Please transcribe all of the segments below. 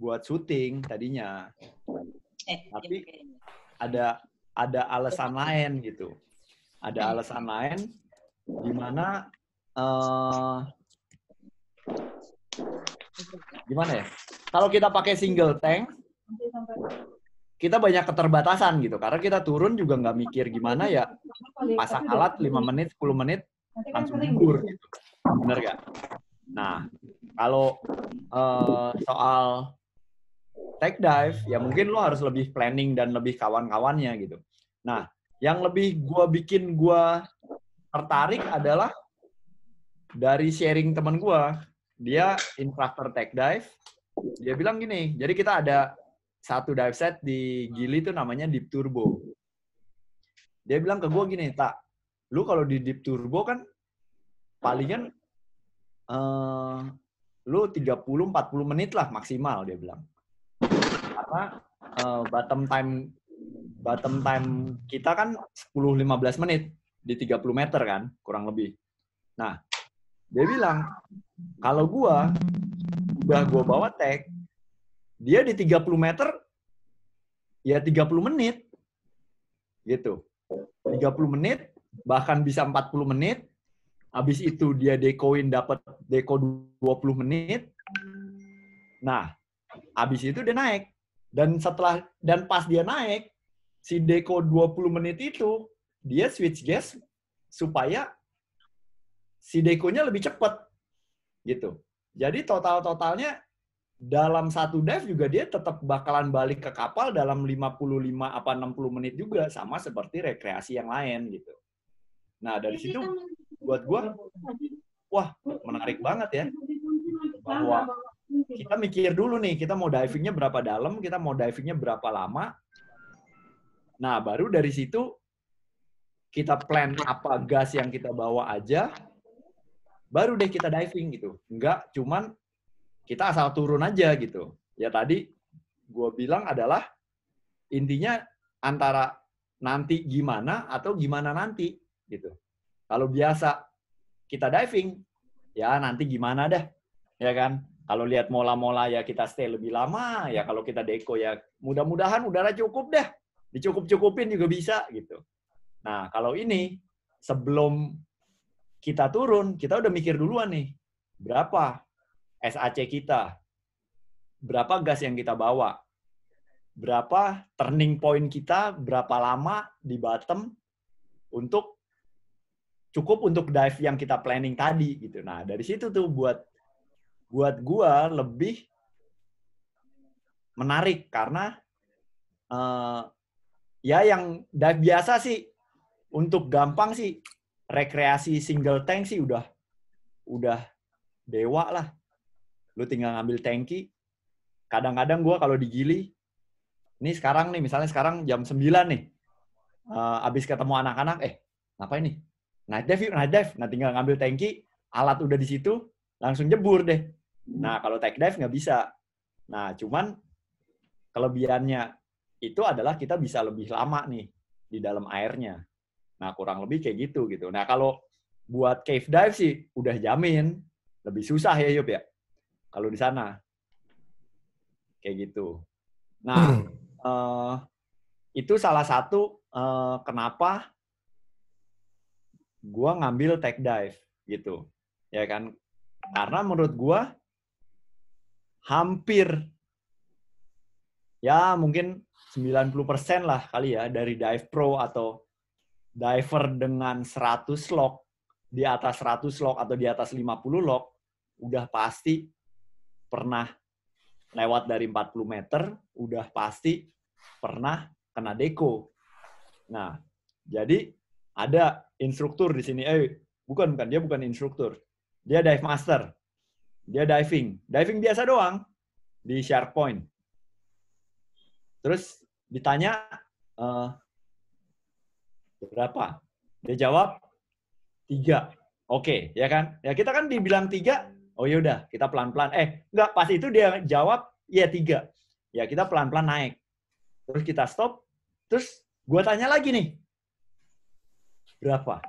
buat syuting tadinya. Eh, iya, Tapi iya, iya. ada ada alasan lain gitu. Ada hmm. alasan lain gimana? mana uh, gimana ya? Kalau kita pakai single tank, kita banyak keterbatasan gitu. Karena kita turun juga nggak mikir gimana ya pasang alat 5 menit, 10 menit langsung libur gitu. Bener gak? Nah, kalau uh, soal tech dive ya mungkin lo harus lebih planning dan lebih kawan-kawannya gitu. Nah, yang lebih gue bikin gue tertarik adalah dari sharing teman gue. Dia instructor tech dive. Dia bilang gini, jadi kita ada satu dive set di Gili itu namanya Deep Turbo. Dia bilang ke gue gini, tak, lu kalau di Deep Turbo kan palingan uh, lu 30-40 menit lah maksimal, dia bilang karena uh, eh, bottom time bottom time kita kan 10-15 menit di 30 meter kan, kurang lebih. Nah, dia bilang, kalau gua udah gua bawa tag, dia di 30 meter, ya 30 menit. Gitu. 30 menit, bahkan bisa 40 menit. Habis itu dia dekoin dapat deko 20 menit. Nah, habis itu dia naik. Dan setelah dan pas dia naik si Deko 20 menit itu dia switch gas supaya si Dekonya lebih cepat gitu. Jadi total-totalnya dalam satu dive juga dia tetap bakalan balik ke kapal dalam 55 apa 60 menit juga sama seperti rekreasi yang lain gitu. Nah, dari situ buat gua wah, menarik banget ya bahwa kita mikir dulu nih, kita mau divingnya berapa dalam, kita mau divingnya berapa lama. Nah, baru dari situ kita plan apa gas yang kita bawa aja, baru deh kita diving gitu. Enggak, cuman kita asal turun aja gitu. Ya tadi gue bilang adalah intinya antara nanti gimana atau gimana nanti gitu. Kalau biasa kita diving, ya nanti gimana dah, ya kan? Kalau lihat mola-mola ya kita stay lebih lama, ya hmm. kalau kita deko ya mudah-mudahan udara cukup deh. Dicukup-cukupin juga bisa gitu. Nah, kalau ini sebelum kita turun, kita udah mikir duluan nih. Berapa SAC kita? Berapa gas yang kita bawa? Berapa turning point kita? Berapa lama di bottom untuk cukup untuk dive yang kita planning tadi gitu. Nah, dari situ tuh buat buat gua lebih menarik karena uh, ya yang dah biasa sih untuk gampang sih rekreasi single tank sih udah udah dewa lah. Lu tinggal ngambil tanki. Kadang-kadang gua kalau digili ini sekarang nih misalnya sekarang jam 9 nih. Uh, eh, abis ketemu anak-anak eh apa ini Night dive yuk, night dive. Nah tinggal ngambil tanki, alat udah di situ, langsung jebur deh. Nah, kalau tech dive nggak bisa. Nah, cuman kelebihannya itu adalah kita bisa lebih lama nih di dalam airnya. Nah, kurang lebih kayak gitu gitu. Nah, kalau buat cave dive sih udah jamin lebih susah ya Yup ya. Kalau di sana. Kayak gitu. Nah, hmm. uh, itu salah satu uh, kenapa gua ngambil tech dive gitu. Ya kan? Karena menurut gua hampir ya mungkin 90% lah kali ya dari dive pro atau diver dengan 100 log di atas 100 log atau di atas 50 log udah pasti pernah lewat dari 40 meter, udah pasti pernah kena deko. Nah, jadi ada instruktur di sini. Eh, bukan bukan dia bukan instruktur. Dia dive master. Dia diving. Diving biasa doang di SharePoint. Terus ditanya uh, berapa? Dia jawab tiga. Oke, okay, ya kan? Ya kita kan dibilang tiga. Oh yaudah, kita pelan-pelan. Eh, enggak pas itu dia jawab ya tiga. Ya kita pelan-pelan naik. Terus kita stop. Terus gue tanya lagi nih, berapa?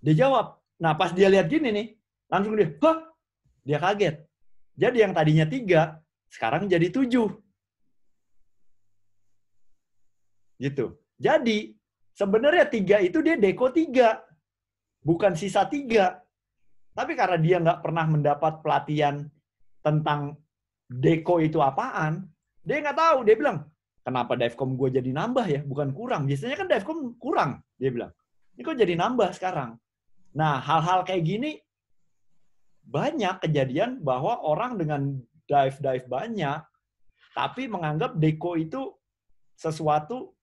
Dia jawab. Nah pas dia lihat gini nih, langsung dia, hah dia kaget. Jadi yang tadinya tiga, sekarang jadi tujuh. Gitu. Jadi, sebenarnya tiga itu dia deko tiga. Bukan sisa tiga. Tapi karena dia nggak pernah mendapat pelatihan tentang deko itu apaan, dia nggak tahu. Dia bilang, kenapa divecom gue jadi nambah ya, bukan kurang. Biasanya kan divecom kurang, dia bilang. Ini kok jadi nambah sekarang. Nah, hal-hal kayak gini banyak kejadian bahwa orang dengan dive-dive banyak, tapi menganggap deko itu sesuatu,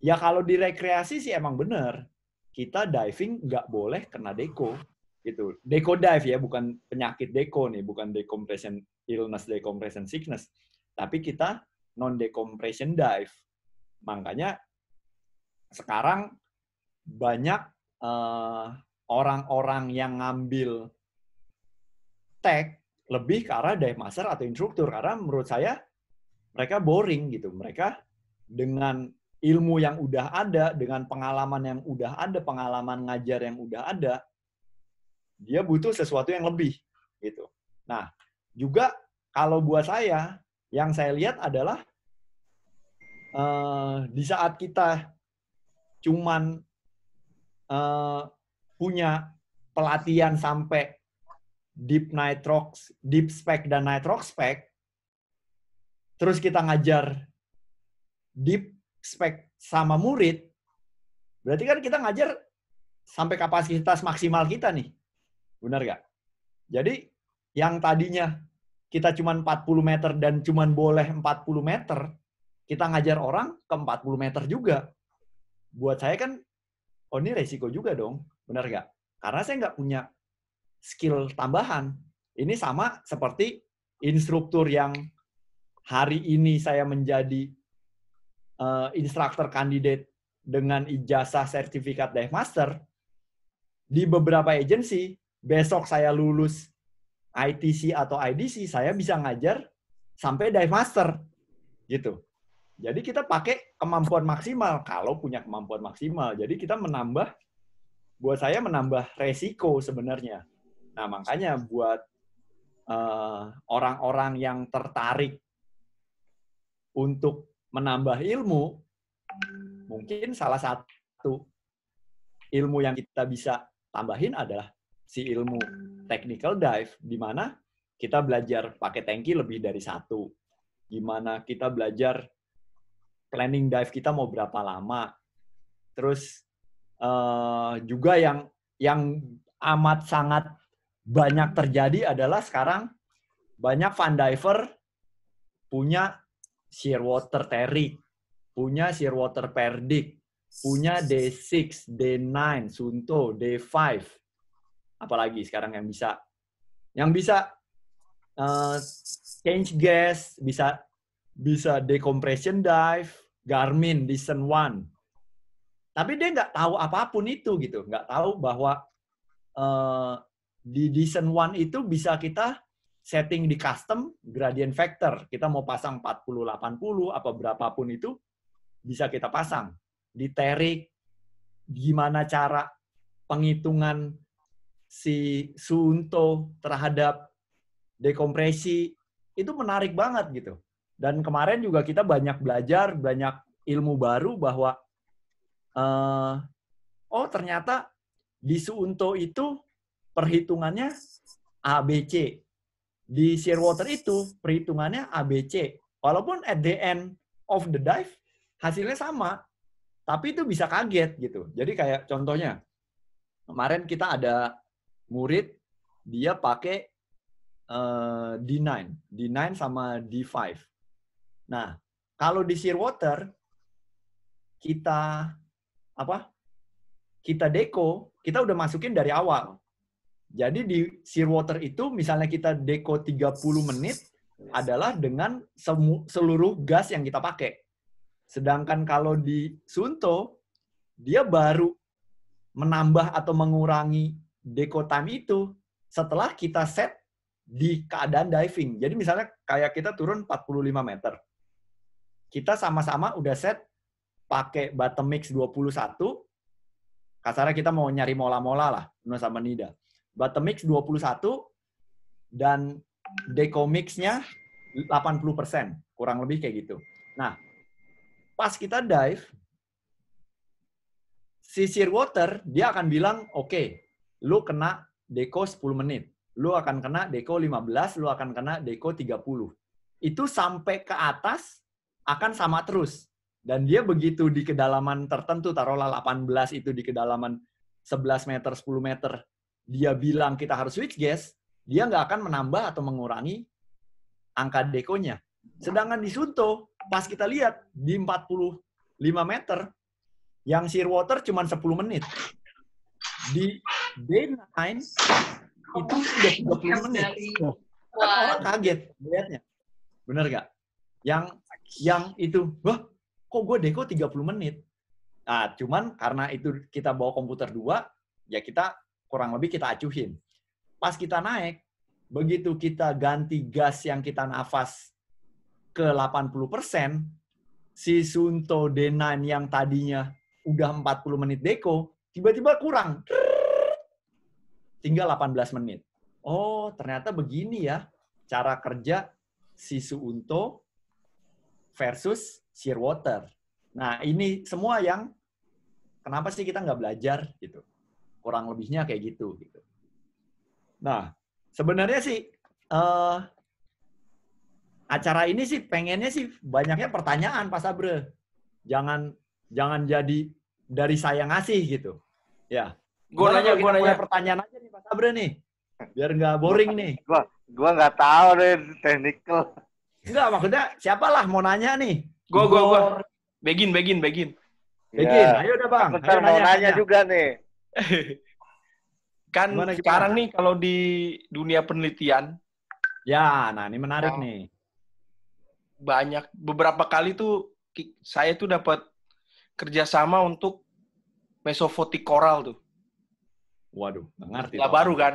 ya kalau di rekreasi sih emang bener. Kita diving nggak boleh kena deko. gitu. Deko dive ya, bukan penyakit deko nih, bukan decompression illness, decompression sickness. Tapi kita non-decompression dive. Makanya sekarang banyak eh, orang-orang uh, orang -orang yang ngambil tech lebih ke arah dive master atau instruktur karena menurut saya mereka boring gitu. Mereka dengan ilmu yang udah ada, dengan pengalaman yang udah ada, pengalaman ngajar yang udah ada, dia butuh sesuatu yang lebih gitu. Nah, juga kalau buat saya yang saya lihat adalah uh, di saat kita cuman uh, punya pelatihan sampai deep nitrox, deep spec dan nitrox spec, terus kita ngajar deep spec sama murid, berarti kan kita ngajar sampai kapasitas maksimal kita nih. Benar nggak? Jadi yang tadinya kita cuma 40 meter dan cuma boleh 40 meter, kita ngajar orang ke 40 meter juga. Buat saya kan, oh ini resiko juga dong. Benar nggak? Karena saya nggak punya skill tambahan. Ini sama seperti instruktur yang hari ini saya menjadi uh, instruktur kandidat dengan ijazah sertifikat dive master di beberapa agensi besok saya lulus ITC atau IDC saya bisa ngajar sampai dive master gitu. Jadi kita pakai kemampuan maksimal kalau punya kemampuan maksimal. Jadi kita menambah buat saya menambah resiko sebenarnya. Nah, makanya buat eh, orang-orang uh, yang tertarik untuk menambah ilmu, mungkin salah satu ilmu yang kita bisa tambahin adalah si ilmu technical dive, di mana kita belajar pakai tanki lebih dari satu, gimana kita belajar planning dive kita mau berapa lama, terus uh, juga yang yang amat sangat banyak terjadi adalah sekarang banyak fund diver punya Shearwater Terry, punya Shearwater Perdik, punya D6, D9, Sunto, D5. Apalagi sekarang yang bisa yang bisa uh, change gas, bisa bisa decompression dive, Garmin, Dyson One. Tapi dia nggak tahu apapun itu gitu, nggak tahu bahwa uh, di Decent One itu bisa kita setting di custom gradient factor. Kita mau pasang 40, 80, apa berapapun itu, bisa kita pasang. di terik gimana cara penghitungan si Sunto terhadap dekompresi, itu menarik banget gitu. Dan kemarin juga kita banyak belajar, banyak ilmu baru bahwa, uh, oh ternyata di suunto itu perhitungannya ABC. Di Shearwater itu perhitungannya ABC. Walaupun at the end of the dive hasilnya sama, tapi itu bisa kaget gitu. Jadi kayak contohnya kemarin kita ada murid dia pakai uh, D9, D9 sama D5. Nah, kalau di Shearwater kita apa? Kita deko, kita udah masukin dari awal. Jadi di Water itu misalnya kita deko 30 menit adalah dengan seluruh gas yang kita pakai. Sedangkan kalau di Sunto, dia baru menambah atau mengurangi deko time itu setelah kita set di keadaan diving. Jadi misalnya kayak kita turun 45 meter. Kita sama-sama udah set pakai bottom mix 21. Kasarnya kita mau nyari mola-mola lah, Nusa Menida. Batemix 21 dan Decomix-nya 80%, kurang lebih kayak gitu. Nah, pas kita dive, si Shearwater, dia akan bilang, oke, okay, lu kena Deco 10 menit, lu akan kena Deco 15, lu akan kena Deco 30. Itu sampai ke atas akan sama terus. Dan dia begitu di kedalaman tertentu, taruhlah 18 itu di kedalaman 11 meter, 10 meter, dia bilang kita harus switch gas, dia nggak akan menambah atau mengurangi angka dekonya. Sedangkan di Sunto, pas kita lihat di 45 meter, yang water cuma 10 menit. Di day 9, itu sudah 30 iya, menit. Kan orang kaget melihatnya. Bener nggak? Yang yang itu, wah kok gue deko 30 menit? Nah, cuman karena itu kita bawa komputer dua, ya kita kurang lebih kita acuhin. Pas kita naik, begitu kita ganti gas yang kita nafas ke 80%, si Sunto Denan yang tadinya udah 40 menit deko, tiba-tiba kurang. Tinggal 18 menit. Oh, ternyata begini ya cara kerja si Sunto versus Shearwater. Nah, ini semua yang kenapa sih kita nggak belajar gitu kurang lebihnya kayak gitu gitu. Nah, sebenarnya sih uh, acara ini sih pengennya sih banyaknya pertanyaan Pak Sabre. Jangan jangan jadi dari saya ngasih gitu. Ya. Gua nanya, gua nanya pertanyaan aja nih Pak Sabre nih. Biar nggak boring nih. Gua gua nggak tahu deh technical. Enggak, maksudnya siapalah mau nanya nih? Gua gua gua. Begin, begin, begin. Begin, ya. ayo udah Bang. Bentar ayo mau nanya, nanya juga nih. kan gimana, gimana? sekarang nih kalau di dunia penelitian ya nah ini menarik ya. nih banyak beberapa kali tuh saya tuh dapat kerjasama untuk mesofotik koral tuh waduh ngerti lah baru kan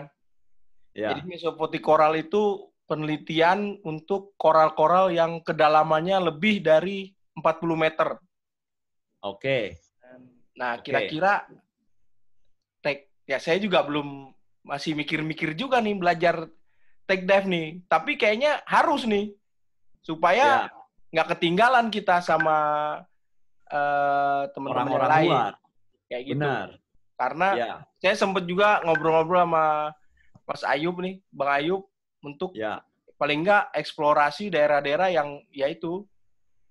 ya. jadi mesofotik koral itu penelitian untuk koral-koral yang kedalamannya lebih dari 40 meter oke okay. nah kira-kira okay ya saya juga belum masih mikir-mikir juga nih belajar take dive nih. Tapi kayaknya harus nih supaya ya. nggak ya. ketinggalan kita sama eh, teman-teman yang lain. Luar. Kayak gitu. Benar. Karena ya. saya sempat juga ngobrol-ngobrol sama Mas Ayub nih, Bang Ayub untuk ya. paling nggak eksplorasi daerah-daerah yang yaitu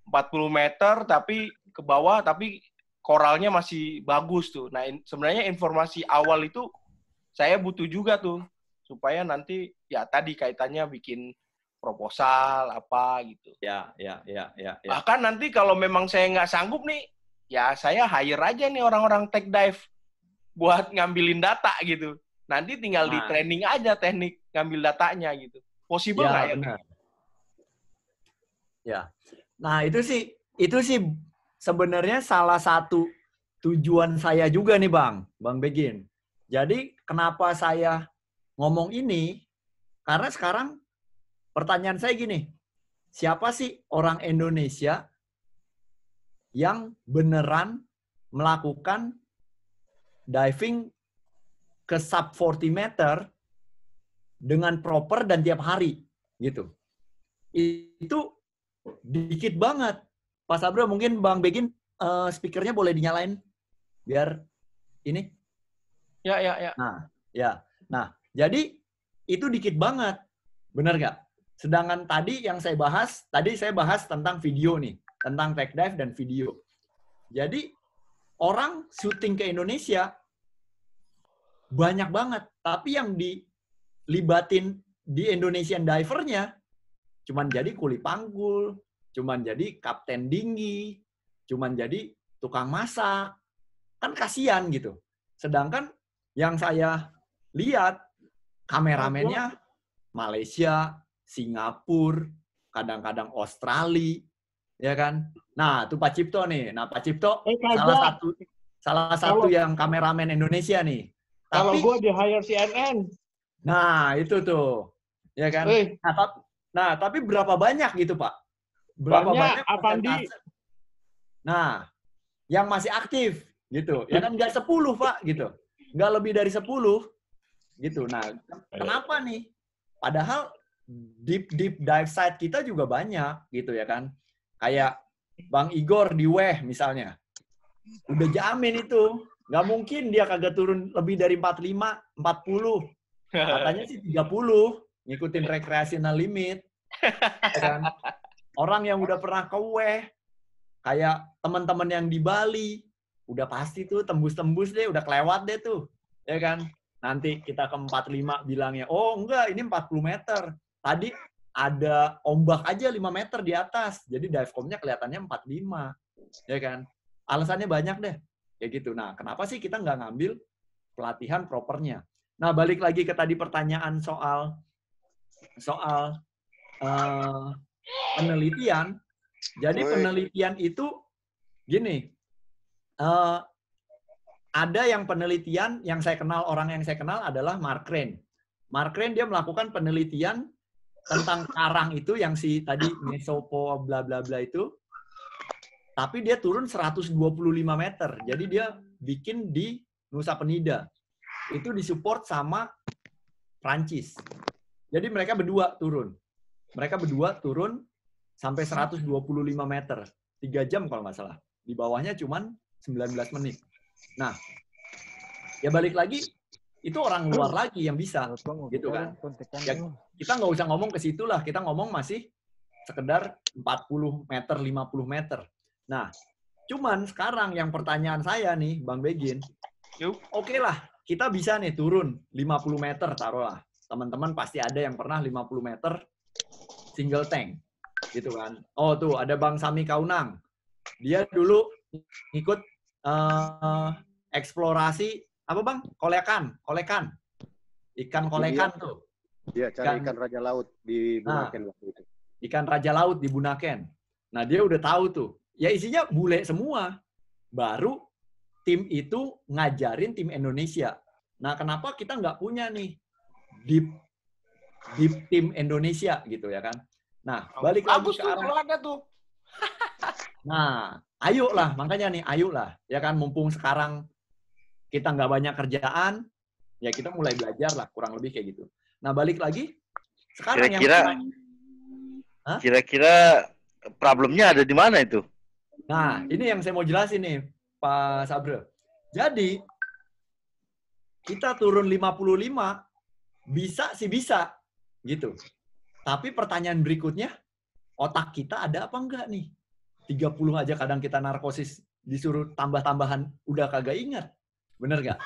40 meter tapi ke bawah tapi koralnya masih bagus tuh. Nah, in, sebenarnya informasi awal itu saya butuh juga tuh supaya nanti ya tadi kaitannya bikin proposal apa gitu. Ya, ya, ya, ya. ya. Bahkan nanti kalau memang saya nggak sanggup nih, ya saya hire aja nih orang-orang tech dive buat ngambilin data gitu. Nanti tinggal nah. di training aja teknik ngambil datanya gitu. Possible ya, nggak ya? ya? Benar. Ya. Nah, itu sih itu sih sebenarnya salah satu tujuan saya juga nih Bang, Bang Begin. Jadi kenapa saya ngomong ini? Karena sekarang pertanyaan saya gini, siapa sih orang Indonesia yang beneran melakukan diving ke sub 40 meter dengan proper dan tiap hari gitu. Itu dikit banget. Pak Sabra mungkin Bang Begin uh, speakernya boleh dinyalain biar ini. Ya ya ya. Nah ya. Nah jadi itu dikit banget, benar nggak? Sedangkan tadi yang saya bahas, tadi saya bahas tentang video nih, tentang tech dive dan video. Jadi orang syuting ke Indonesia banyak banget, tapi yang dilibatin di Indonesian divernya cuman jadi kuli panggul, cuman jadi kapten dinggi, cuman jadi tukang masak. Kan kasihan gitu. Sedangkan yang saya lihat kameramennya iya. Malaysia, Singapura, kadang-kadang Australia, ya kan? Nah, itu Pak Cipto nih. Nah, Pak Cipto eh, salah satu salah satu yang kameramen Indonesia nih. Kalau Tapi, gua di hire CNN. Nah, itu tuh. Ya kan? Eh. Nah, nah, tapi berapa banyak gitu, Pak? berapa banyak, banyak Avandi? Nah, yang masih aktif gitu. Ya kan nggak 10, Pak, gitu. Nggak lebih dari 10 gitu. Nah, kenapa nih? Padahal deep deep dive site kita juga banyak gitu ya kan. Kayak Bang Igor di Weh misalnya. Udah jamin itu. Nggak mungkin dia kagak turun lebih dari 45, 40. Katanya sih 30 ngikutin recreational limit. Ya kan? Orang yang udah pernah ke Weh, kayak teman-teman yang di Bali, udah pasti tuh tembus-tembus deh, udah kelewat deh tuh. Ya kan? Nanti kita ke 45 bilangnya, oh enggak ini 40 meter. Tadi ada ombak aja 5 meter di atas. Jadi dive comnya kelihatannya 45. Ya kan? Alasannya banyak deh. Ya gitu. Nah, kenapa sih kita nggak ngambil pelatihan propernya? Nah, balik lagi ke tadi pertanyaan soal soal uh, penelitian. Jadi penelitian itu gini, uh, ada yang penelitian yang saya kenal orang yang saya kenal adalah Mark Ren, Mark Ren dia melakukan penelitian tentang karang itu yang si tadi mesopo bla bla bla itu. Tapi dia turun 125 meter. Jadi dia bikin di Nusa Penida. Itu disupport sama Prancis. Jadi mereka berdua turun mereka berdua turun sampai 125 meter, tiga jam kalau nggak salah. Di bawahnya cuman 19 menit. Nah, ya balik lagi itu orang luar lagi yang bisa, gitu ya, kan? Ya, kita nggak usah ngomong ke situ lah, kita ngomong masih sekedar 40 meter, 50 meter. Nah, cuman sekarang yang pertanyaan saya nih, Bang Begin, oke okay lah, kita bisa nih turun 50 meter taruhlah. Teman-teman pasti ada yang pernah 50 meter single tank gitu kan. Oh tuh ada Bang Sami Kaunang. Dia dulu ikut uh, eh, eksplorasi apa Bang? Kolekan, kolekan. Ikan iya, kolekan dia, tuh. Iya, cari ikan, ikan raja laut di ah. Bunaken nah, waktu itu. Ikan raja laut di Bunaken. Nah, dia udah tahu tuh. Ya isinya bule semua. Baru tim itu ngajarin tim Indonesia. Nah, kenapa kita nggak punya nih deep di tim Indonesia gitu ya kan. Nah, balik lagi ke arah. Tuh, tuh. nah, ayolah makanya nih, ayolah Ya kan, mumpung sekarang kita nggak banyak kerjaan, ya kita mulai belajar lah, kurang lebih kayak gitu. Nah, balik lagi, sekarang kira-kira, yang... Kira-kira problemnya ada di mana itu? Nah, ini yang saya mau jelasin nih, Pak Sabre. Jadi, kita turun 55, bisa sih bisa, Gitu. Tapi pertanyaan berikutnya, otak kita ada apa enggak nih? 30 aja kadang kita narkosis disuruh tambah-tambahan udah kagak ingat. Bener gak?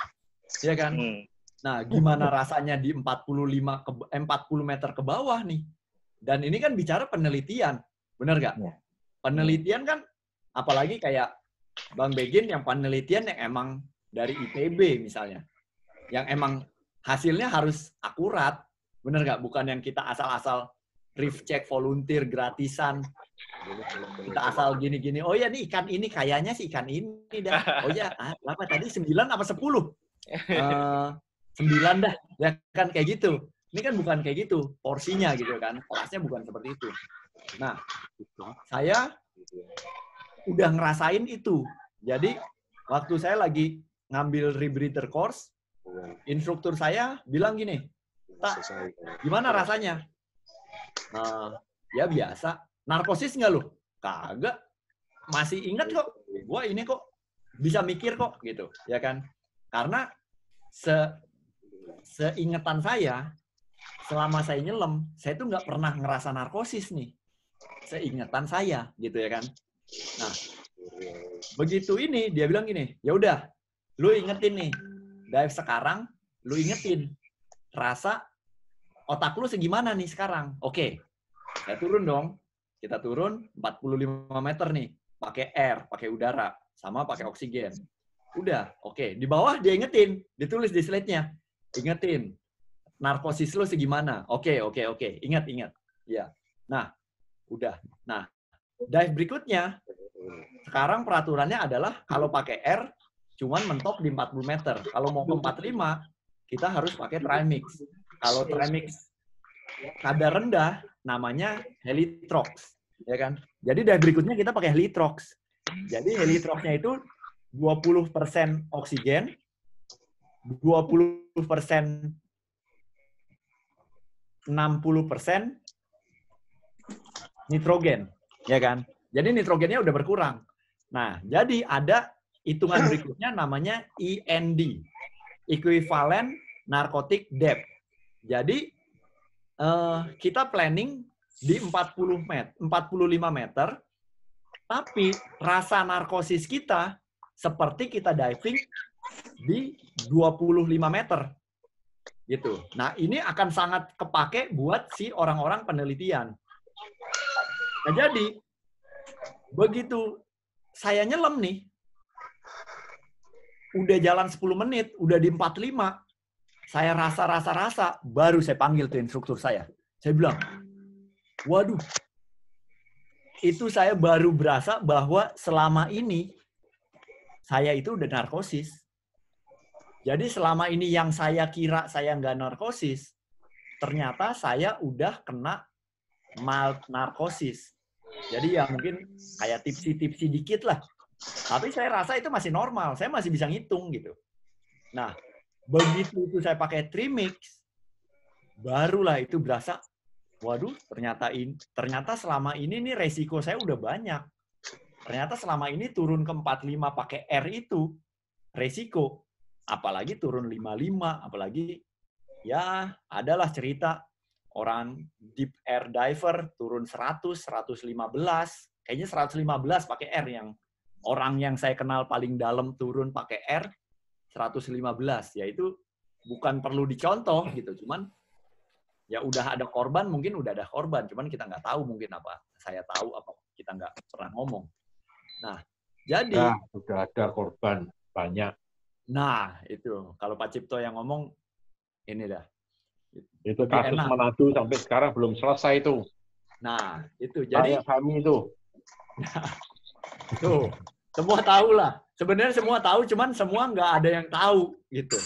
Iya kan? Hmm. Nah, gimana rasanya di 45 ke, eh, 40 meter ke bawah nih? Dan ini kan bicara penelitian. Bener gak? Ya. Penelitian kan apalagi kayak Bang Begin yang penelitian yang emang dari ITB misalnya. Yang emang hasilnya harus akurat. Bener nggak? Bukan yang kita asal-asal reef check volunteer gratisan. Kita asal gini-gini. Oh ya nih ikan ini kayaknya sih ikan ini dah. Oh ya, ah, tadi? sembilan apa sepuluh Uh, dah. Ya kan kayak gitu. Ini kan bukan kayak gitu porsinya gitu kan. Kelasnya bukan seperti itu. Nah, saya udah ngerasain itu. Jadi waktu saya lagi ngambil rebreather course, instruktur saya bilang gini, tak gimana rasanya uh, ya biasa narkosis nggak lu kagak masih ingat kok gue ini kok bisa mikir kok gitu ya kan karena se seingetan saya selama saya nyelam saya tuh nggak pernah ngerasa narkosis nih seingetan saya gitu ya kan nah begitu ini dia bilang gini ya udah lu ingetin nih dive sekarang lu ingetin rasa otak lu segimana nih sekarang? Oke, okay. saya turun dong. Kita turun 45 meter nih, pakai air, pakai udara, sama pakai oksigen. Udah, oke. Okay. Di bawah dia ingetin, ditulis di slide-nya. Ingetin, narkosis lu segimana? Oke, okay, oke, okay, oke. Okay. Ingat, ingat. Ya. Nah, udah. Nah, dive berikutnya, sekarang peraturannya adalah kalau pakai air, cuman mentok di 40 meter. Kalau mau ke 45, kita harus pakai trimix. Kalau premix iya. kadar rendah namanya helitrox, ya kan? Jadi dari berikutnya kita pakai helitrox. Jadi helitroxnya itu 20% oksigen, 20% 60%, 60% nitrogen, ya kan? Jadi nitrogennya udah berkurang. Nah, jadi ada hitungan berikutnya namanya IND, e equivalent narcotic depth jadi uh, kita planning di 40 meter, 45 meter, tapi rasa narkosis kita seperti kita diving di 25 meter. Gitu. Nah, ini akan sangat kepake buat si orang-orang penelitian. Nah, jadi begitu saya nyelam nih, udah jalan 10 menit, udah di 45, saya rasa-rasa-rasa, baru saya panggil tuh instruktur saya. Saya bilang, waduh, itu saya baru berasa bahwa selama ini saya itu udah narkosis. Jadi selama ini yang saya kira saya nggak narkosis, ternyata saya udah kena mal narkosis. Jadi ya mungkin kayak tipsi-tipsi dikit lah. Tapi saya rasa itu masih normal, saya masih bisa ngitung gitu. Nah, Begitu itu saya pakai Trimix, barulah itu berasa, waduh ternyata ini ternyata selama ini nih resiko saya udah banyak. Ternyata selama ini turun ke 45 pakai R itu resiko. Apalagi turun 55, apalagi ya adalah cerita orang deep air diver turun 100, 115, kayaknya 115 pakai R yang orang yang saya kenal paling dalam turun pakai R, 115 yaitu bukan perlu dicontoh gitu cuman ya udah ada korban mungkin udah ada korban cuman kita nggak tahu mungkin apa saya tahu apa kita nggak pernah ngomong nah jadi nah, udah ada korban banyak nah itu kalau Pak Cipto yang ngomong ini dah itu kasus enak. sampai sekarang belum selesai itu nah itu jadi kami itu nah, tuh semua tahu lah sebenarnya semua tahu cuman semua nggak ada yang tahu gitu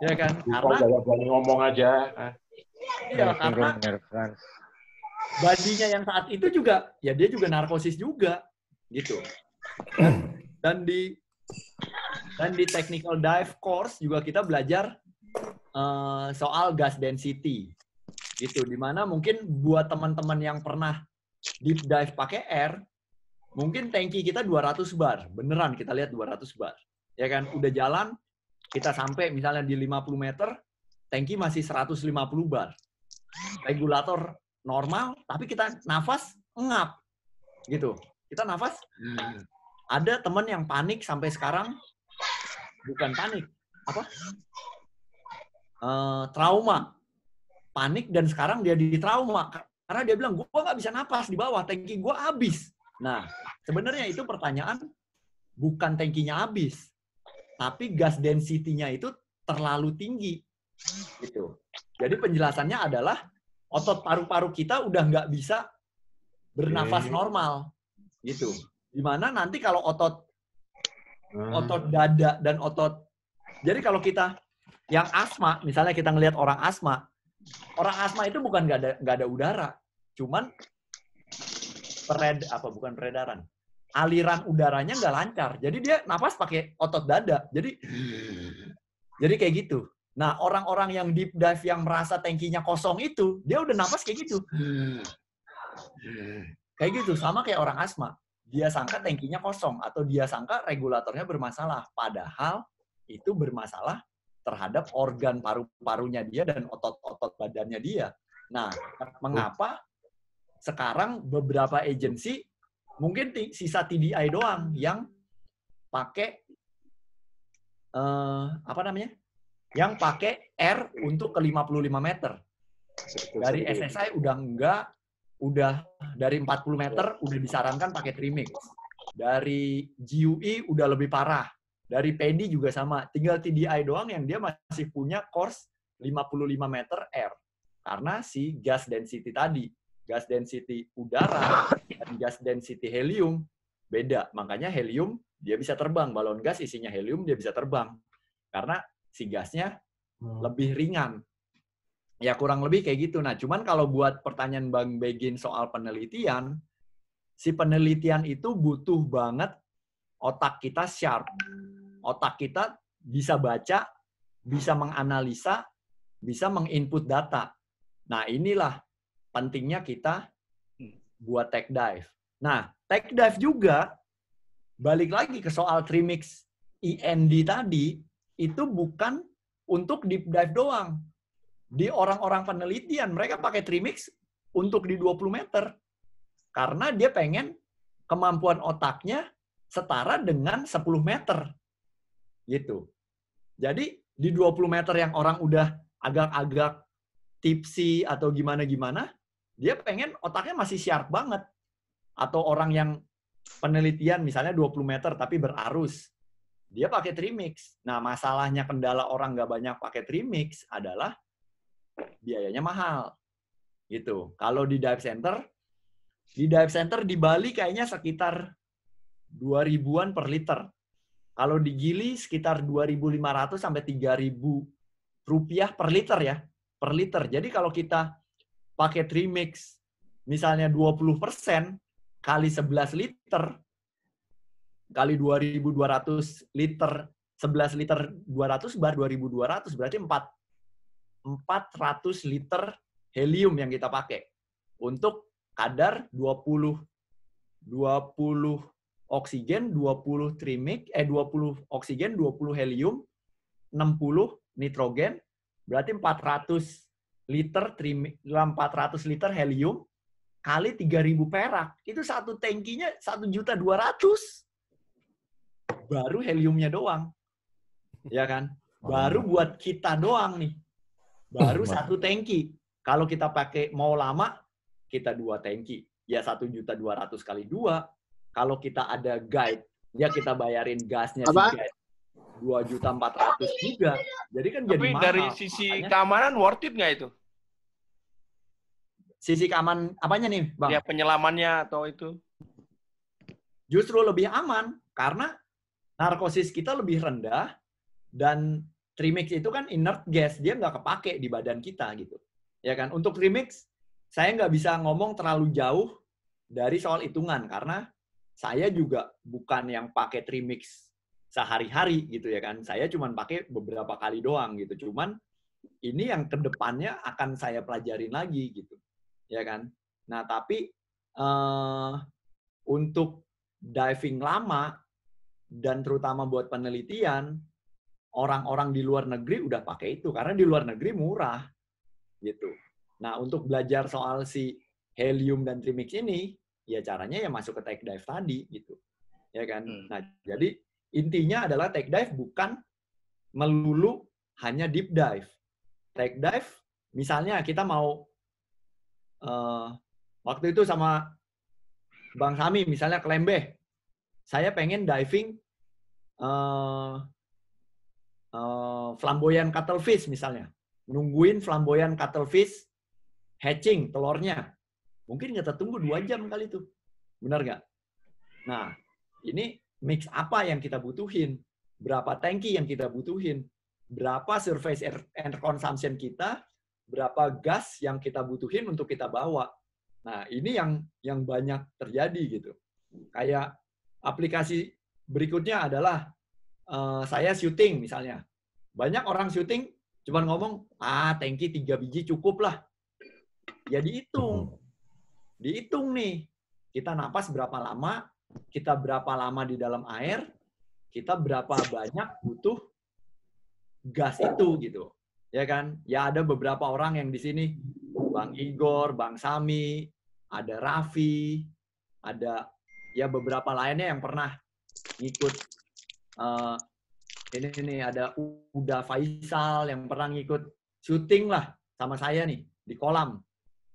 ya kan karena ngomong aja ya karena badinya yang saat itu juga ya dia juga narkosis juga gitu dan di dan di technical dive course juga kita belajar uh, soal gas density gitu dimana mungkin buat teman-teman yang pernah deep dive pakai air mungkin tanki kita 200 bar, beneran kita lihat 200 bar. Ya kan, udah jalan, kita sampai misalnya di 50 meter, tanki masih 150 bar. Regulator normal, tapi kita nafas ngap. Gitu. Kita nafas. Hmm. Ada teman yang panik sampai sekarang, bukan panik, apa? Uh, trauma. Panik dan sekarang dia di trauma. Karena dia bilang, gue gak bisa nafas di bawah, tanki gue habis Nah, sebenarnya itu pertanyaan bukan tankinya habis, tapi gas density-nya itu terlalu tinggi. Gitu. Jadi penjelasannya adalah otot paru-paru kita udah nggak bisa bernafas normal. Gitu. Dimana nanti kalau otot hmm. otot dada dan otot jadi kalau kita yang asma, misalnya kita ngelihat orang asma, orang asma itu bukan nggak ada nggak ada udara, cuman pered apa bukan peredaran aliran udaranya nggak lancar jadi dia napas pakai otot dada jadi jadi kayak gitu nah orang-orang yang deep dive yang merasa tankinya kosong itu dia udah napas kayak gitu kayak gitu sama kayak orang asma dia sangka tankinya kosong atau dia sangka regulatornya bermasalah padahal itu bermasalah terhadap organ paru-parunya dia dan otot-otot badannya dia. Nah, mengapa sekarang beberapa agensi mungkin sisa TDI doang yang pakai uh, apa namanya? Yang pakai R untuk ke 55 meter. Dari SSI udah enggak, udah dari 40 meter iya. udah disarankan pakai trimix. Dari GUI e udah lebih parah. Dari Pendi juga sama. Tinggal TDI doang yang dia masih punya course 55 meter R. Karena si gas density tadi gas density udara dan gas density helium beda. Makanya helium dia bisa terbang. Balon gas isinya helium dia bisa terbang. Karena si gasnya hmm. lebih ringan. Ya kurang lebih kayak gitu. Nah, cuman kalau buat pertanyaan Bang Begin soal penelitian, si penelitian itu butuh banget otak kita sharp. Otak kita bisa baca, bisa menganalisa, bisa menginput data. Nah, inilah pentingnya kita hmm. buat tech dive. Nah, tech dive juga balik lagi ke soal trimix IND e tadi itu bukan untuk deep dive doang. Di orang-orang penelitian mereka pakai trimix untuk di 20 meter. Karena dia pengen kemampuan otaknya setara dengan 10 meter. Gitu. Jadi di 20 meter yang orang udah agak-agak tipsi atau gimana-gimana, dia pengen otaknya masih sharp banget. Atau orang yang penelitian misalnya 20 meter tapi berarus. Dia pakai trimix. Nah, masalahnya kendala orang nggak banyak pakai trimix adalah biayanya mahal. Gitu. Kalau di dive center, di dive center di Bali kayaknya sekitar 2000-an per liter. Kalau di Gili sekitar 2.500 sampai 3.000 rupiah per liter ya, per liter. Jadi kalau kita paket remix misalnya 20% kali 11 liter kali 2200 liter 11 liter 200 bar 2200 berarti 4 400 liter helium yang kita pakai untuk kadar 20 20 oksigen, 20 trimik, eh 20 oksigen, 20 helium, 60 nitrogen, berarti 400 liter, 400 liter helium, kali 3000 perak. Itu satu tankinya 1 juta 200. Baru heliumnya doang. Ya kan? Baru buat kita doang nih. Baru satu tanki. Kalau kita pakai mau lama, kita dua tanki. Ya 1 juta 200 kali dua. Kalau kita ada guide, ya kita bayarin gasnya Apa? si guide. 2 juta 400 juga. Jadi kan Tapi jadi mahal. dari sisi Makanya, keamanan worth it nggak itu? sisi keaman apanya nih, Bang? Ya, penyelamannya atau itu. Justru lebih aman karena narkosis kita lebih rendah dan trimix itu kan inert gas, dia nggak kepake di badan kita gitu. Ya kan? Untuk trimix saya nggak bisa ngomong terlalu jauh dari soal hitungan karena saya juga bukan yang pakai trimix sehari-hari gitu ya kan. Saya cuma pakai beberapa kali doang gitu. Cuman ini yang kedepannya akan saya pelajarin lagi gitu ya kan? Nah, tapi uh, untuk diving lama dan terutama buat penelitian, orang-orang di luar negeri udah pakai itu karena di luar negeri murah gitu. Nah, untuk belajar soal si helium dan trimix ini, ya caranya ya masuk ke take dive tadi gitu. Ya kan? Hmm. Nah, jadi intinya adalah take dive bukan melulu hanya deep dive. Take dive misalnya kita mau uh, waktu itu sama Bang Sami misalnya Klembeh, saya pengen diving uh, uh, flamboyan cuttlefish misalnya, nungguin flamboyan cuttlefish hatching telurnya, mungkin kita tunggu dua hmm. jam kali itu, benar nggak? Nah, ini mix apa yang kita butuhin, berapa tanki yang kita butuhin, berapa surface air consumption kita, berapa gas yang kita butuhin untuk kita bawa. Nah, ini yang yang banyak terjadi gitu. Kayak aplikasi berikutnya adalah uh, saya syuting misalnya. Banyak orang syuting cuman ngomong, "Ah, tanki tiga biji cukup lah." Ya dihitung. Hmm. Dihitung nih. Kita napas berapa lama, kita berapa lama di dalam air, kita berapa banyak butuh gas itu gitu ya kan? Ya ada beberapa orang yang di sini, Bang Igor, Bang Sami, ada Raffi, ada ya beberapa lainnya yang pernah ngikut uh, ini nih ada Uda Faisal yang pernah ngikut syuting lah sama saya nih di kolam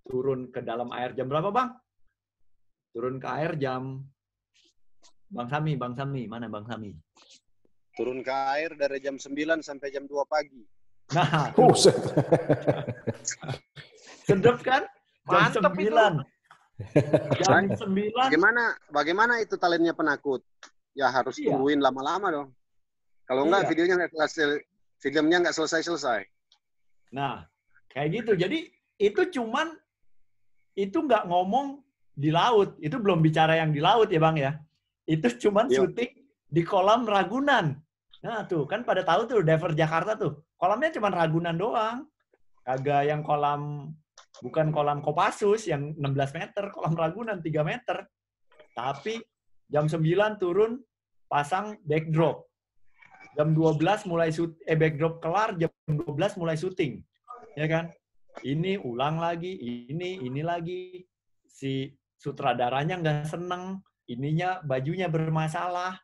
turun ke dalam air jam berapa bang? Turun ke air jam Bang Sami, Bang Sami, mana Bang Sami? Turun ke air dari jam 9 sampai jam 2 pagi. Nah, Buset. sedep kan? Jam Mantep Itu. Jam 9. Bagaimana, bagaimana itu talentnya penakut? Ya harus iya. tungguin lama-lama dong. Kalau iya. enggak videonya enggak selesai, filmnya enggak selesai-selesai. Nah, kayak gitu. Jadi itu cuman itu nggak ngomong di laut. Itu belum bicara yang di laut ya Bang ya. Itu cuman iya. syuting di kolam Ragunan. Nah tuh kan pada tahu tuh Diver Jakarta tuh kolamnya cuma Ragunan doang. Kagak yang kolam bukan kolam Kopassus yang 16 meter, kolam Ragunan 3 meter. Tapi jam 9 turun pasang backdrop. Jam 12 mulai shoot, eh backdrop kelar, jam 12 mulai syuting. Ya kan? Ini ulang lagi, ini, ini lagi. Si sutradaranya nggak seneng, ininya bajunya bermasalah,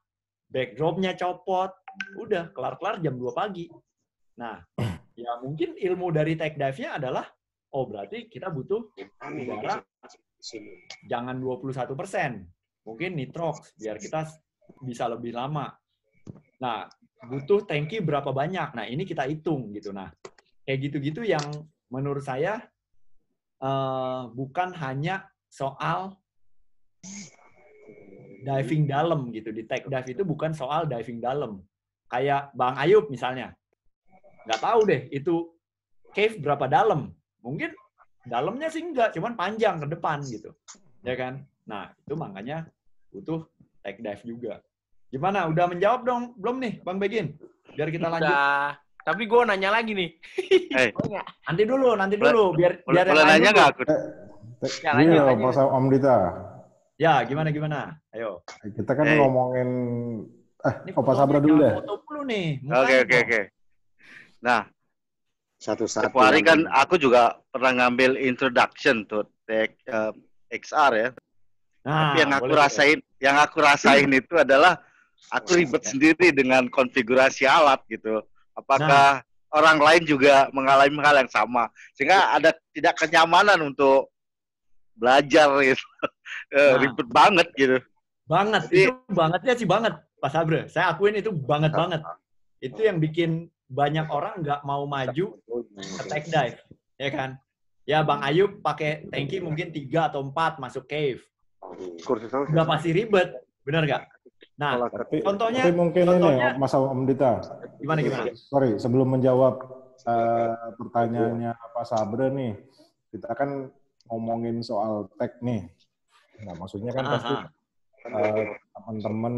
backdropnya copot. Udah, kelar-kelar jam 2 pagi. Nah, ya mungkin ilmu dari tech dive-nya adalah, oh berarti kita butuh udara jangan 21 persen, mungkin nitrox biar kita bisa lebih lama. Nah, butuh tanki berapa banyak? Nah, ini kita hitung gitu. Nah, kayak gitu-gitu yang menurut saya uh, bukan hanya soal diving dalam gitu di tech dive itu bukan soal diving dalam kayak Bang Ayub misalnya nggak tahu deh itu cave berapa dalam. Mungkin dalamnya sih enggak, cuman panjang ke depan gitu. Ya kan? Nah, itu makanya butuh take dive juga. Gimana? Udah menjawab dong belum nih, Bang Begin? Biar kita lanjut. Udah. Tapi gue nanya lagi nih. Hey. nanti dulu, nanti dulu. Biar boleh, biar boleh nanya nggak aku? Ya, nanya, Pas Om Dita. Ya, gimana gimana? Ayo. Kita kan hey. ngomongin eh, Opa Sabra dulu deh. Foto dulu nih. Oke, oke, oke. Nah, satu-satu. Februari kan aku juga pernah ngambil introduction tuh tech uh, XR ya. Nah, Tapi yang aku boleh, rasain, ya. yang aku rasain itu adalah aku ribet ya. sendiri dengan konfigurasi alat gitu. Apakah nah. orang lain juga mengalami hal yang sama? Sehingga nah. ada tidak kenyamanan untuk belajar gitu. Eh, nah. ribet banget gitu. Banget, Jadi, itu bangetnya sih banget, Pak Sabre. Saya akuin itu banget banget. Itu yang bikin banyak orang nggak mau maju ke tech dive, ya kan? Ya Bang Ayub pakai tanki mungkin tiga atau empat masuk cave. nggak pasti ribet, benar nggak? Nah, tapi, contohnya, mungkin ya, contohnya, ini Mas Om Dita. Gimana gimana? Sorry, sebelum menjawab uh, pertanyaannya apa Sabre nih, kita kan ngomongin soal tech nih. Nah, maksudnya kan pasti uh, teman-teman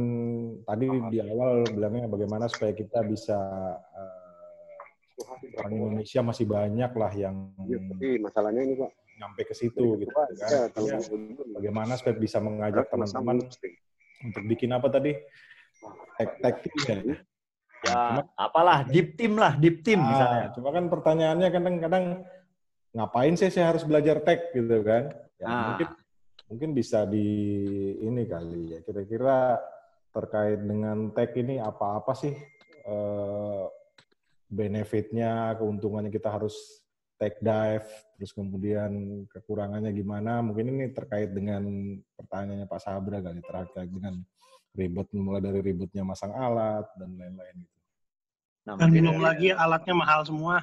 tadi di awal bilangnya bagaimana supaya kita bisa uh, orang Indonesia masih banyak lah yang ya, masalahnya ini pak nyampe ke situ iya, gitu kan ya, ya, bagaimana supaya bisa mengajak teman-teman untuk bikin apa tadi Tek tag ya iya. ya apalah deep team lah deep team ah, misalnya cuma kan pertanyaannya kadang-kadang ngapain sih saya harus belajar tek gitu kan ya, ah. mungkin mungkin bisa di ini kali ya kira-kira terkait dengan tek ini apa-apa sih eh, benefitnya, keuntungannya kita harus take dive, terus kemudian kekurangannya gimana. Mungkin ini terkait dengan pertanyaannya Pak Sabra kali, terkait dengan ribet, mulai dari ribetnya masang alat, dan lain-lain itu. Nah, Dan belum ya. lagi alatnya mahal semua.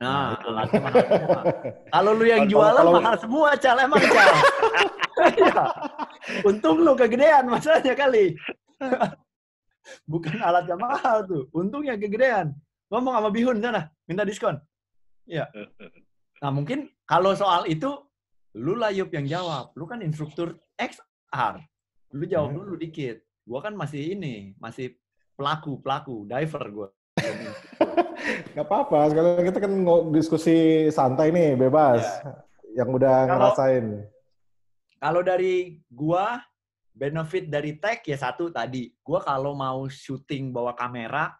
Nah, nah alatnya mahal semua. Kalau lu yang jualan jualan kalau, mahal semua, Cal. Emang, Cal. ya. Untung lu kegedean masalahnya kali. Bukan alatnya mahal tuh. Untungnya kegedean ngomong sama Bihun sana, minta diskon. ya Nah, mungkin kalau soal itu, lu layup yang jawab. Lu kan instruktur XR. Lu jawab hmm. dulu dikit. Gua kan masih ini, masih pelaku-pelaku, diver gua. Gak apa-apa, sekarang kita kan diskusi santai nih, bebas. Ya. Yang udah kalau, ngerasain. Kalau dari gua, benefit dari tech ya satu tadi. Gua kalau mau syuting bawa kamera,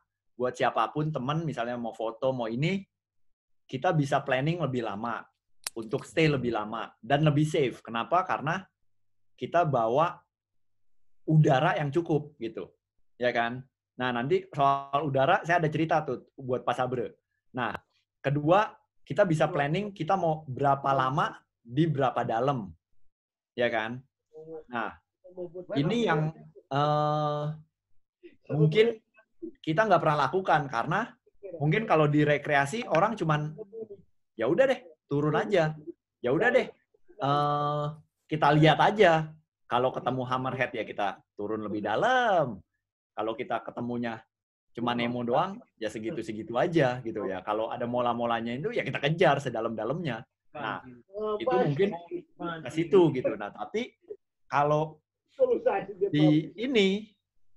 buat siapapun teman misalnya mau foto mau ini kita bisa planning lebih lama untuk stay hmm. lebih lama dan lebih safe. Kenapa? Karena kita bawa udara yang cukup gitu, ya kan? Nah nanti soal udara saya ada cerita tuh buat Pak Sabre. Nah kedua kita bisa planning kita mau berapa lama di berapa dalam, ya kan? Nah ini yang uh, mungkin kita nggak pernah lakukan karena iya. mungkin kalau di rekreasi orang cuman ya udah deh turun aja ya udah deh uh, kita lihat aja kalau ketemu hammerhead ya kita turun lebih dalam kalau kita ketemunya cuma nemo doang ya segitu segitu aja gitu ya kalau ada mola-molanya itu ya kita kejar sedalam-dalamnya nah, nah gitu. oh, itu mungkin ke situ gitu nah tapi kalau di ini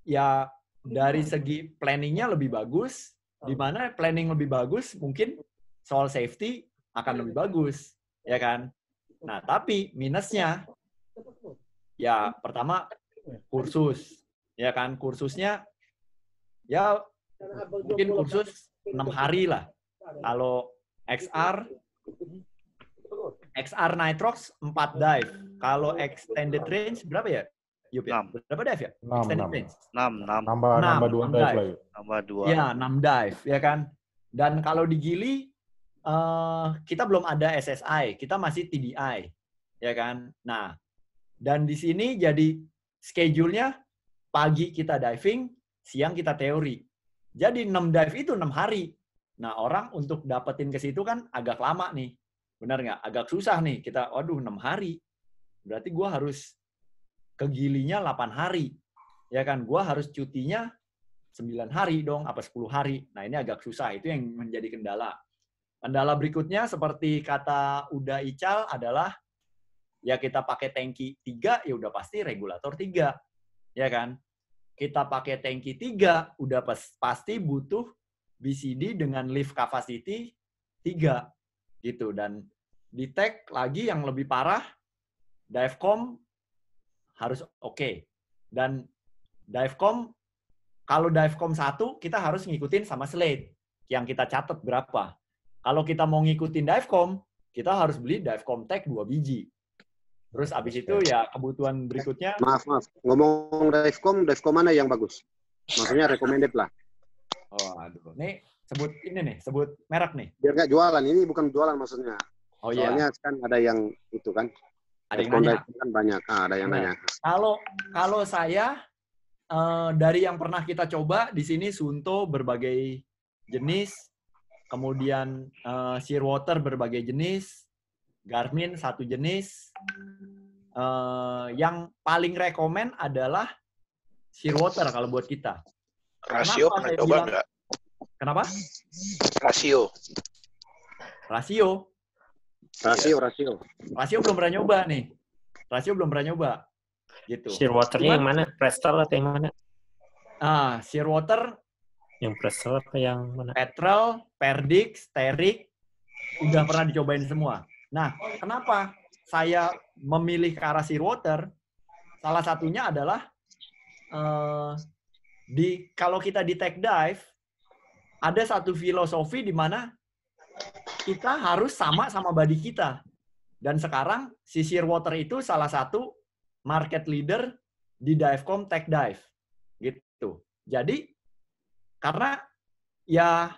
ya dari iya. segi planningnya lebih bagus, ah. di mana planning lebih bagus mungkin soal safety akan lebih bagus, ya kan? Nah, tapi minusnya ya pertama kursus, ya kan? Kursusnya ya mungkin kursus enam hari lah. Kalau XR XR Nitrox 4 dive. Kalau extended range berapa ya? Yup ya. 6. Berapa dive ya? 6, 6. 6, 6. Nambah, 6, nambah 2 6 dive, dive lagi. Nambah 2. Ya, 6 dive, ya kan? Dan kalau di Gili, uh, kita belum ada SSI, kita masih TDI, ya kan? Nah, dan di sini jadi schedule-nya pagi kita diving, siang kita teori. Jadi 6 dive itu 6 hari. Nah, orang untuk dapetin ke situ kan agak lama nih. Benar nggak? Agak susah nih. Kita, waduh, 6 hari. Berarti gue harus gilinya 8 hari. Ya kan, Gua harus cutinya 9 hari dong, apa 10 hari. Nah ini agak susah, itu yang menjadi kendala. Kendala berikutnya seperti kata Uda Ical adalah ya kita pakai tanki 3, ya udah pasti regulator 3. Ya kan? Kita pakai tanki 3, udah pasti butuh BCD dengan lift capacity 3 gitu dan di tag lagi yang lebih parah Divecom harus oke. Okay. Dan Divecom kalau Divecom satu kita harus ngikutin sama Slate yang kita catat berapa. Kalau kita mau ngikutin Divecom, kita harus beli Divecom tag dua biji. Terus abis itu ya kebutuhan berikutnya. Maaf, maaf. Ngomong Divecom, Divecom mana yang bagus? Maksudnya recommended lah. Oh, aduh. Nih, sebut ini nih, sebut merek nih. Biar nggak jualan. Ini bukan jualan maksudnya. Oh iya. Soalnya iya. kan ada yang itu kan ada yang nanya. banyak, ah, ada yang nah, nanya. Kalau kalau saya uh, dari yang pernah kita coba di sini Sunto berbagai jenis, kemudian uh, eh, Water berbagai jenis, Garmin satu jenis. Uh, yang paling rekomen adalah Water kalau buat kita. Rasio Kenapa? Rasio. Rasio. Rasio, iya. rasio. Rasio belum pernah nyoba nih. Rasio belum pernah nyoba. Gitu. waternya yang mana? Prestel atau yang mana? Ah, water. Yang Prestel atau yang mana? Petrel, Perdix, Terik. Udah pernah dicobain semua. Nah, kenapa saya memilih ke arah water? Salah satunya adalah uh, di kalau kita di tech dive ada satu filosofi di mana kita harus sama sama body kita. Dan sekarang si Shearwater itu salah satu market leader di Divecom Tech Dive. Gitu. Jadi karena ya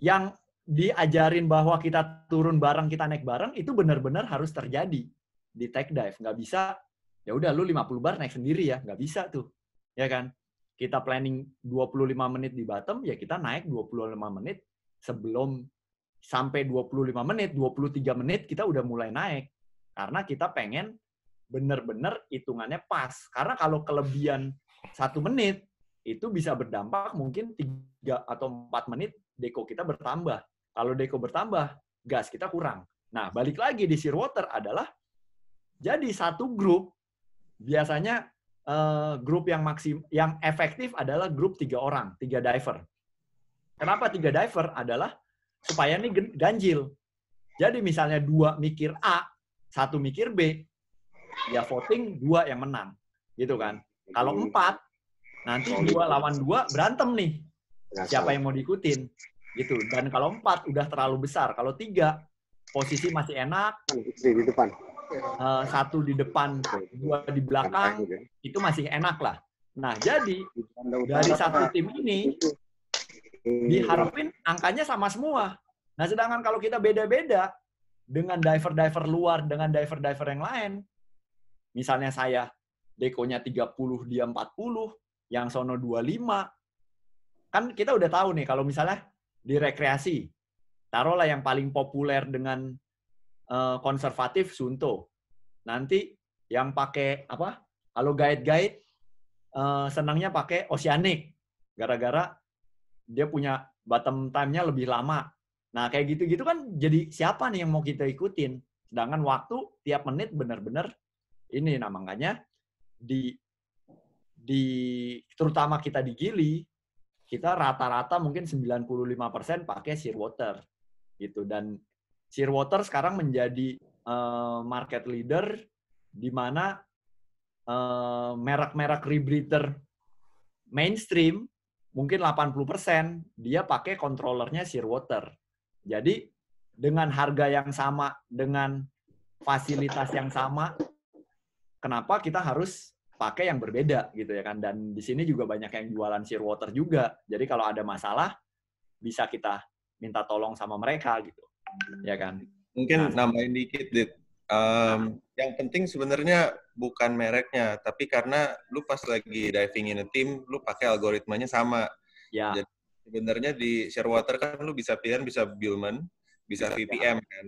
yang diajarin bahwa kita turun bareng, kita naik bareng itu benar-benar harus terjadi di tech dive. Nggak bisa ya udah lu 50 bar naik sendiri ya, nggak bisa tuh. Ya kan? Kita planning 25 menit di bottom, ya kita naik 25 menit sebelum sampai 25 menit, 23 menit kita udah mulai naik. Karena kita pengen bener-bener hitungannya pas. Karena kalau kelebihan satu menit, itu bisa berdampak mungkin tiga atau empat menit deko kita bertambah. Kalau deko bertambah, gas kita kurang. Nah, balik lagi di water adalah jadi satu grup biasanya uh, grup yang maksim yang efektif adalah grup tiga orang, tiga diver. Kenapa tiga diver adalah supaya ini ganjil. Jadi misalnya dua mikir A, satu mikir B, ya voting dua yang menang, gitu kan? Kalau hmm. empat, nanti dua gitu. lawan dua berantem nih, siapa yang mau diikutin, gitu. Dan kalau empat udah terlalu besar, kalau tiga posisi masih enak, kan, di depan, eh, satu di depan, dua di belakang, kan, kan, gitu ya. itu masih enak lah. Nah jadi dari satu tim ini diharapin iya. angkanya sama semua. Nah, sedangkan kalau kita beda-beda dengan diver-diver luar, dengan diver-diver yang lain, misalnya saya dekonya 30, dia 40, yang sono 25, kan kita udah tahu nih kalau misalnya di rekreasi, taruhlah yang paling populer dengan uh, konservatif Sunto. Nanti yang pakai apa? Kalau guide-guide uh, senangnya pakai Oceanic. Gara-gara dia punya bottom time-nya lebih lama. Nah, kayak gitu-gitu kan jadi siapa nih yang mau kita ikutin? Sedangkan waktu tiap menit benar-benar ini namanya di di terutama kita di Gili kita rata-rata mungkin 95% pakai water gitu dan water sekarang menjadi uh, market leader di mana uh, merek-merek rebreather mainstream mungkin 80% dia pakai kontrolernya Shearwater. Jadi dengan harga yang sama, dengan fasilitas yang sama, kenapa kita harus pakai yang berbeda gitu ya kan? Dan di sini juga banyak yang jualan Shearwater juga. Jadi kalau ada masalah bisa kita minta tolong sama mereka gitu. Ya kan? Mungkin nah, nambahin dikit, Dit. Um, nah. Yang penting sebenarnya bukan mereknya, tapi karena lu pas lagi diving in a team, lu pakai algoritmanya sama. Ya. Jadi sebenarnya di Sharewater kan lu bisa pilihan bisa Billman, bisa, ya. VPM kan.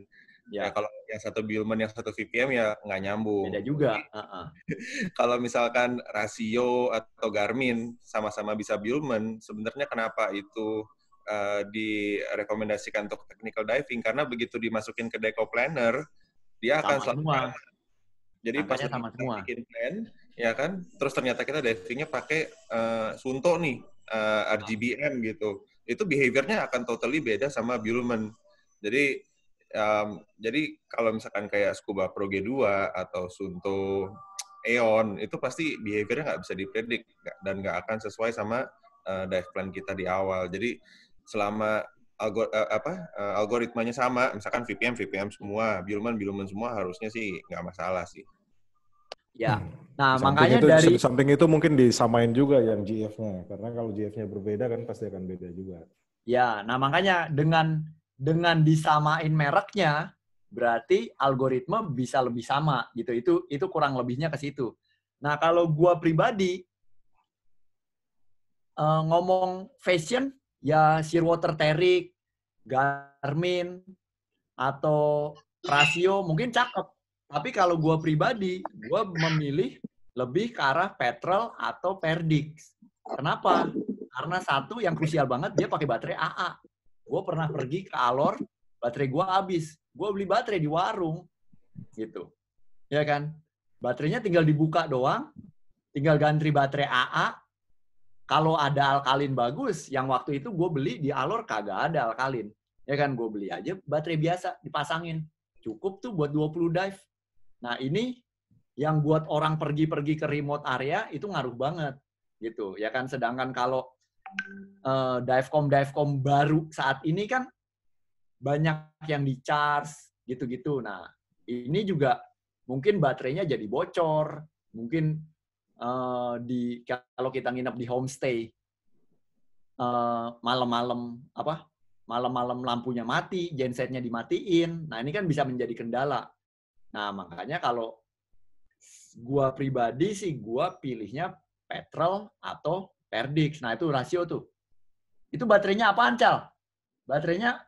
Ya. Nah, kalau yang satu Billman yang satu VPM ya nggak nyambung. Beda juga. Uh -uh. kalau misalkan rasio atau Garmin sama-sama bisa Billman, sebenarnya kenapa itu uh, direkomendasikan untuk technical diving karena begitu dimasukin ke deco planner dia akan selalu jadi pas sama semua. bikin plan, ya kan? Terus ternyata kita divingnya pakai uh, Sunto nih, uh, eh, RGBM gitu. Itu behaviornya akan totally beda sama Buhlmann. Jadi um, jadi kalau misalkan kayak Scuba Pro G2 atau Sunto Eon itu pasti behaviornya nggak bisa dipredik dan nggak akan sesuai sama uh, eh, dive plan kita di awal. Jadi selama algor, eh, apa eh, algoritmanya sama, misalkan VPN VPN semua, Billman Billman semua harusnya sih nggak masalah sih. Ya. Hmm. Nah, samping makanya itu, dari samping itu mungkin disamain juga yang GF-nya karena kalau GF-nya berbeda kan pasti akan beda juga. Ya, nah makanya dengan dengan disamain mereknya berarti algoritma bisa lebih sama gitu. Itu itu kurang lebihnya ke situ. Nah, kalau gua pribadi eh, ngomong fashion ya Shearwater Terik, Garmin, atau Rasio mungkin cakep. Tapi kalau gue pribadi, gue memilih lebih ke arah Petrol atau Perdix. Kenapa? Karena satu yang krusial banget dia pakai baterai AA. Gue pernah pergi ke Alor, baterai gue habis. Gue beli baterai di warung, gitu. Ya kan? Baterainya tinggal dibuka doang, tinggal ganti baterai AA, kalau ada alkalin bagus, yang waktu itu gue beli di Alor kagak ada alkalin. Ya kan, gue beli aja baterai biasa, dipasangin. Cukup tuh buat 20 dive. Nah ini yang buat orang pergi-pergi ke remote area itu ngaruh banget gitu ya kan sedangkan kalau uh, eh, divecom divecom baru saat ini kan banyak yang di charge gitu-gitu nah ini juga mungkin baterainya jadi bocor mungkin uh, di kalau kita nginep di homestay uh, malam-malam apa malam-malam lampunya mati, gensetnya dimatiin. Nah ini kan bisa menjadi kendala. Nah makanya kalau gua pribadi sih gua pilihnya petrol atau perdix. Nah itu rasio tuh. Itu baterainya apa ancol Baterainya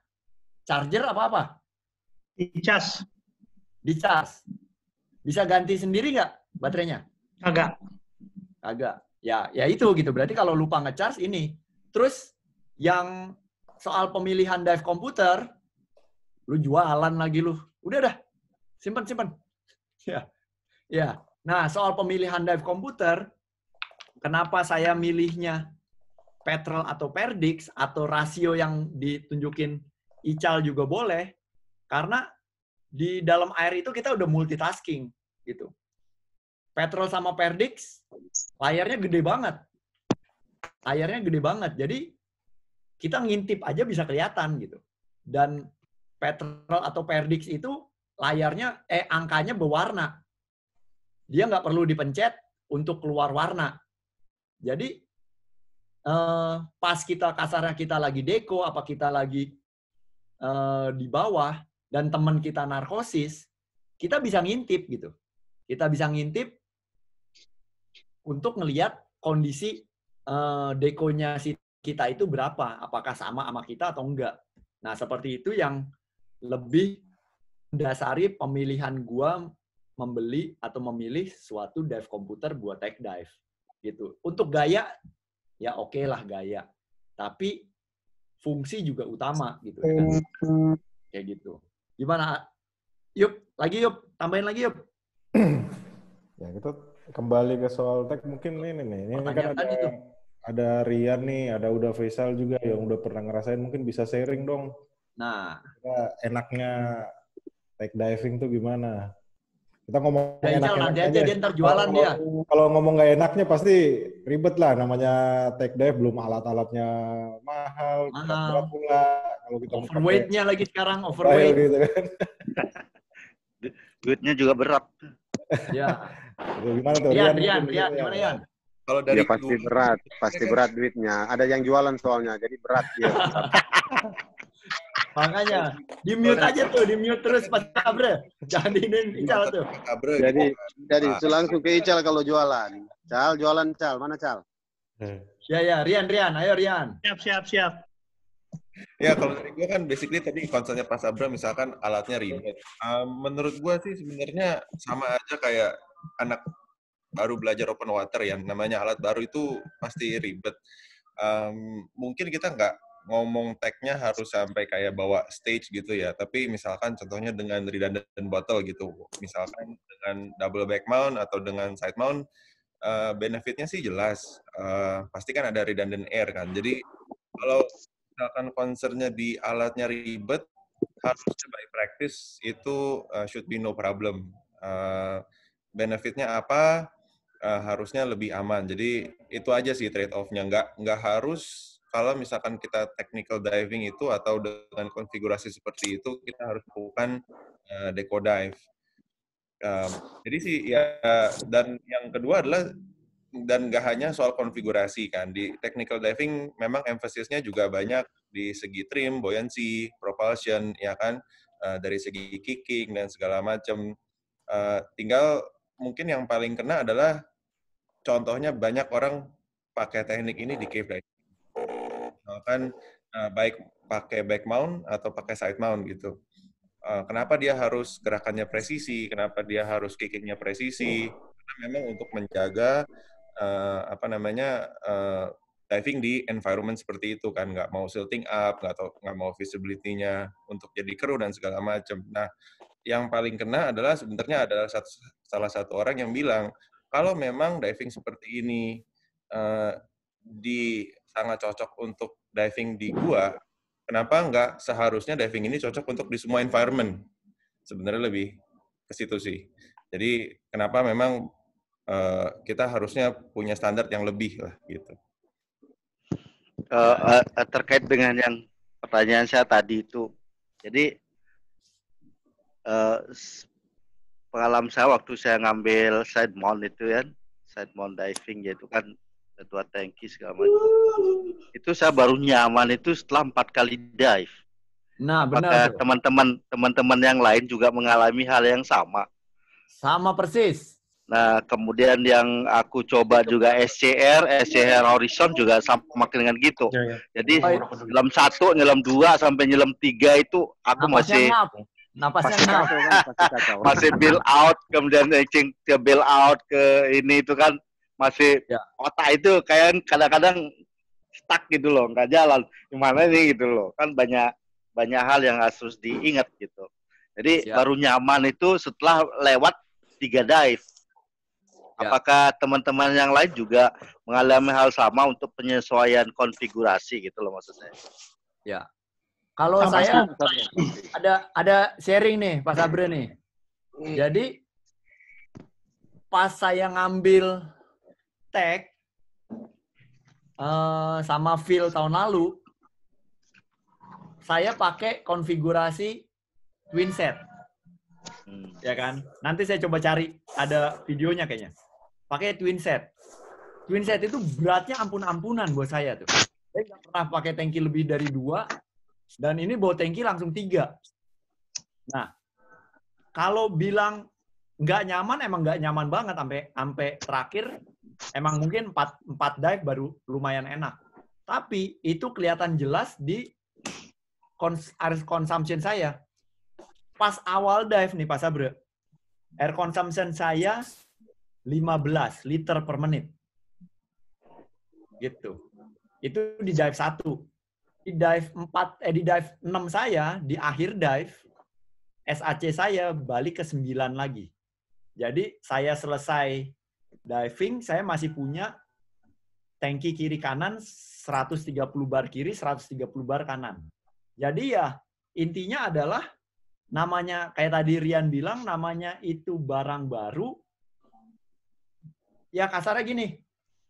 charger apa-apa? Dicas. Dicas. Bisa ganti sendiri nggak baterainya? agak agak ya ya itu gitu berarti kalau lupa ngecharge ini terus yang soal pemilihan dive komputer lu jualan lagi lu udah dah simpen simpen ya ya nah soal pemilihan dive komputer kenapa saya milihnya petrol atau perdix atau rasio yang ditunjukin ical juga boleh karena di dalam air itu kita udah multitasking gitu Petrol sama Perdix layarnya gede banget. Layarnya gede banget. Jadi kita ngintip aja bisa kelihatan gitu. Dan Petrol atau Perdix itu layarnya eh angkanya berwarna. Dia nggak perlu dipencet untuk keluar warna. Jadi eh, pas kita kasarnya kita lagi deko apa kita lagi eh, di bawah dan teman kita narkosis, kita bisa ngintip gitu. Kita bisa ngintip untuk ngelihat kondisi uh, dekonya si kita itu berapa, apakah sama sama kita atau enggak. Nah, seperti itu yang lebih mendasari pemilihan gua membeli atau memilih suatu dive komputer buat tech dive gitu. Untuk gaya ya oke okay lah gaya, tapi fungsi juga utama gitu ya kan. Kayak gitu. Gimana? yuk lagi yuk tambahin lagi yuk ya itu kembali ke soal tech mungkin ini nih. Ini kan ada, itu. ada Rian nih, ada udah Faisal juga yang udah pernah ngerasain mungkin bisa sharing dong. Nah, kita enaknya tech diving tuh gimana? Kita ngomong Faisal enak nanti aja, aja ya. dia ntar jualan kalau, dia. Kalau ngomong nggak enaknya pasti ribet lah namanya tech dive belum alat-alatnya mahal, mahal. pula kalau kita overweightnya lagi sekarang overweight. gitu kan. Duitnya juga berat. Iya. Gimana tuh? Rian, Rian, Rian, gimana Rian? Kalau dari ya, pasti dulu. berat, pasti berat duitnya. Ada yang jualan soalnya, jadi berat dia. Makanya di mute aja tuh, di mute terus pas kabre. Jangan diinin Ical tuh. Kabre. Jadi jadi langsung ke Ical kalau jualan. Cal jualan Cal, mana Cal? Ya ya, Rian Rian, ayo Rian. Siap siap siap ya kalau dari gue kan basically tadi konsepnya pas Abra misalkan alatnya ribet, Um, menurut gue sih sebenarnya sama aja kayak anak baru belajar open water yang namanya alat baru itu pasti ribet um, mungkin kita nggak ngomong tag-nya harus sampai kayak bawa stage gitu ya tapi misalkan contohnya dengan redundant bottle gitu misalkan dengan double back mount atau dengan side mount uh, benefitnya sih jelas uh, pasti kan ada redundant air kan jadi kalau misalkan konsernya di alatnya ribet, harus by practice itu uh, should be no problem. Uh, benefitnya apa? Uh, harusnya lebih aman. Jadi itu aja sih trade offnya nya Nggak nggak harus kalau misalkan kita technical diving itu atau dengan konfigurasi seperti itu kita harus lakukan uh, deco dive. Uh, jadi sih ya dan yang kedua adalah dan nggak hanya soal konfigurasi kan di technical diving memang emphasisnya juga banyak di segi trim, buoyancy, propulsion ya kan uh, dari segi kicking dan segala macam. Uh, eh, tinggal mungkin yang paling kena adalah contohnya banyak orang pakai teknik ini di cave diving. kan uh, baik pakai back mount atau pakai side mount gitu. Uh, kenapa dia harus gerakannya presisi? Kenapa dia harus kickingnya presisi? Karena memang untuk menjaga uh, apa namanya uh, diving di environment seperti itu kan nggak mau silting up nggak tau nggak mau visibility-nya untuk jadi kru dan segala macam nah yang paling kena adalah sebenarnya adalah satu, salah satu orang yang bilang kalau memang diving seperti ini uh, di sangat cocok untuk diving di gua kenapa nggak seharusnya diving ini cocok untuk di semua environment sebenarnya lebih ke situ sih jadi kenapa memang Eh, kita harusnya punya standar yang lebih lah gitu. Uh, uh, terkait dengan yang pertanyaan saya tadi itu, jadi uh, pengalaman saya waktu saya ngambil side mount itu ya, side mount diving yaitu kan ketua tangki segala macam. Itu saya baru nyaman itu setelah empat kali dive. Nah, benar. teman-teman teman-teman yang lain juga mengalami hal yang sama? Sama persis. Nah, kemudian yang aku coba juga SCR, SCR iya. Horizon juga sama dengan gitu. Ya, ya. Jadi oh, iya. nyelam satu, nyelam dua, sampai nyelam tiga itu aku masih masih build out, kemudian etching ke build out ke ini itu kan masih ya. otak itu kayak kadang-kadang stuck gitu loh, nggak jalan. Gimana nih gitu loh, kan banyak banyak hal yang harus diingat gitu. Jadi Siap. baru nyaman itu setelah lewat tiga dive Ya. Apakah teman-teman yang lain juga mengalami hal sama untuk penyesuaian konfigurasi gitu loh maksudnya? Ya. Kalau sama saya sama. ada ada sharing nih Pak Sabrina. nih. Hmm. Jadi pas saya ngambil tag eh, sama feel tahun lalu, saya pakai konfigurasi twin set. Hmm. Ya kan? Nanti saya coba cari ada videonya kayaknya pakai twin set. Twin set itu beratnya ampun-ampunan buat saya tuh. Saya nggak pernah pakai tanki lebih dari dua, dan ini bawa tanki langsung tiga. Nah, kalau bilang nggak nyaman, emang nggak nyaman banget sampai sampai terakhir. Emang mungkin empat empat dive baru lumayan enak. Tapi itu kelihatan jelas di kons consumption saya. Pas awal dive nih, Pak Sabre, air consumption saya 15 liter per menit. Gitu. Itu di dive 1. Di dive 4 eh di dive 6 saya di akhir dive SAC saya balik ke 9 lagi. Jadi saya selesai diving, saya masih punya tangki kiri kanan 130 bar kiri, 130 bar kanan. Jadi ya intinya adalah namanya kayak tadi Rian bilang namanya itu barang baru ya kasarnya gini,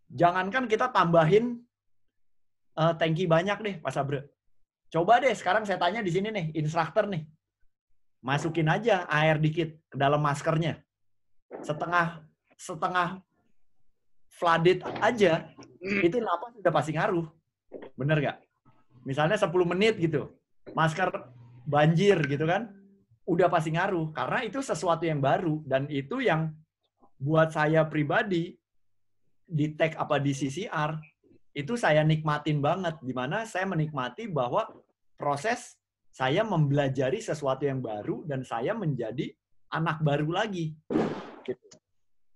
jangankan kita tambahin uh, eh, tanki banyak deh, Mas Abre. Coba deh sekarang saya tanya di sini nih, instruktur nih. Masukin aja air dikit ke dalam maskernya. Setengah setengah flooded aja, itu napas sudah pasti ngaruh. Bener gak? Misalnya 10 menit gitu, masker banjir gitu kan, udah pasti ngaruh. Karena itu sesuatu yang baru, dan itu yang buat saya pribadi di tag apa di CCR itu saya nikmatin banget dimana saya menikmati bahwa proses saya mempelajari sesuatu yang baru dan saya menjadi anak baru lagi gitu.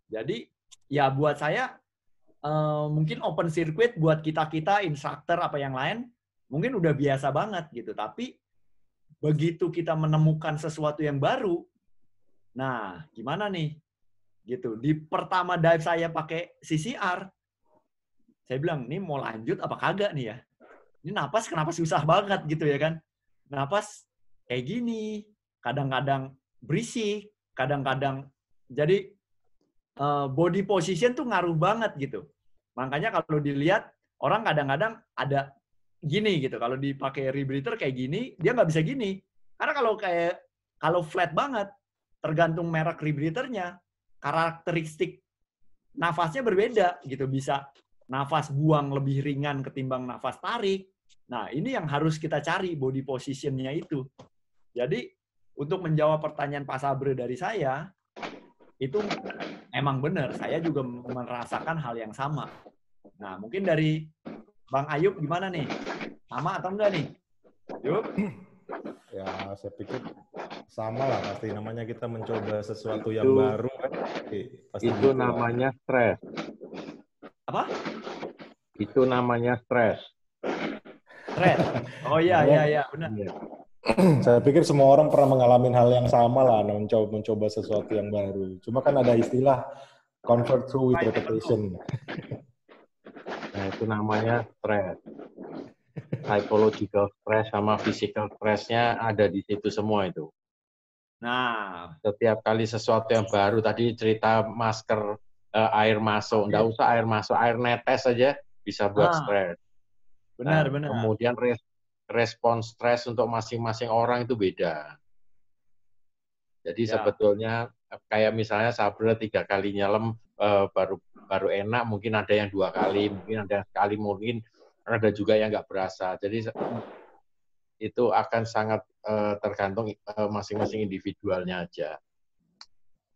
jadi ya buat saya uh, mungkin open circuit buat kita kita instructor apa yang lain mungkin udah biasa banget gitu tapi begitu kita menemukan sesuatu yang baru nah gimana nih gitu di pertama dive saya pakai CCR saya bilang ini mau lanjut apa kagak nih ya ini napas kenapa susah banget gitu ya kan napas kayak gini kadang-kadang berisi kadang-kadang jadi uh, body position tuh ngaruh banget gitu makanya kalau dilihat orang kadang-kadang ada gini gitu kalau dipakai rebreather kayak gini dia nggak bisa gini karena kalau kayak kalau flat banget tergantung merek rebreathernya karakteristik nafasnya berbeda gitu bisa nafas buang lebih ringan ketimbang nafas tarik. Nah, ini yang harus kita cari body positionnya itu. Jadi, untuk menjawab pertanyaan Pak Sabre dari saya, itu emang benar. Saya juga merasakan hal yang sama. Nah, mungkin dari Bang Ayub gimana nih? Sama atau enggak nih? Ayub? ya saya pikir sama lah pasti namanya kita mencoba sesuatu itu, yang baru kan pasti, itu gitu namanya lah. stres apa itu namanya stres stres oh iya iya iya benar iya. saya pikir semua orang pernah mengalami hal yang sama lah mencoba mencoba sesuatu yang baru cuma kan ada istilah convert through with nah, repetition nah itu namanya stress psychological stress sama physical stressnya ada di situ semua itu. Nah, setiap kali sesuatu yang baru tadi cerita masker uh, air masuk, enggak iya. usah air masuk, air netes saja bisa buat nah, stress. Benar, nah, benar. Kemudian res respon stres untuk masing-masing orang itu beda. Jadi ya. sebetulnya kayak misalnya sabre tiga kali nyelam uh, baru baru enak, mungkin ada yang dua kali, mungkin ada yang sekali, mungkin ada juga yang nggak berasa. Jadi itu akan sangat uh, tergantung masing eh, masing-masing individualnya aja.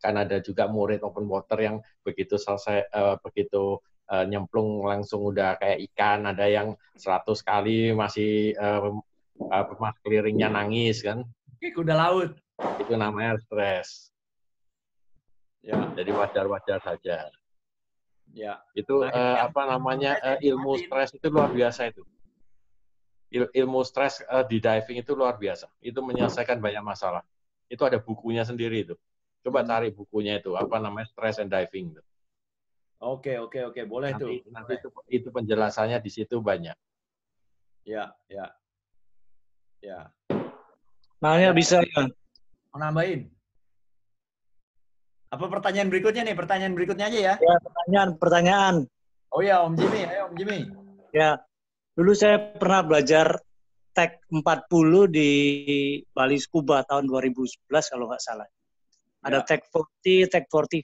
Kan ada juga murid open water yang begitu selesai uh, begitu uh, nyemplung langsung udah kayak ikan, ada yang 100 kali masih uh, uh, nangis kan. kuda laut. Itu namanya stres. Ya, jadi wajar-wajar saja. Ya. Itu nah, uh, apa namanya uh, ilmu stres itu luar biasa itu. Il ilmu stres uh, di diving itu luar biasa. Itu menyelesaikan banyak masalah. Itu ada bukunya sendiri itu. Coba hmm. cari bukunya itu apa namanya stress and diving itu. Oke, oke, oke, boleh nanti, tuh. Nanti itu, itu penjelasannya di situ banyak. Ya, ya. Ya. Nah ya bisa ya. Menambahin. Apa pertanyaan berikutnya nih? Pertanyaan berikutnya aja ya. Ya, pertanyaan, pertanyaan. Oh ya, Om Jimmy, ayo Om Jimmy. Ya, dulu saya pernah belajar tag 40 di Bali Scuba tahun 2011 kalau nggak salah. Ada tag 40, tag 45,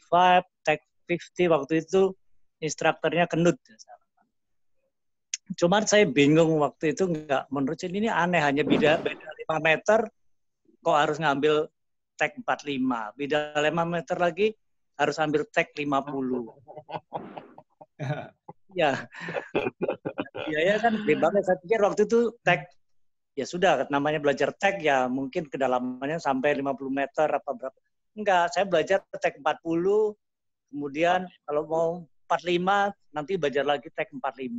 tag 50 waktu itu instrukturnya kenut. Cuman saya bingung waktu itu nggak menurut saya ini aneh hanya beda beda 5 meter kok harus ngambil tag 45. Beda 5 meter lagi harus ambil tag 50. ya. ya, ya kan bebas. Saya pikir waktu itu tag ya sudah namanya belajar tag ya mungkin kedalamannya sampai 50 meter apa berapa. Enggak, saya belajar tag 40 kemudian kalau mau 45 nanti belajar lagi tag 45.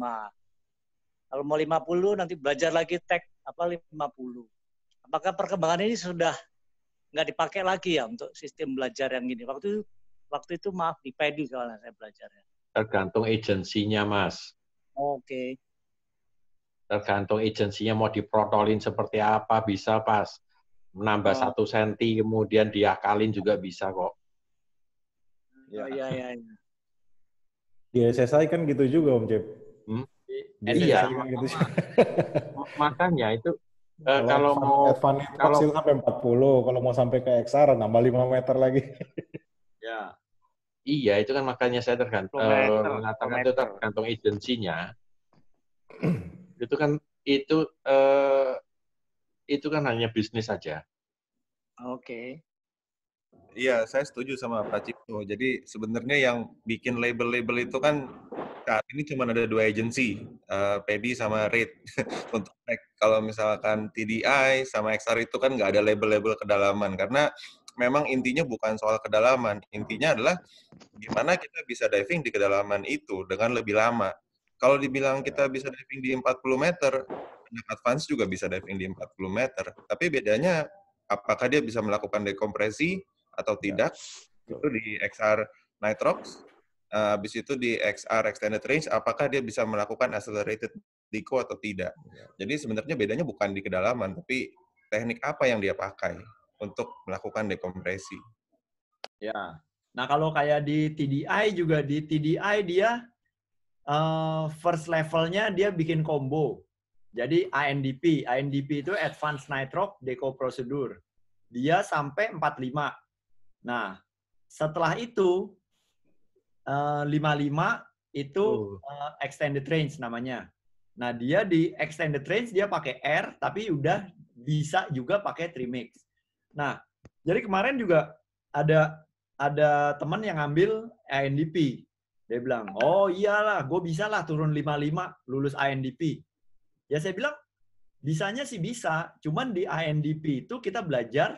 Kalau mau 50 nanti belajar lagi tag apa 50. Apakah perkembangan ini sudah nggak dipakai lagi ya untuk sistem belajar yang gini. Waktu itu, waktu itu maaf di pedu soalnya saya belajarnya. Tergantung agensinya, Mas. Oke. Okay. Tergantung agensinya mau diprotolin seperti apa, bisa pas menambah oh. satu senti kemudian diakalin juga bisa kok. Iya, oh, iya, iya. iya. Di SSI kan gitu juga, Om Cep. Hmm? iya, kan gitu. makanya itu Uh, kalau mau Evan kalau, sampai 40, kalau mau sampai ke XR nambah 5 meter lagi. ya. Iya, itu kan makanya saya tergantung meter, uh, eh, mengatakan itu tergantung agensinya. itu kan itu uh, itu kan hanya bisnis saja. Oke. Okay. Iya, saya setuju sama Pak Cipto. Jadi sebenarnya yang bikin label-label itu kan saat ini cuma ada dua agensi, uh, eh, Pedi sama Rate. Untuk kalau misalkan TDI sama XR itu kan nggak ada label-label kedalaman karena memang intinya bukan soal kedalaman. Intinya adalah gimana kita bisa diving di kedalaman itu dengan lebih lama. Kalau dibilang kita bisa diving di 40 meter, advance juga bisa diving di 40 meter. Tapi bedanya apakah dia bisa melakukan dekompresi atau ya, tidak, itu di XR Nitrox uh, habis itu di XR extended range apakah dia bisa melakukan accelerated deco atau tidak. Iya. Jadi sebenarnya bedanya bukan di kedalaman tapi teknik apa yang dia pakai untuk melakukan dekompresi. Ya. Nah, kalau kayak di TDI juga di TDI dia uh, first levelnya dia bikin combo. Jadi ANDP, ANDP itu Advanced Nitrox Deco Procedure. Dia sampai 45. Nah, setelah itu 55 eh, itu uh, extended range namanya. Nah, dia di extended range dia pakai R tapi udah bisa juga pakai trimix. Nah, jadi kemarin juga ada ada teman yang ngambil ANDP. Dia bilang, "Oh iyalah, gue bisa lah turun 55 lulus ANDP." Ya saya bilang, bisanya sih bisa, cuman di ANDP itu kita belajar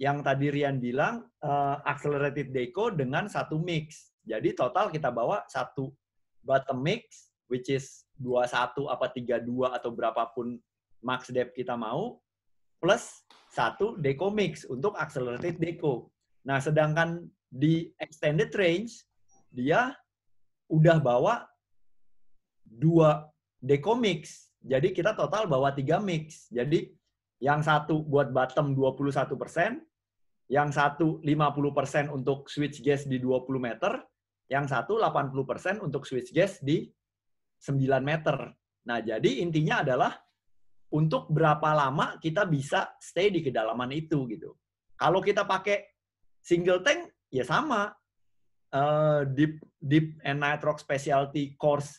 yang tadi Rian bilang uh, accelerated deco dengan satu mix. Jadi total kita bawa satu bottom mix, which is 21 apa 32 atau berapapun max depth kita mau, plus satu deco mix untuk accelerated deco. Nah, sedangkan di extended range, dia udah bawa dua deco mix. Jadi kita total bawa tiga mix. Jadi yang satu buat bottom 21%, yang satu 50% untuk switch gas di 20 meter, yang satu 80% untuk switch gas di 9 meter. Nah, jadi intinya adalah untuk berapa lama kita bisa stay di kedalaman itu gitu. Kalau kita pakai single tank ya sama uh, deep deep and nitrox specialty course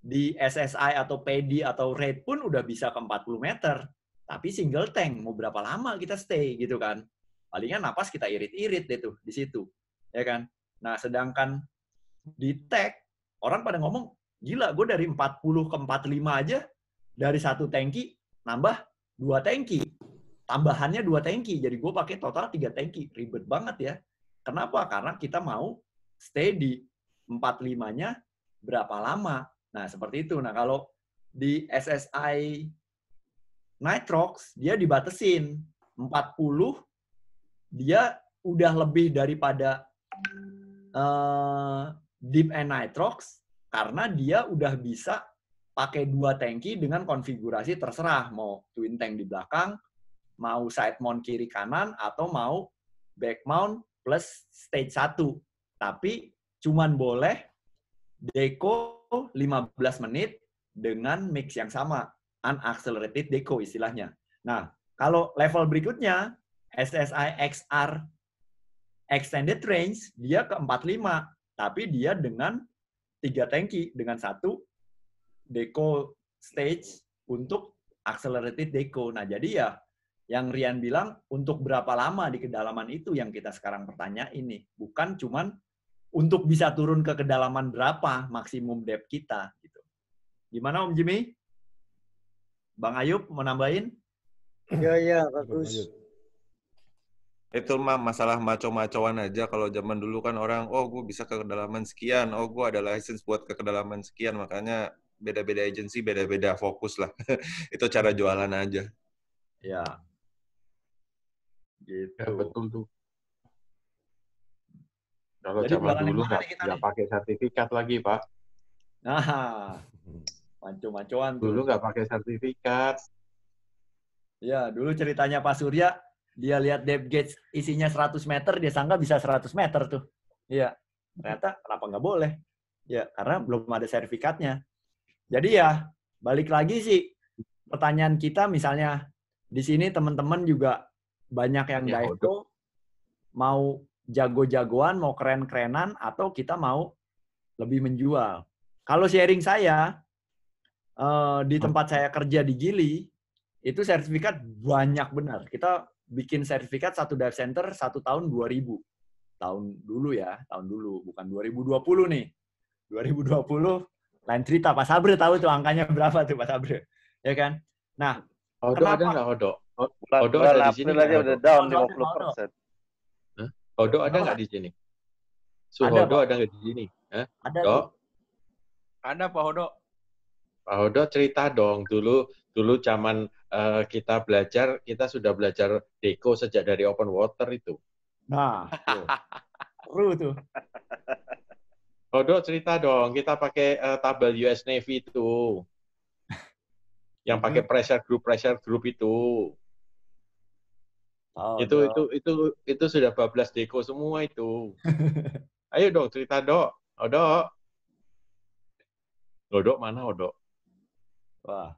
di SSI atau PD atau RAID pun udah bisa ke 40 meter. Tapi single tank mau berapa lama kita stay gitu kan. Palingan napas kita irit-irit deh tuh di situ. Ya kan? Nah, sedangkan di tag orang pada ngomong gila gue dari 40 ke 45 aja dari satu tanki nambah dua tanki tambahannya dua tanki jadi gue pakai total tiga tanki ribet banget ya kenapa karena kita mau stay di 45 nya berapa lama nah seperti itu nah kalau di SSI Nitrox dia dibatesin 40 dia udah lebih daripada uh, Deep and Nitrox karena dia udah bisa pakai dua tangki dengan konfigurasi terserah mau twin tank di belakang, mau side mount kiri kanan atau mau back mount plus stage 1. Tapi cuman boleh deco 15 menit dengan mix yang sama, unaccelerated deco istilahnya. Nah, kalau level berikutnya SSI XR extended range dia ke 45 tapi dia dengan tiga tanki dengan satu deco stage untuk accelerated deco. Nah, jadi ya yang Rian bilang untuk berapa lama di kedalaman itu yang kita sekarang pertanya ini, bukan cuman untuk bisa turun ke kedalaman berapa maksimum depth kita gitu. Gimana Om Jimmy? Bang Ayub menambahin? nambahin? Ya ya bagus itu mah masalah maco-macoan aja kalau zaman dulu kan orang oh gue bisa ke kedalaman sekian oh gue ada license buat ke kedalaman sekian makanya beda-beda agensi beda-beda fokus lah itu cara jualan aja iya. ya gitu ya, betul tuh kalau Jadi zaman dulu nggak pakai sertifikat lagi pak nah maco-macoan dulu nggak pakai sertifikat ya dulu ceritanya Pak Surya dia lihat depth gauge isinya 100 meter, dia sangka bisa 100 meter tuh. Iya. Ternyata kenapa nggak boleh? Ya, karena belum ada sertifikatnya. Jadi ya, balik lagi sih pertanyaan kita misalnya di sini teman-teman juga banyak yang ya, itu mau jago-jagoan, mau keren-kerenan atau kita mau lebih menjual. Kalau sharing saya eh, di hmm. tempat saya kerja di Gili itu sertifikat banyak benar. Kita bikin sertifikat satu dive center satu tahun 2000. Tahun dulu ya, tahun dulu. Bukan 2020 nih. 2020 lain cerita. Pak Sabre tahu tuh angkanya berapa tuh Pak Sabre. Ya kan? Nah, Odo kenapa? ada nggak Odo? Odo oh, bulan ada di sini. Lagi udah down 50 persen. Odo ada nggak di sini? Suhodo ada nggak di sini? Hah? Ada. Do? Ada Pak Odo. Pak Odo cerita dong dulu dulu zaman uh, kita belajar, kita sudah belajar deko sejak dari open water itu. Nah, seru tuh. Odo cerita dong, kita pakai uh, tabel US Navy itu. Yang pakai pressure group pressure group itu. Oh, itu, itu itu itu sudah bablas deko semua itu. Ayo dong cerita dok, Odo, oh, Odo mana Odo? Oh, Wah,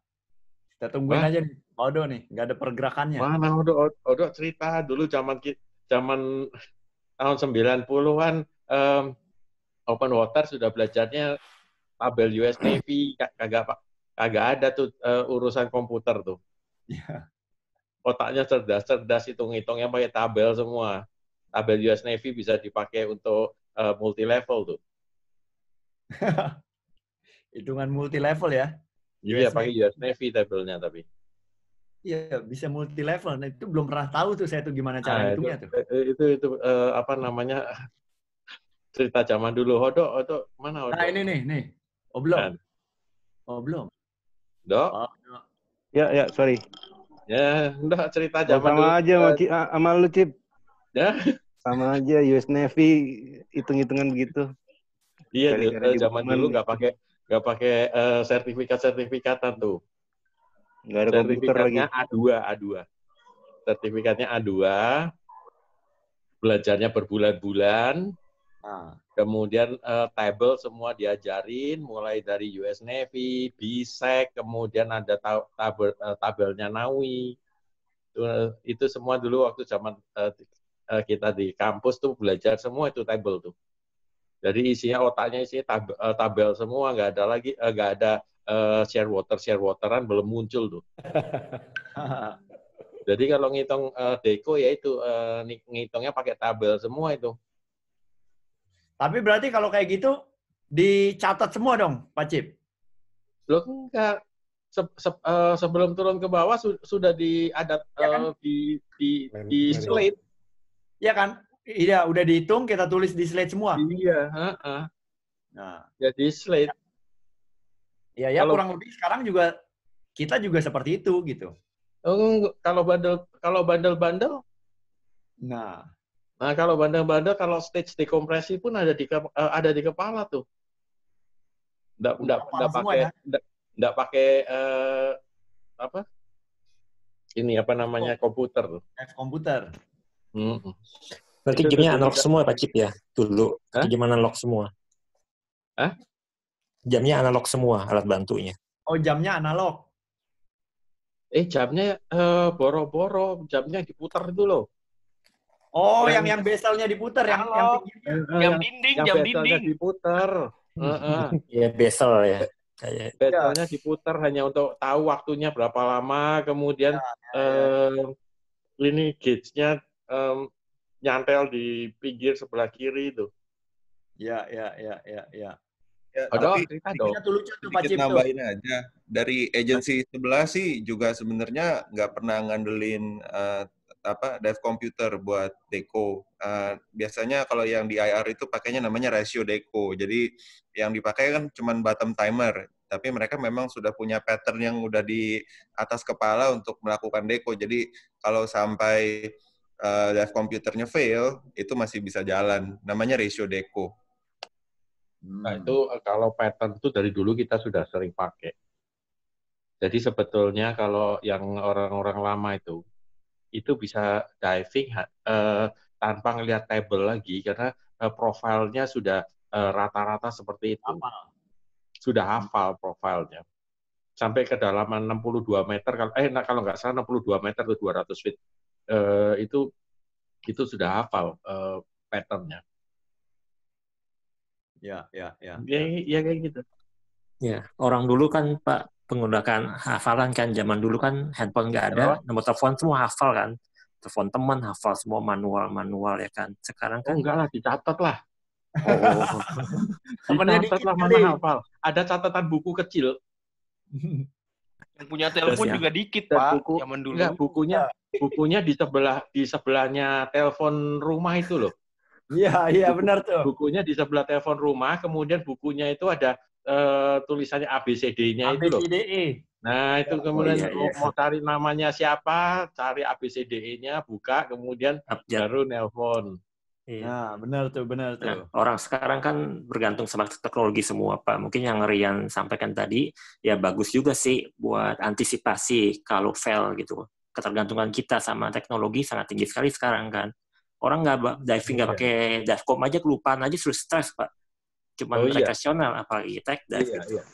kita tungguin Wah. aja nih. Odo nih, nggak ada pergerakannya. Mana Odo? Odo cerita dulu zaman zaman tahun 90-an um, open water sudah belajarnya tabel US Navy kagak kagak ada tuh uh, urusan komputer tuh. Yeah. Otaknya cerdas-cerdas hitung-hitungnya pakai tabel semua. Tabel US Navy bisa dipakai untuk uh, eh, multi level tuh. Hitungan multi level ya? Iya, pakai US Navy tabelnya tapi. Iya, bisa multi level. Nah, itu belum pernah tahu tuh saya tuh gimana cara nah, hitungnya itu, tuh. Eh, itu itu uh, apa namanya? cerita zaman dulu. Hodok, hodok mana hodok? Nah, ini nih, nih. Oblong. Oh, belum. Nah. Oh, belum. Dok. Oh, Ya, ya, sorry. Ya, enggak cerita zaman sama dulu. aja sama, sama lu, Cip. Ya. Sama aja US Navy hitung-hitungan begitu. Iya, Kali eh, -kali zaman dulu gitu. nggak pakai nggak pakai uh, sertifikat sertifikatan tuh Nggak ada komputer lagi. A2, A2. Sertifikatnya A2. Belajarnya berbulan-bulan. Ah. Kemudian uh, table semua diajarin, mulai dari US Navy, BSEC, kemudian ada tabel uh, tabelnya Nawi. Itu, eh, itu semua dulu waktu zaman kita di kampus tuh belajar semua itu table tuh. Jadi isinya otaknya isinya tab, tabel semua, nggak ada lagi, nggak uh, ada uh, share water share wateran belum muncul tuh. Jadi kalau ngitung uh, deko ya itu uh, ngitungnya pakai tabel semua itu. Tapi berarti kalau kayak gitu dicatat semua dong, Pak Cip? Lo enggak. Se -se -se sebelum turun ke bawah su sudah di ya kan? uh, di di, di slate. Iya kan? Iya, udah dihitung kita tulis di slate semua. Iya, Uh -uh. Nah, jadi ya, slate. Ya ya kalau, kurang lebih sekarang juga kita juga seperti itu gitu. Oh, kalau bandel kalau bandel-bandel nah Nah, kalau bandel-bandel kalau stage dekompresi pun ada di eh, ada di kepala tuh. Enggak enggak enggak pakai enggak ya? pakai uh, apa? Ini apa namanya komputer. Komputer. Mm -hmm. Berarti gimana gamenya analog semua ya, Pak Cip ya? Dulu. gimana log analog semua. Hah? jamnya analog semua alat bantunya. Oh, jamnya analog. Eh, jamnya eh, boro-boro, uh, jamnya diputar itu loh. Oh, yang yang, yang beselnya diputar, yang yang, eh, eh, yang, yang dinding, yang, yang dinding diputar. Heeh. Hmm. Iya, ya besel ya. Bezelnya beselnya diputar hanya untuk tahu waktunya berapa lama, kemudian ya, ya, ya. ini gauge-nya um, nyantel di pinggir sebelah kiri itu. Ya, ya, ya, ya, ya. Ya, Aduh, tapi Tuh lucu tuh, Pak nambahin aja. Dari agensi sebelah sih juga sebenarnya nggak pernah ngandelin uh, apa dev computer buat deco. Uh, biasanya kalau yang di IR itu pakainya namanya ratio deco. Jadi yang dipakai kan cuma bottom timer. Tapi mereka memang sudah punya pattern yang udah di atas kepala untuk melakukan deco. Jadi kalau sampai uh, dev komputernya fail, itu masih bisa jalan. Namanya ratio deco. Nah hmm. itu eh, kalau pattern itu dari dulu kita sudah sering pakai. Jadi sebetulnya kalau yang orang-orang lama itu, itu bisa diving uh, tanpa ngelihat table lagi karena uh, profilnya sudah rata-rata uh, seperti itu. Hafal. Sudah hafal profilnya. Sampai kedalaman 62 meter kalau eh nah, kalau nggak salah 62 meter ke 200 feet uh, itu itu sudah hafal uh, patternnya ya, ya, ya. Iya, ya, ya kayak gitu. Ya, orang dulu kan Pak menggunakan hafalan kan zaman dulu kan handphone nggak ada, nomor telepon semua hafal kan. Telepon teman hafal semua manual-manual ya kan. Sekarang oh, kan oh, enggak lah dicatat lah. Oh. Temennya oh, oh. dicatat lah mana hafal. Ada catatan buku kecil. Yang punya telepon ya. juga dikit, Dan Pak. Buku, zaman dulu. Enggak, bukunya bukunya di sebelah di sebelahnya telepon rumah itu loh. Iya, iya benar tuh. Bukunya di sebelah telepon rumah, kemudian bukunya itu ada uh, tulisannya ABCD-nya itu loh. ABCDE. Nah, itu kemudian oh, iya, iya, iya. mau cari namanya siapa, cari ABCDE-nya, buka, kemudian Abjad. Ya. baru nelpon. Iya. Nah, benar tuh, benar nah, tuh. Nah, orang sekarang kan bergantung sama teknologi semua, Pak. Mungkin yang Rian sampaikan tadi, ya bagus juga sih buat antisipasi kalau fail gitu. Ketergantungan kita sama teknologi sangat tinggi sekali sekarang kan orang nggak hmm, diving nggak iya. pakai dive com aja kelupaan aja terus stres pak cuma oh, iya. apalagi tech dive iya, gitu. iya.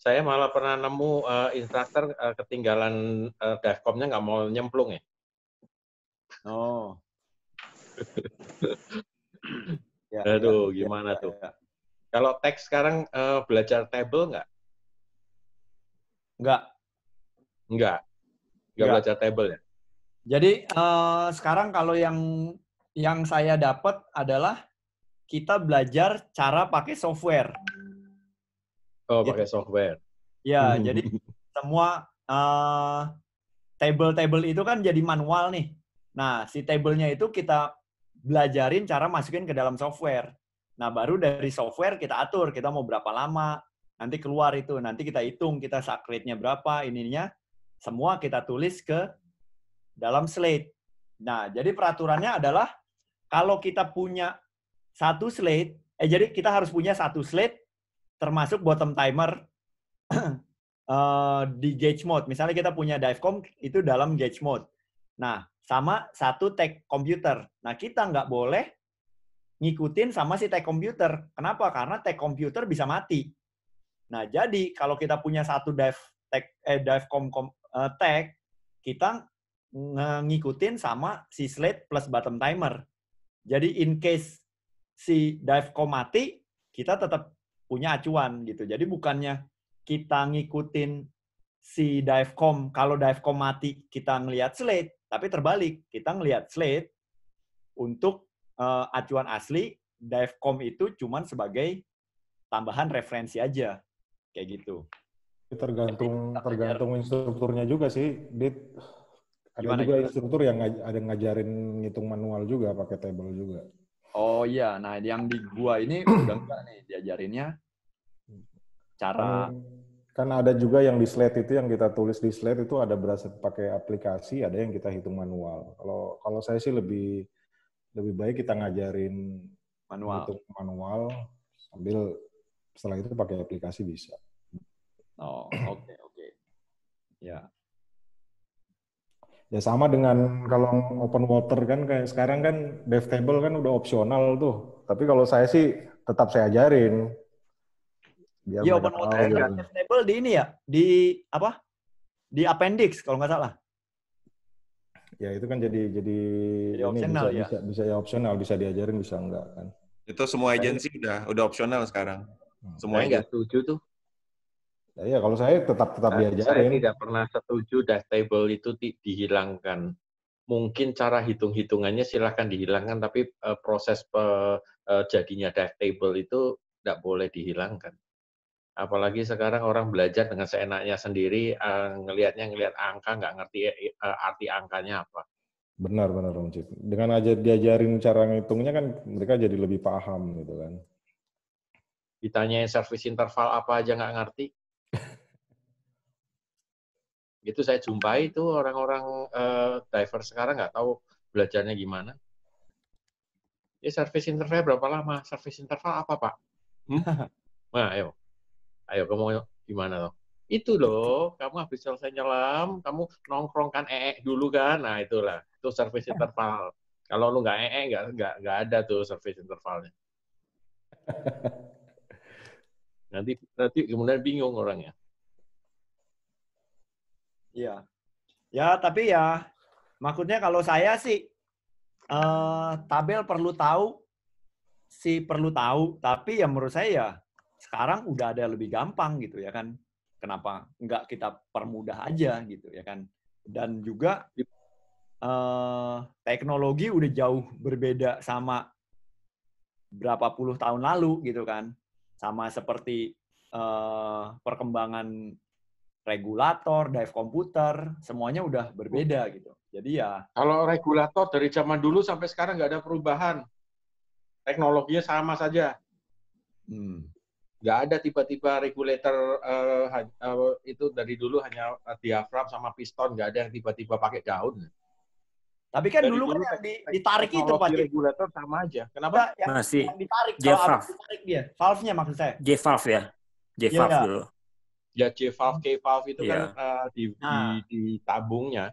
saya malah pernah nemu uh, instruktur uh, ketinggalan uh, dive comnya nggak mau nyemplung ya oh ya, aduh ya, ya, gimana ya, tuh ya. kalau tech sekarang uh, belajar table nggak nggak nggak nggak belajar table ya jadi uh, sekarang kalau yang yang saya dapat adalah kita belajar cara pakai software. Oh, jadi, pakai software. Ya, hmm. jadi semua table eh, table-table itu kan jadi manual nih. Nah, si tablenya itu kita belajarin cara masukin ke dalam software. Nah, baru dari software kita atur, kita mau berapa lama, nanti keluar itu, nanti kita hitung, kita sakritnya berapa, ininya, semua kita tulis ke dalam slate. Nah, jadi peraturannya adalah kalau kita punya satu slate, eh jadi kita harus punya satu slate termasuk bottom timer uh, di gauge mode. Misalnya kita punya dive comp itu dalam gauge mode. Nah, sama satu tag komputer. Nah, kita nggak boleh ngikutin sama si tag komputer. Kenapa? Karena tag komputer bisa mati. Nah, jadi kalau kita punya satu dive tag eh dive com uh, tag, kita ngikutin sama si slate plus bottom timer. Jadi in case si com mati, kita tetap punya acuan gitu. Jadi bukannya kita ngikutin si dive Divecom, kalau Divecom mati kita ngelihat slate, tapi terbalik, kita ngelihat slate untuk uh, acuan asli, dive Divecom itu cuma sebagai tambahan referensi aja. Kayak gitu. Tergantung tergantung instrukturnya juga sih, Dit. Ada Gimana juga itu? instruktur yang ngaj ada ngajarin ngitung manual juga pakai table juga. Oh iya, nah yang di gua ini udah enggak nih diajarinnya cara kan, kan ada juga yang di slide itu yang kita tulis di slide itu ada berasa pakai aplikasi, ada yang kita hitung manual. Kalau kalau saya sih lebih lebih baik kita ngajarin manual hitung manual sambil setelah itu pakai aplikasi bisa. Oh, oke okay, oke. Okay. Ya. Ya sama dengan kalau open water kan kayak sekarang kan dive table kan udah opsional tuh. Tapi kalau saya sih tetap saya ajarin. Biar ya open water kan table di ini ya di apa? Di appendix kalau nggak salah. Ya itu kan jadi jadi, jadi ini optional, bisa, ya. bisa bisa ya opsional bisa diajarin bisa enggak kan. Itu semua agensi udah udah opsional sekarang. Hmm. Semuanya setuju tuh. Nah, iya, kalau saya tetap tetap nah, diajarin. Saya tidak pernah setuju dash table itu di, dihilangkan. Mungkin cara hitung-hitungannya silahkan dihilangkan, tapi uh, proses pe, uh, jadinya dash table itu tidak boleh dihilangkan. Apalagi sekarang orang belajar dengan seenaknya sendiri, uh, ngelihatnya ngelihat angka, nggak ngerti uh, arti angkanya apa. Benar, benar, Om Cid. Dengan aja diajarin cara ngitungnya kan mereka jadi lebih paham gitu kan. Ditanyain service interval apa aja nggak ngerti, itu saya jumpai itu orang-orang uh, eh, diver sekarang nggak tahu belajarnya gimana. Ya service interval berapa lama? Service interval apa pak? Hmm? Nah, ayo, ayo kamu gimana loh? Itu loh, kamu habis selesai nyelam, kamu nongkrongkan ee dulu kan? Nah itulah, itu service interval. Kalau lu nggak ee nggak nggak nggak ada tuh service intervalnya. Nanti nanti kemudian bingung orangnya. Iya. Ya, tapi ya maksudnya kalau saya sih uh, tabel perlu tahu si perlu tahu, tapi ya menurut saya ya sekarang udah ada lebih gampang gitu ya kan. Kenapa nggak kita permudah aja gitu ya kan? Dan juga uh, teknologi udah jauh berbeda sama berapa puluh tahun lalu gitu kan. Sama seperti uh, perkembangan regulator, dive komputer, semuanya udah berbeda gitu. Jadi ya. Kalau regulator dari zaman dulu sampai sekarang nggak ada perubahan, teknologinya sama saja. Hmm. Nggak ada tiba-tiba regulator uh, itu dari dulu hanya diafram sama piston, nggak ada yang tiba-tiba pakai daun. Tapi kan dari dulu, kan yang ditarik itu Pak. regulator sama aja. Kenapa? Nah, Masih. Yang ditarik, valve dia. Valve-nya maksud saya. valve ya. J-valve iya, yeah. dulu ya J5 hmm. K5 itu yeah. kan uh, di, nah. di, di ah. tabungnya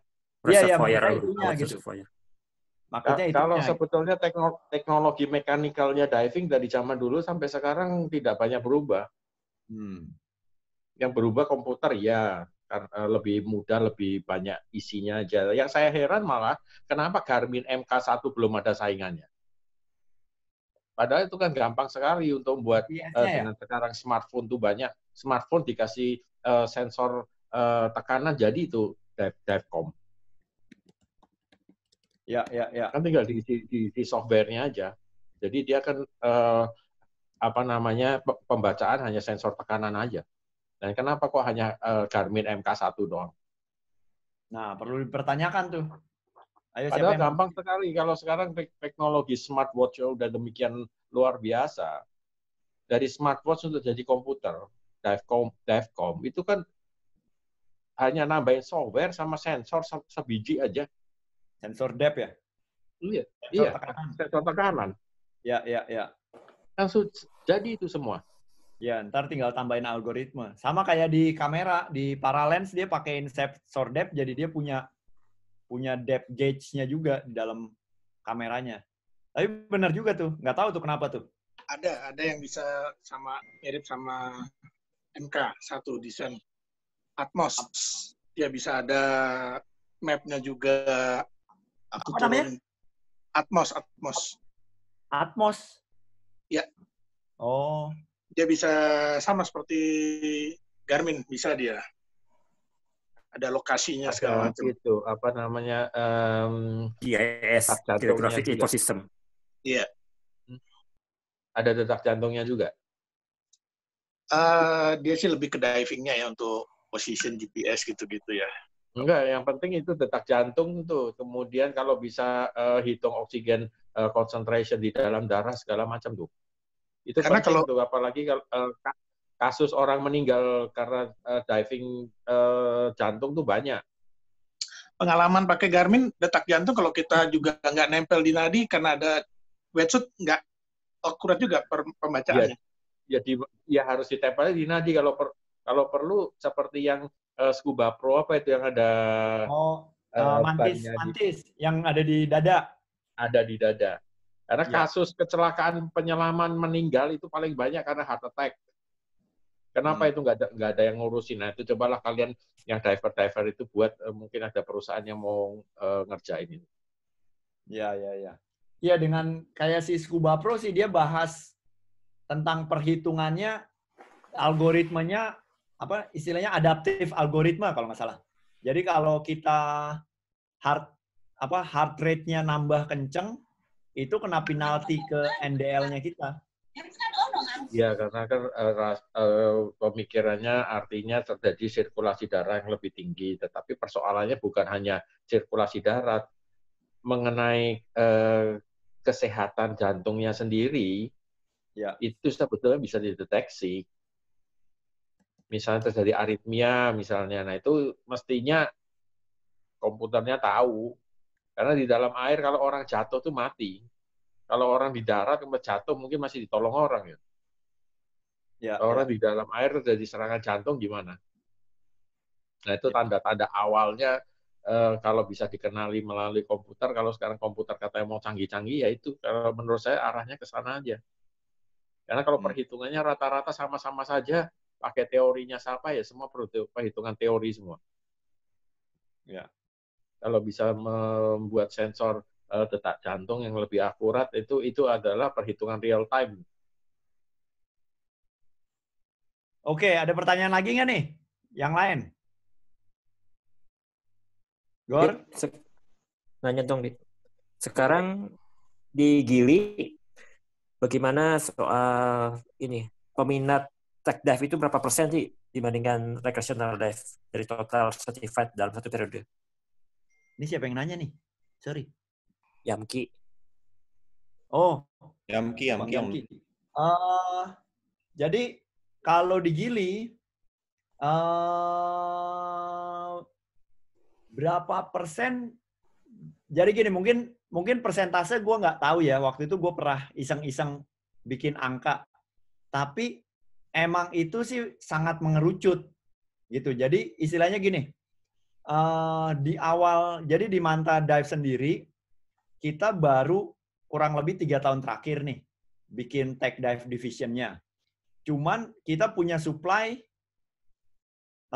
Iya, iya gitu. ya, gitu. nah, kalau sebetulnya teknologi, mekanikalnya diving dari zaman dulu sampai sekarang tidak banyak berubah. Hmm. Yang berubah komputer ya, lebih mudah, lebih banyak isinya aja. Yang saya heran malah kenapa Garmin MK1 belum ada saingannya. Padahal itu kan gampang sekali untuk buat ya, uh, dengan sekarang smartphone tuh banyak smartphone dikasih uh, sensor uh, tekanan jadi itu dive, com. Ya, ya, ya. Kan tinggal di, di, di, di softwarenya aja. Jadi dia kan uh, apa namanya pembacaan hanya sensor tekanan aja. Dan kenapa kok hanya uh, Garmin MK1 doang? Nah, perlu dipertanyakan tuh. Ayo, Padahal siapa gampang yang... sekali kalau sekarang teknologi smartwatch udah demikian luar biasa. Dari smartwatch untuk jadi komputer, Divecom, Divecom itu kan hanya nambahin software sama sensor sebiji aja. Sensor depth ya? Iya, sensor iya. Tekanan. Sensor tekanan. Ya, ya, ya. Langsung jadi itu semua. Ya, ntar tinggal tambahin algoritma. Sama kayak di kamera, di paralens dia pakai sensor depth, jadi dia punya punya depth gauge-nya juga di dalam kameranya. Tapi benar juga tuh, nggak tahu tuh kenapa tuh. Ada, ada yang bisa sama mirip sama MK satu desain Atmos dia ya, bisa ada mapnya juga aku apa namanya Atmos Atmos Atmos ya oh dia bisa sama seperti Garmin bisa dia ada lokasinya segala macam itu apa namanya um, GIS geographic ekosistem iya ada detak jantungnya juga Uh, dia sih lebih ke divingnya ya untuk position GPS gitu-gitu ya. Enggak, yang penting itu detak jantung tuh. Kemudian kalau bisa uh, hitung oksigen uh, concentration di dalam darah segala macam tuh. Itu karena kalau tuh. apalagi uh, kasus orang meninggal karena uh, diving uh, jantung tuh banyak. Pengalaman pakai Garmin detak jantung kalau kita juga nggak nempel di nadi karena ada wetsuit nggak akurat juga per pembacaannya. Yeah ya di ya harus ditempel di nadi kalau per, kalau perlu seperti yang uh, scuba pro apa itu yang ada oh uh, mantis mantis di, yang ada di dada ada di dada karena ya. kasus kecelakaan penyelaman meninggal itu paling banyak karena heart attack Kenapa hmm. itu nggak ada nggak ada yang ngurusin? Nah itu cobalah kalian yang diver diver itu buat uh, mungkin ada perusahaan yang mau uh, ngerjain ini. Ya ya ya. Iya dengan kayak si Scuba Pro sih dia bahas tentang perhitungannya algoritmanya apa istilahnya adaptif algoritma kalau nggak salah. Jadi kalau kita hard apa heart rate-nya nambah kenceng itu kena penalti ke NDL-nya kita. Ya karena kan uh, uh, pemikirannya artinya terjadi sirkulasi darah yang lebih tinggi, tetapi persoalannya bukan hanya sirkulasi darah mengenai uh, kesehatan jantungnya sendiri ya. itu sebetulnya bisa dideteksi. Misalnya terjadi aritmia, misalnya, nah itu mestinya komputernya tahu. Karena di dalam air kalau orang jatuh tuh mati. Kalau orang di darat kalau jatuh mungkin masih ditolong orang ya. ya kalau ya. orang di dalam air terjadi serangan jantung gimana? Nah itu ya. tanda-tanda awalnya eh, kalau bisa dikenali melalui komputer, kalau sekarang komputer katanya mau canggih-canggih, ya itu. Kalau menurut saya arahnya ke sana aja. Karena kalau hmm. perhitungannya rata-rata sama-sama saja, pakai teorinya siapa ya semua perhitungan teori semua. Ya. Kalau bisa membuat sensor eh, detak jantung yang lebih akurat itu itu adalah perhitungan real time. Oke, ada pertanyaan lagi nggak nih? Yang lain? Gor? Nanya dong, Dit. Sekarang di Gili bagaimana soal ini peminat tech dive itu berapa persen sih dibandingkan recreational dive dari total certified dalam satu periode? Ini siapa yang nanya nih? Sorry. Yamki. Oh. Yamki, Yamki. Yamki. Uh, jadi kalau di Gili, uh, berapa persen? Jadi gini, mungkin mungkin persentase gue nggak tahu ya waktu itu gue pernah iseng-iseng bikin angka tapi emang itu sih sangat mengerucut gitu jadi istilahnya gini uh, di awal jadi di manta dive sendiri kita baru kurang lebih tiga tahun terakhir nih bikin tech dive divisionnya cuman kita punya supply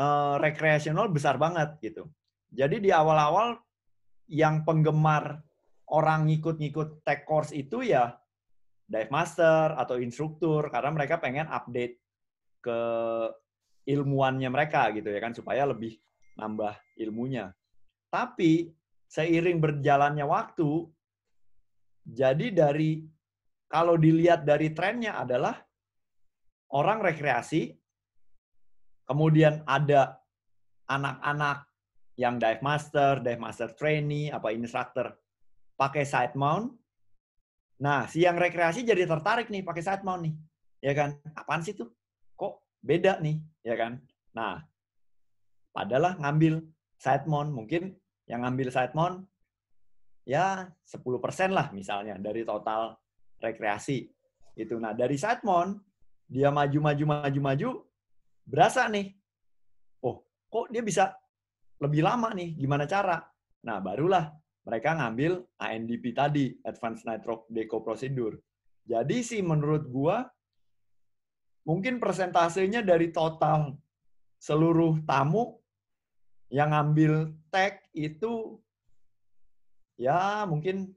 uh, recreational besar banget gitu jadi di awal-awal yang penggemar orang ngikut-ngikut tech course itu ya dive master atau instruktur karena mereka pengen update ke ilmuannya mereka gitu ya kan supaya lebih nambah ilmunya. Tapi seiring berjalannya waktu jadi dari kalau dilihat dari trennya adalah orang rekreasi kemudian ada anak-anak yang dive master, dive master trainee, apa instructor pakai side mount. Nah, si yang rekreasi jadi tertarik nih pakai side mount nih. Ya kan? Apaan sih tuh? Kok beda nih, ya kan? Nah, padahal ngambil side mount mungkin yang ngambil side mount ya 10% lah misalnya dari total rekreasi itu nah dari side mount dia maju maju maju maju berasa nih oh kok dia bisa lebih lama nih gimana cara nah barulah mereka ngambil ANDP tadi, Advanced Nitro Deco Procedure. Jadi sih menurut gua mungkin persentasenya dari total seluruh tamu yang ngambil tag itu ya mungkin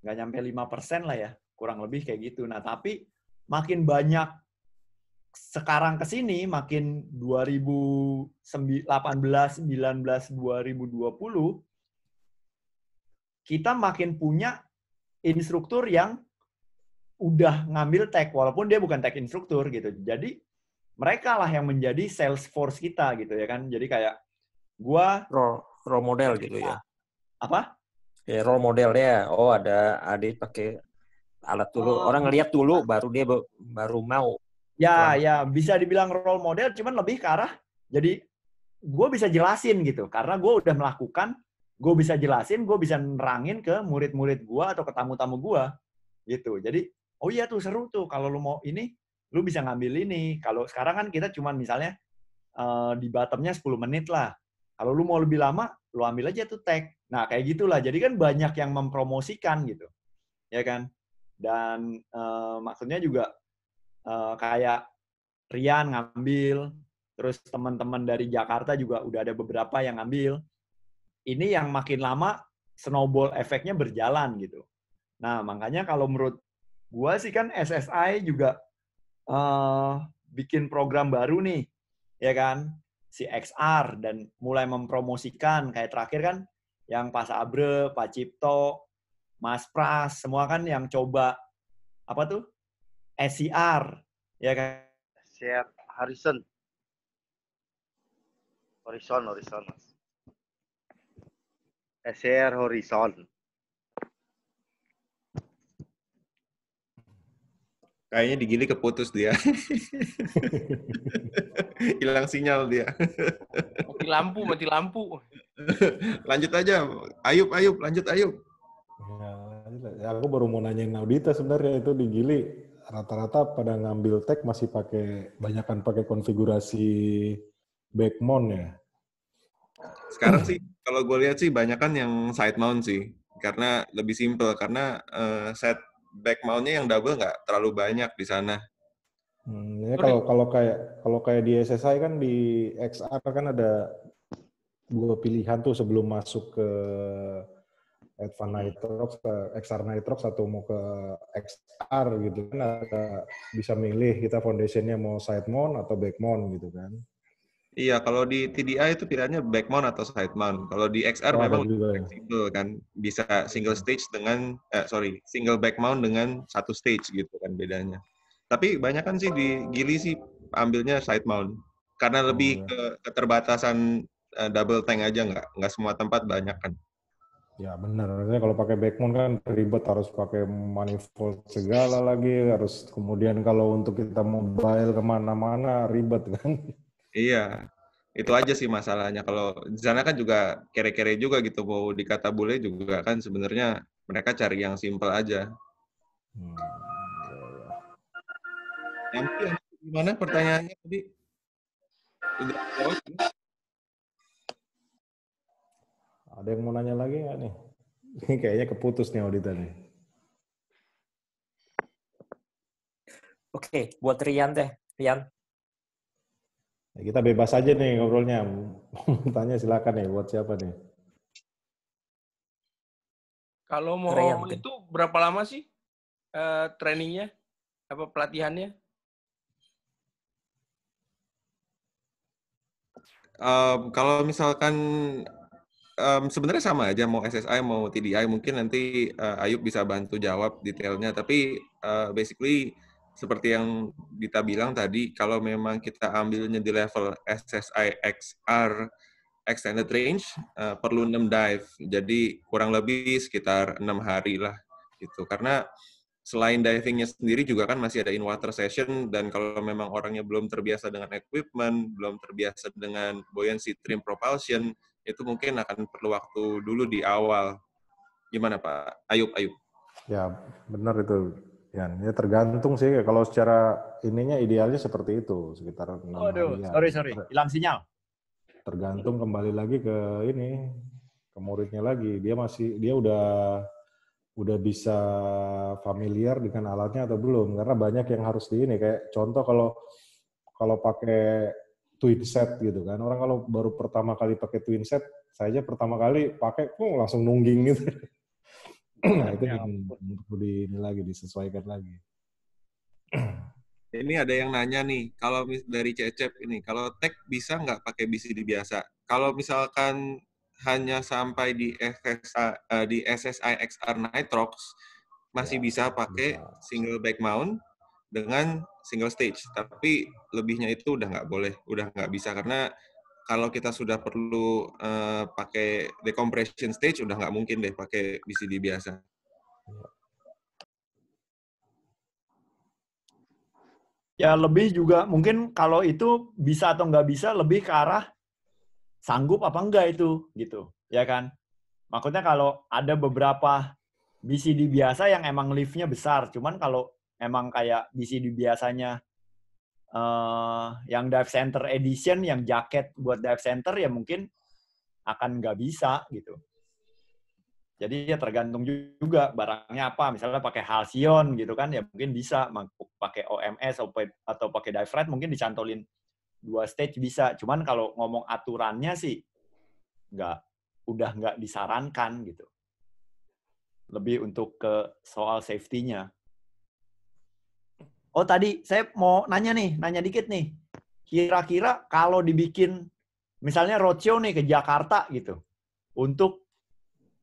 nggak nyampe lima persen lah ya, kurang lebih kayak gitu. Nah, tapi makin banyak sekarang ke sini makin 2018, 19, 2020 kita makin punya instruktur yang udah ngambil tech walaupun dia bukan tech instruktur gitu. Jadi mereka lah yang menjadi sales force kita gitu ya kan. Jadi kayak gua role, role model gitu ya. Apa? Ya role model ya. Oh ada Adit pakai alat dulu. Oh. Orang ngelihat dulu baru dia baru mau. Ya, nah. ya, bisa dibilang role model cuman lebih ke arah jadi gua bisa jelasin gitu karena gua udah melakukan gue bisa jelasin, gue bisa nerangin ke murid-murid gue atau ke tamu-tamu gue gitu. Jadi oh iya tuh seru tuh kalau lu mau ini, lu bisa ngambil ini. Kalau sekarang kan kita cuman misalnya uh, di bottomnya 10 menit lah. Kalau lu mau lebih lama, lu ambil aja tuh tag. Nah kayak gitulah. Jadi kan banyak yang mempromosikan gitu, ya kan. Dan uh, maksudnya juga uh, kayak Rian ngambil, terus teman-teman dari Jakarta juga udah ada beberapa yang ngambil ini yang makin lama snowball efeknya berjalan gitu. Nah, makanya kalau menurut gua sih kan SSI juga uh, bikin program baru nih, ya kan? Si XR dan mulai mempromosikan kayak terakhir kan yang Pak Sabre, Pak Cipto, Mas Pras, semua kan yang coba apa tuh? SCR, ya kan? Share Harrison. Horizon, horizon. mas. Share horizon. Kayaknya digili keputus dia. Hilang sinyal dia. mati lampu, mati lampu. lanjut aja. Ayub, Ayub, lanjut Ayub. Ya, aku baru mau nanyain Audita sebenarnya itu digili rata-rata pada ngambil tag masih pakai banyakan pakai konfigurasi backbone ya. Sekarang sih kalau gue lihat sih banyak kan yang side mount sih, karena lebih simple karena uh, set back mountnya yang double nggak terlalu banyak di sana. Hmm, ya kalau kalau kayak kalau kayak di SSI kan di XR kan ada dua pilihan tuh sebelum masuk ke Advan Nitrox eh, ke XR Nitrox atau mau ke XR gitu kan bisa milih kita foundationnya mau side mount atau back mount gitu kan. Iya, kalau di TDI itu pilihannya back mount atau side mount. Kalau di XR oh, memang fleksibel ya. kan, bisa single stage dengan eh, sorry single back mount dengan satu stage gitu kan bedanya. Tapi banyak kan sih di Gili sih ambilnya side mount karena oh, lebih oh, ke keterbatasan uh, double tank aja nggak nggak semua tempat banyak kan. Ya benar, Maksudnya kalau pakai back mount kan ribet harus pakai manifold segala lagi, harus kemudian kalau untuk kita mobile kemana-mana ribet kan. Iya, itu aja sih masalahnya. Kalau di sana kan juga kere-kere juga gitu, mau dikata bule juga kan sebenarnya mereka cari yang simple aja. Hmm. Ya, Gimana pertanyaannya tadi? Ya? Ada yang mau nanya lagi nggak nih? Ini kayaknya keputus nih auditor nih. Oke, buat Rian deh, Rian, Ya, kita bebas saja nih ngobrolnya. Tanya silakan nih buat siapa nih. Kalau mau Keren, itu berapa lama sih uh, trainingnya? Apa pelatihannya? Uh, kalau misalkan um, sebenarnya sama aja mau SSI mau TDI mungkin nanti uh, Ayub bisa bantu jawab detailnya tapi uh, basically seperti yang kita bilang tadi, kalau memang kita ambilnya di level SSI XR extended range, uh, perlu 6 dive. Jadi kurang lebih sekitar 6 hari lah gitu. Karena selain divingnya sendiri juga kan masih ada in water session dan kalau memang orangnya belum terbiasa dengan equipment, belum terbiasa dengan buoyancy trim propulsion, itu mungkin akan perlu waktu dulu di awal. Gimana Pak? Ayub, Ayub. Ya, benar itu Ya, ya tergantung sih kalau secara ininya idealnya seperti itu sekitar enam Aduh, harian. Ya. sorry sorry, hilang sinyal. Tergantung kembali lagi ke ini ke muridnya lagi. Dia masih dia udah udah bisa familiar dengan alatnya atau belum karena banyak yang harus di ini kayak contoh kalau kalau pakai twin set gitu kan orang kalau baru pertama kali pakai twin set saya aja pertama kali pakai kok langsung nungging gitu nah, ya itu yang perlu ini lagi disesuaikan lagi ini ada yang nanya nih kalau dari Cecep ini kalau tag bisa nggak pakai BCD biasa kalau misalkan hanya sampai di SSI, uh, eh, di SSI XR Nitrox masih ya, bisa pakai ya. single back mount dengan single stage tapi lebihnya itu udah nggak boleh udah nggak bisa karena kalau kita sudah perlu uh, pakai decompression stage udah nggak mungkin deh pakai BCD biasa. Ya lebih juga mungkin kalau itu bisa atau nggak bisa lebih ke arah sanggup apa enggak itu gitu ya kan. Maksudnya kalau ada beberapa BCD biasa yang emang liftnya besar, cuman kalau emang kayak BCD biasanya Eh, yang dive center edition yang jaket buat dive center ya mungkin akan nggak bisa gitu. Jadi ya tergantung juga barangnya apa. Misalnya pakai Halcyon gitu kan ya mungkin bisa pakai OMS atau pakai dive red mungkin dicantolin dua stage bisa. Cuman kalau ngomong aturannya sih nggak udah nggak disarankan gitu. Lebih untuk ke soal safety-nya. Oh tadi saya mau nanya nih, nanya dikit nih. Kira-kira kalau dibikin misalnya roadshow nih ke Jakarta gitu untuk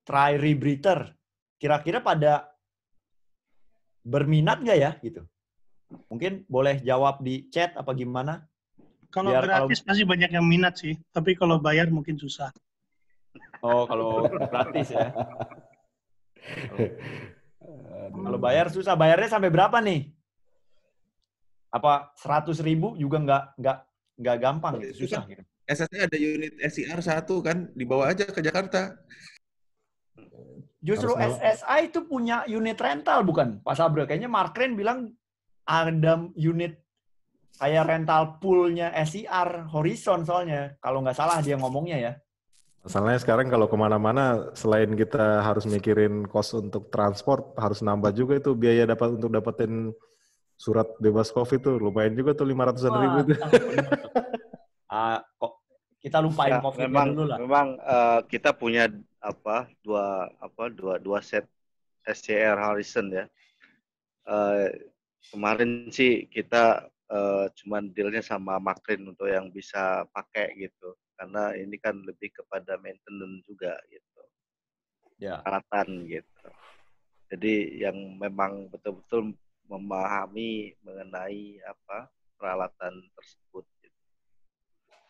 try rebreather, kira-kira pada berminat nggak ya gitu? Mungkin boleh jawab di chat apa gimana? Kalau Biar gratis kalau... pasti banyak yang minat sih, tapi kalau bayar mungkin susah. Oh, kalau gratis ya. Kalau bayar susah, bayarnya sampai berapa nih? apa seratus ribu juga nggak nggak nggak gampang gitu susah kan gitu. SSI ada unit SIR satu kan dibawa aja ke Jakarta. Justru Harus SSI itu punya unit rental bukan Pak Sabra? Kayaknya Markren bilang ada unit kayak rental poolnya SIR Horizon soalnya kalau nggak salah dia ngomongnya ya. Masalahnya sekarang kalau kemana-mana, selain kita harus mikirin kos untuk transport, harus nambah juga itu biaya dapat untuk dapetin surat bebas covid tuh lumayan juga tuh lima ratusan ribu tuh. Iya, ah, kok kita lupain ya, covid memang, dulu lah. Memang uh, kita punya apa dua apa dua dua set SCR Harrison ya. Uh, kemarin sih kita uh, cuman dealnya sama Makrin untuk yang bisa pakai gitu karena ini kan lebih kepada maintenance juga gitu ya. peralatan gitu jadi yang memang betul-betul memahami mengenai apa peralatan tersebut. Gitu.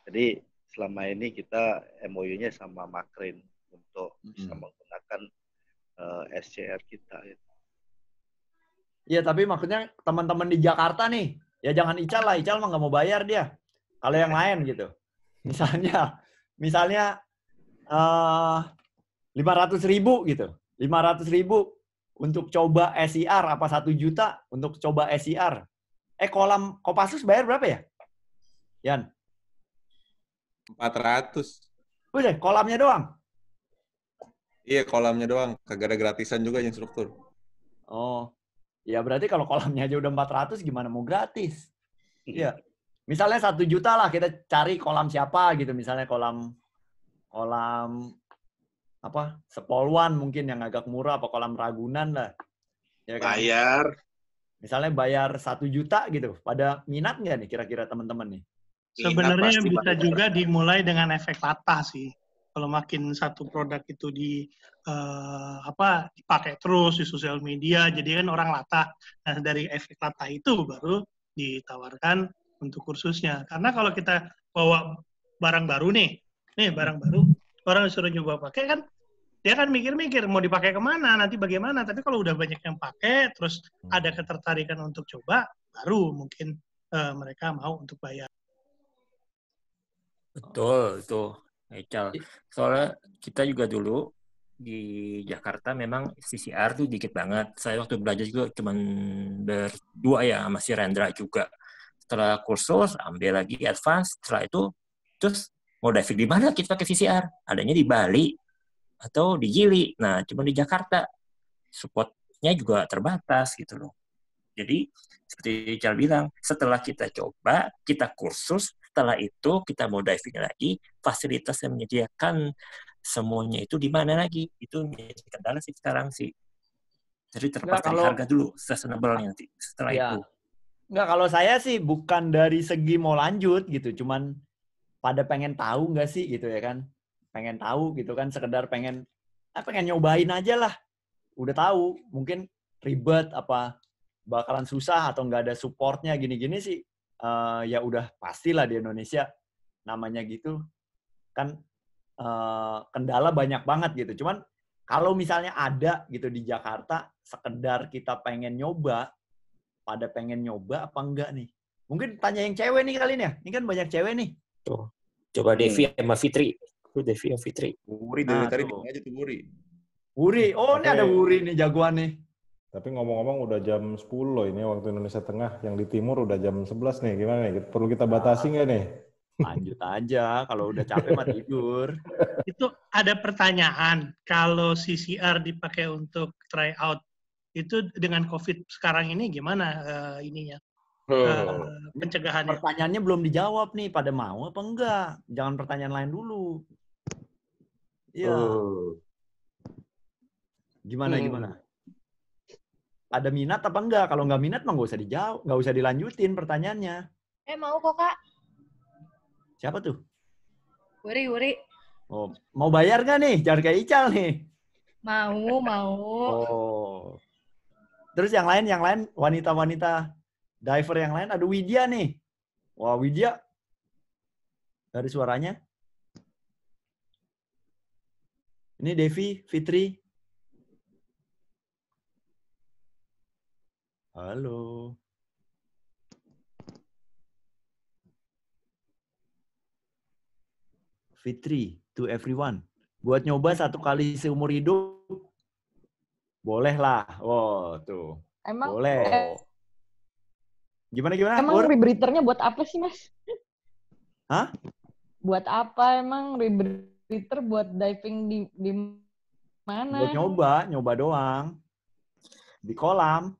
Jadi selama ini kita MOU-nya sama Makrin untuk hmm. bisa menggunakan uh, eh, SCR kita. Ya tapi maksudnya teman-teman di Jakarta nih, ya jangan Ical lah, Ical mah nggak mau bayar dia. Kalau yang lain gitu, misalnya, misalnya eh, lima uh, ratus ribu gitu, lima ratus ribu untuk coba SIR apa satu juta untuk coba SIR? Eh kolam Kopassus bayar berapa ya? Yan? 400. Udah, kolamnya doang? Iya, kolamnya doang. Kagak ada gratisan juga yang struktur. Oh. Ya berarti kalau kolamnya aja udah 400 gimana mau gratis? Iya. Misalnya satu juta lah kita cari kolam siapa gitu. Misalnya kolam kolam apa sepoluan mungkin yang agak murah apa kolam ragunan lah ya kan? bayar misalnya bayar satu juta gitu pada minat nggak nih kira-kira teman-teman nih sebenarnya bisa bayar. juga dimulai dengan efek latah sih kalau makin satu produk itu di uh, apa dipakai terus di sosial media jadi kan orang latah nah dari efek latah itu baru ditawarkan untuk kursusnya karena kalau kita bawa barang baru nih nih barang baru orang disuruh nyoba pakai kan dia kan mikir-mikir mau dipakai kemana nanti bagaimana tapi kalau udah banyak yang pakai terus hmm. ada ketertarikan untuk coba baru mungkin uh, mereka mau untuk bayar betul itu Michael. soalnya kita juga dulu di Jakarta memang CCR tuh dikit banget saya waktu belajar juga cuma berdua ya masih Rendra juga setelah kursus ambil lagi advance setelah itu terus mau diving di mana kita pakai CCR adanya di Bali atau di Gili. Nah, cuma di Jakarta supportnya juga terbatas gitu loh. Jadi seperti Ical bilang, setelah kita coba, kita kursus, setelah itu kita mau diving lagi, fasilitas yang menyediakan semuanya itu di mana lagi? Itu menjadi kendala sih sekarang sih. Jadi terlepas kalau, harga dulu, sustainable nanti setelah ya. itu. Nggak, kalau saya sih bukan dari segi mau lanjut gitu, cuman pada pengen tahu nggak sih gitu ya kan pengen tahu gitu kan sekedar pengen eh, pengen nyobain aja lah udah tahu mungkin ribet apa bakalan susah atau nggak ada supportnya gini-gini sih uh, ya udah pastilah di Indonesia namanya gitu kan uh, kendala banyak banget gitu cuman kalau misalnya ada gitu di Jakarta sekedar kita pengen nyoba pada pengen nyoba apa enggak nih mungkin tanya yang cewek nih kali ini ya ini kan banyak cewek nih tuh coba Devi hmm. sama Fitri Devi Fitri. Wuri dari nah, tadi aja tuh Wuri. Wuri, oh ini ada Wuri nih jagoan nih. Tapi ngomong-ngomong udah jam 10 loh ini waktu Indonesia Tengah, yang di timur udah jam 11 nih, gimana nih? Perlu kita batasi nggak nah, nih? Lanjut aja, kalau udah capek mah tidur. Itu ada pertanyaan, kalau CCR dipakai untuk tryout, itu dengan COVID sekarang ini gimana uh, ininya? Hmm. pencegahannya. Pertanyaannya belum dijawab nih, pada mau apa enggak? Jangan pertanyaan lain dulu. Iya. Oh. Gimana hmm. gimana? Ada minat apa enggak? Kalau enggak minat mah nggak usah dijawab, nggak usah dilanjutin pertanyaannya. Eh mau kok kak? Siapa tuh? Wuri Wuri. Oh, mau bayar gak nih? Jangan kayak Ical nih. Mau, mau. Oh. Terus yang lain, yang lain wanita-wanita diver yang lain ada Widya nih. Wah, Widya dari suaranya Ini Devi, Fitri. Halo. Fitri, to everyone. Buat nyoba satu kali seumur hidup, boleh lah. Wow, tuh. Emang boleh. Eh, gimana gimana? Emang Or? rebreathernya buat apa sih, Mas? Hah? Buat apa emang rebreather? Twitter buat diving di di mana? Buat nyoba, nyoba doang. Di kolam.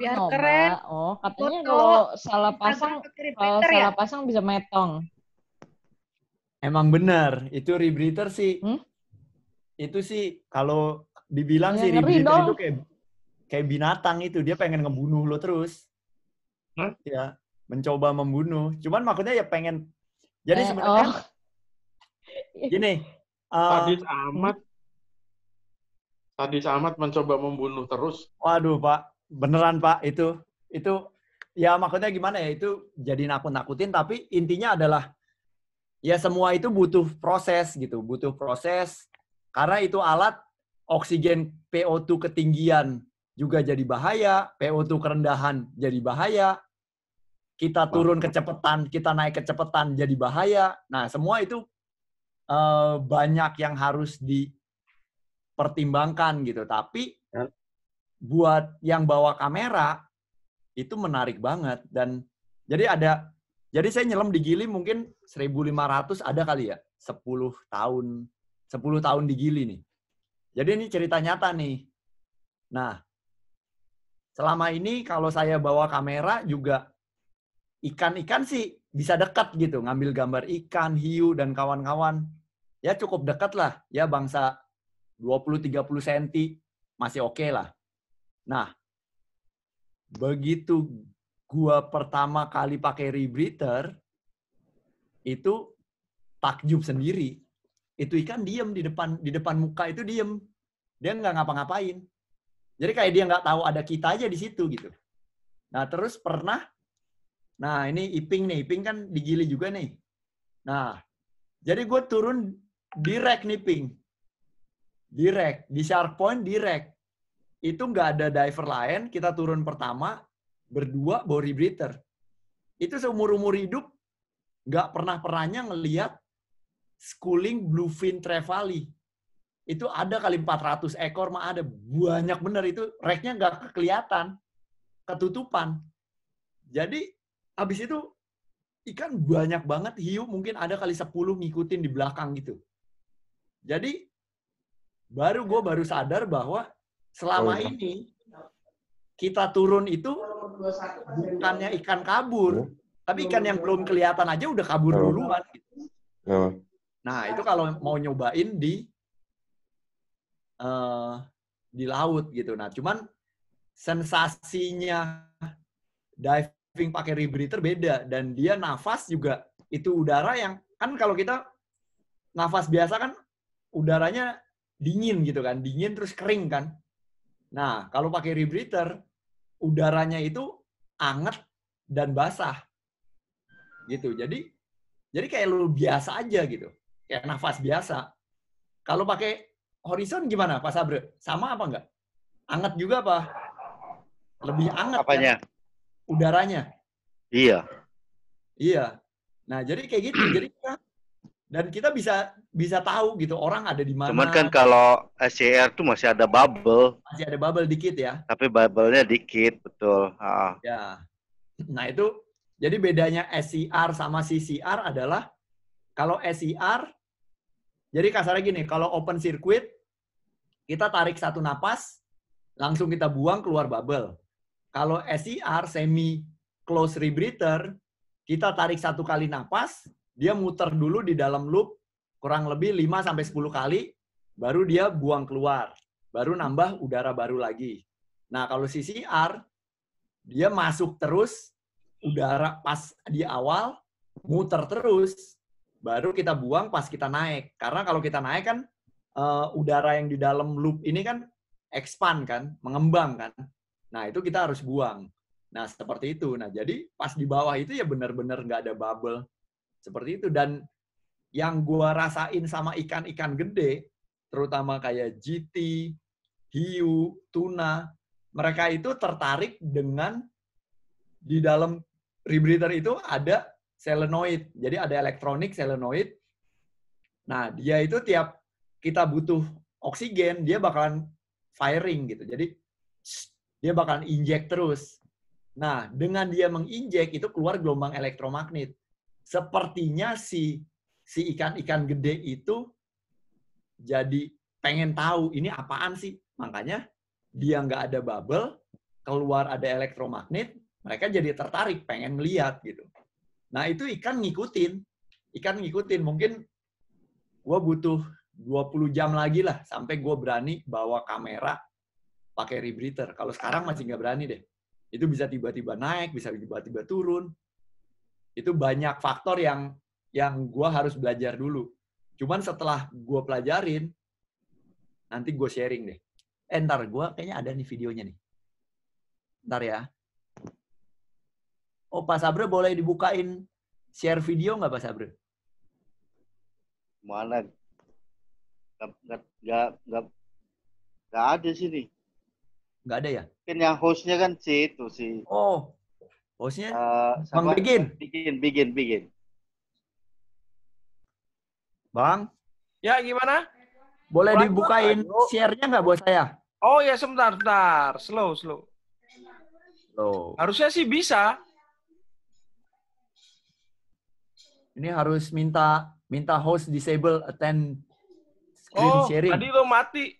Biar nyoba. keren. Oh, katanya kalau salah pasang kalau ya? salah pasang bisa metong. Emang benar. itu rebreather sih. Hmm? Itu sih kalau dibilang ya, sih rebreather itu kayak kayak binatang itu, dia pengen ngebunuh lo terus. Hmm? Ya, mencoba membunuh. Cuman maksudnya ya pengen jadi eh, sebenarnya oh Iya. Gini. Uh, eh, Sadis amat. Sadis amat mencoba membunuh terus. Waduh, Pak. Beneran, Pak. Itu itu ya maksudnya gimana ya? Itu jadi nakut-nakutin tapi intinya adalah ya semua itu butuh proses gitu, butuh proses. Karena itu alat oksigen PO2 ketinggian juga jadi bahaya, PO2 kerendahan jadi bahaya, kita turun kecepatan, kita naik kecepatan jadi bahaya. Nah, semua itu uh, banyak yang harus dipertimbangkan gitu. Tapi ya. buat yang bawa kamera itu menarik banget dan jadi ada jadi saya nyelam di Gili mungkin 1500 ada kali ya 10 tahun 10 tahun di Gili nih. Jadi ini cerita nyata nih. Nah, selama ini kalau saya bawa kamera juga ikan-ikan sih bisa dekat gitu, ngambil gambar ikan, hiu, dan kawan-kawan. Ya cukup dekat lah, ya bangsa 20-30 cm masih oke okay lah. Nah, begitu gua pertama kali pakai rebreather, itu takjub sendiri. Itu ikan diem di depan di depan muka itu diem. Dia nggak ngapa-ngapain. Jadi kayak dia nggak tahu ada kita aja di situ gitu. Nah terus pernah Nah, ini Iping nih. Iping kan digili juga nih. Nah, jadi gue turun direct nih, iping Direct. Di shark point, direct. Itu nggak ada diver lain. Kita turun pertama, berdua body breather. Itu seumur-umur hidup, nggak pernah-pernahnya ngeliat schooling bluefin trevally. Itu ada kali 400 ekor, mah ada. Banyak bener itu. Reknya nggak kelihatan. Ketutupan. Jadi abis itu ikan banyak banget hiu mungkin ada kali 10 ngikutin di belakang gitu. Jadi baru gue baru sadar bahwa selama oh. Iya. ini kita turun itu bukannya ikan kabur, ya. tapi ikan yang belum kelihatan aja udah kabur ya. duluan. Gitu. Ya. Nah itu kalau mau nyobain di uh, di laut gitu. Nah cuman sensasinya dive diving pakai rebreather beda dan dia nafas juga itu udara yang kan kalau kita nafas biasa kan udaranya dingin gitu kan, dingin terus kering kan. Nah, kalau pakai rebreather udaranya itu anget dan basah. Gitu. Jadi jadi kayak lu biasa aja gitu. Kayak nafas biasa. Kalau pakai horizon gimana Pak Sabre? Sama apa enggak? Anget juga apa? Lebih anget kan? Apanya? Kan? udaranya. Iya. Iya. Nah, jadi kayak gitu. jadi kita dan kita bisa bisa tahu gitu orang ada di mana. Cuman kan kalau SCR tuh masih ada bubble. Masih ada bubble dikit ya. Tapi bubble-nya dikit, betul. Ha. Ya. Nah, itu jadi bedanya SCR sama CCR adalah kalau SCR jadi kasarnya gini, kalau open circuit kita tarik satu napas, langsung kita buang keluar bubble. Kalau SIR semi close rebreather, kita tarik satu kali nafas, dia muter dulu di dalam loop kurang lebih 5 sampai 10 kali, baru dia buang keluar, baru nambah udara baru lagi. Nah, kalau CCR dia masuk terus udara pas di awal, muter terus, baru kita buang pas kita naik. Karena kalau kita naik kan uh, udara yang di dalam loop ini kan expand kan, mengembang kan. Nah, itu kita harus buang. Nah, seperti itu. Nah, jadi pas di bawah itu ya benar-benar nggak ada bubble. Seperti itu. Dan yang gua rasain sama ikan-ikan gede, terutama kayak GT, hiu, tuna, mereka itu tertarik dengan di dalam rebreather itu ada selenoid. Jadi ada elektronik selenoid. Nah, dia itu tiap kita butuh oksigen, dia bakalan firing gitu. Jadi dia bakalan injek terus. Nah, dengan dia menginjek itu keluar gelombang elektromagnet. Sepertinya si si ikan-ikan gede itu jadi pengen tahu ini apaan sih. Makanya dia nggak ada bubble, keluar ada elektromagnet, mereka jadi tertarik pengen melihat gitu. Nah, itu ikan ngikutin. Ikan ngikutin. Mungkin gue butuh 20 jam lagi lah sampai gue berani bawa kamera pakai rebreather. Kalau sekarang masih nggak berani deh. Itu bisa tiba-tiba naik, bisa tiba-tiba turun. Itu banyak faktor yang yang gue harus belajar dulu. Cuman setelah gue pelajarin, nanti gue sharing deh. Eh, ntar gue kayaknya ada nih videonya nih. Ntar ya. Oh, Pak Sabre boleh dibukain share video nggak Pak Sabre? Mana? Nggak, nggak ada sih nih. Nggak ada ya? Mungkin yang hostnya kan si itu si. Oh, hostnya? Uh, Bang Begin. Begin, Begin, Begin. Bang? Ya, gimana? Boleh Bang, dibukain share-nya nggak buat saya? Oh ya, sebentar, sebentar. Slow, slow. Slow. Harusnya sih bisa. Ini harus minta minta host disable attend screen oh, sharing. tadi lo mati.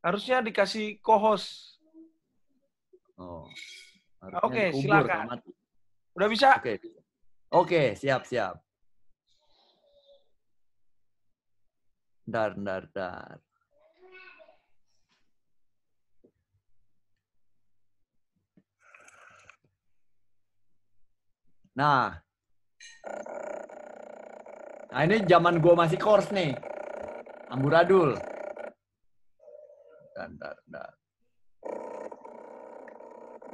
Harusnya dikasih co-host. Oh. Oke, okay, silakan. Udah bisa? Oke. Okay. Oke, okay, siap, siap. Dar, dar, dar. Nah. Nah, ini zaman gue masih course nih. Amburadul. Dan, dar, dar.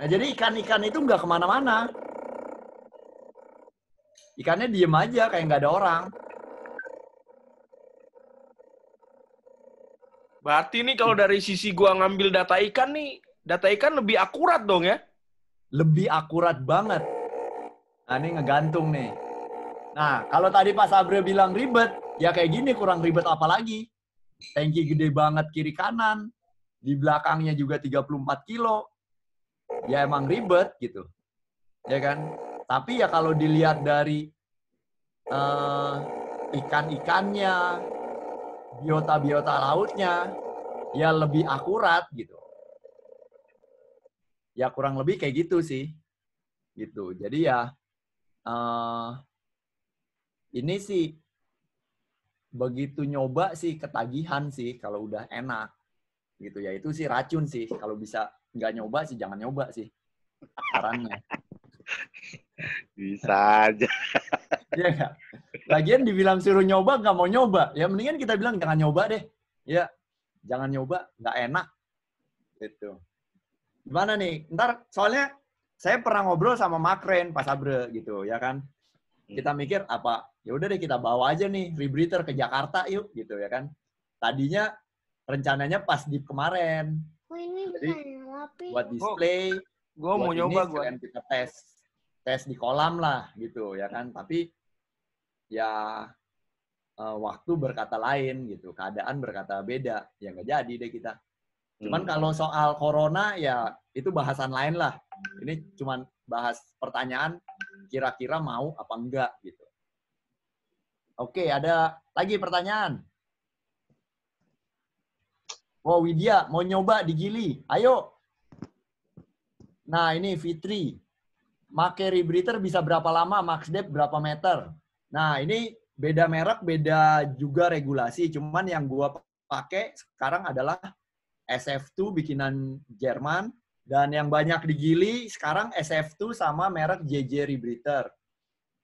Nah jadi ikan-ikan itu nggak kemana-mana. Ikannya diem aja kayak nggak ada orang. Berarti nih kalau dari sisi gua ngambil data ikan nih, data ikan lebih akurat dong ya? Lebih akurat banget. Nah ini ngegantung nih. Nah kalau tadi Pak Sabre bilang ribet, ya kayak gini kurang ribet apalagi. lagi? Tanki gede banget kiri kanan, di belakangnya juga 34 kilo, ya emang ribet gitu ya kan tapi ya kalau dilihat dari uh, ikan-ikannya biota-biota lautnya ya lebih akurat gitu ya kurang lebih kayak gitu sih gitu jadi ya uh, ini sih begitu nyoba sih ketagihan sih kalau udah enak gitu ya itu sih racun sih kalau bisa nggak nyoba sih jangan nyoba sih sarannya bisa aja ya gak? lagian dibilang suruh nyoba nggak mau nyoba ya mendingan kita bilang jangan nyoba deh ya jangan nyoba nggak enak itu gimana nih ntar soalnya saya pernah ngobrol sama Makren pas Abre gitu ya kan hmm. kita mikir apa ya udah deh kita bawa aja nih rebreather ke Jakarta yuk gitu ya kan tadinya rencananya pas di kemarin oh, ini Jadi, ya? Tapi buat ya. display. Gue mau nyoba gue. Kita tes tes di kolam lah gitu ya kan. Tapi ya eh, waktu berkata lain gitu, keadaan berkata beda, ya nggak jadi deh kita. Cuman hmm. kalau soal corona ya itu bahasan lain lah. Ini cuman bahas pertanyaan kira-kira mau apa enggak gitu. Oke, ada lagi pertanyaan. Oh, Widya mau nyoba di Gili. Ayo. Nah, ini Fitri. Make rebreather bisa berapa lama, max depth berapa meter. Nah, ini beda merek, beda juga regulasi. Cuman yang gua pakai sekarang adalah SF2 bikinan Jerman dan yang banyak digili sekarang SF2 sama merek JJ rebreather.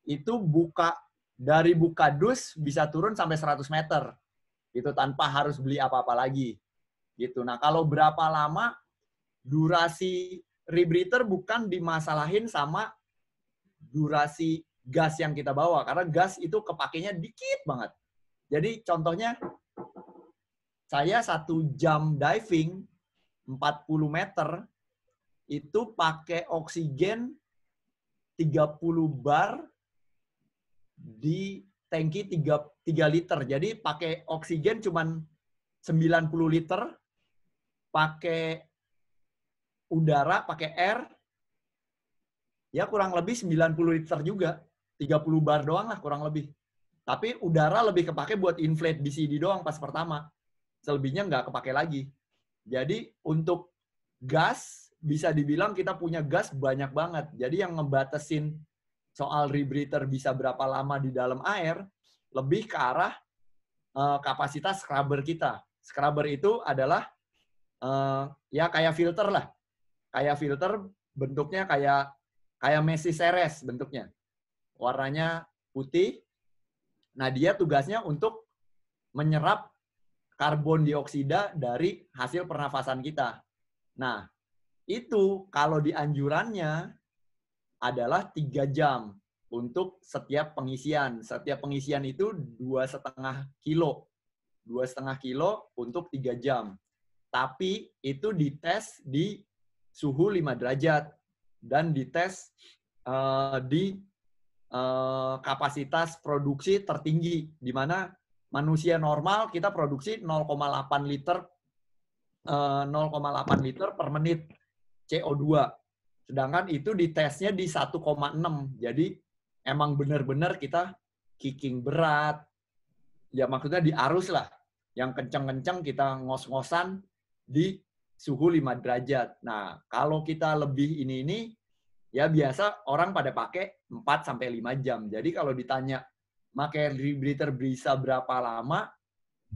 Itu buka dari buka dus bisa turun sampai 100 meter. Itu tanpa harus beli apa-apa lagi. Gitu. Nah, kalau berapa lama durasi rebreather bukan dimasalahin sama durasi gas yang kita bawa karena gas itu kepakainya dikit banget. Jadi contohnya saya satu jam diving 40 meter itu pakai oksigen 30 bar di tangki 3, 3 liter. Jadi pakai oksigen cuman 90 liter, pakai udara pakai air ya kurang lebih 90 liter juga 30 bar doang lah kurang lebih tapi udara lebih kepake buat inflate BCD doang pas pertama selebihnya nggak kepake lagi jadi untuk gas bisa dibilang kita punya gas banyak banget jadi yang ngebatesin soal rebreather bisa berapa lama di dalam air lebih ke arah uh, kapasitas scrubber kita scrubber itu adalah uh, ya kayak filter lah kayak filter bentuknya kayak kayak Messi Seres bentuknya. Warnanya putih. Nah, dia tugasnya untuk menyerap karbon dioksida dari hasil pernafasan kita. Nah, itu kalau dianjurannya adalah tiga jam untuk setiap pengisian. Setiap pengisian itu dua setengah kilo, dua setengah kilo untuk tiga jam. Tapi itu dites di suhu 5 derajat dan dites uh, di uh, kapasitas produksi tertinggi di mana manusia normal kita produksi 0,8 liter uh, eh, 0,8 liter per menit CO2. Sedangkan itu ditesnya di 1,6. Jadi emang benar-benar kita kicking berat. Ya maksudnya di arus lah. Yang kenceng-kenceng kita ngos-ngosan di suhu 5 derajat. Nah, kalau kita lebih ini ini ya biasa orang pada pakai 4 sampai 5 jam. Jadi kalau ditanya pakai rebreather bisa berapa lama?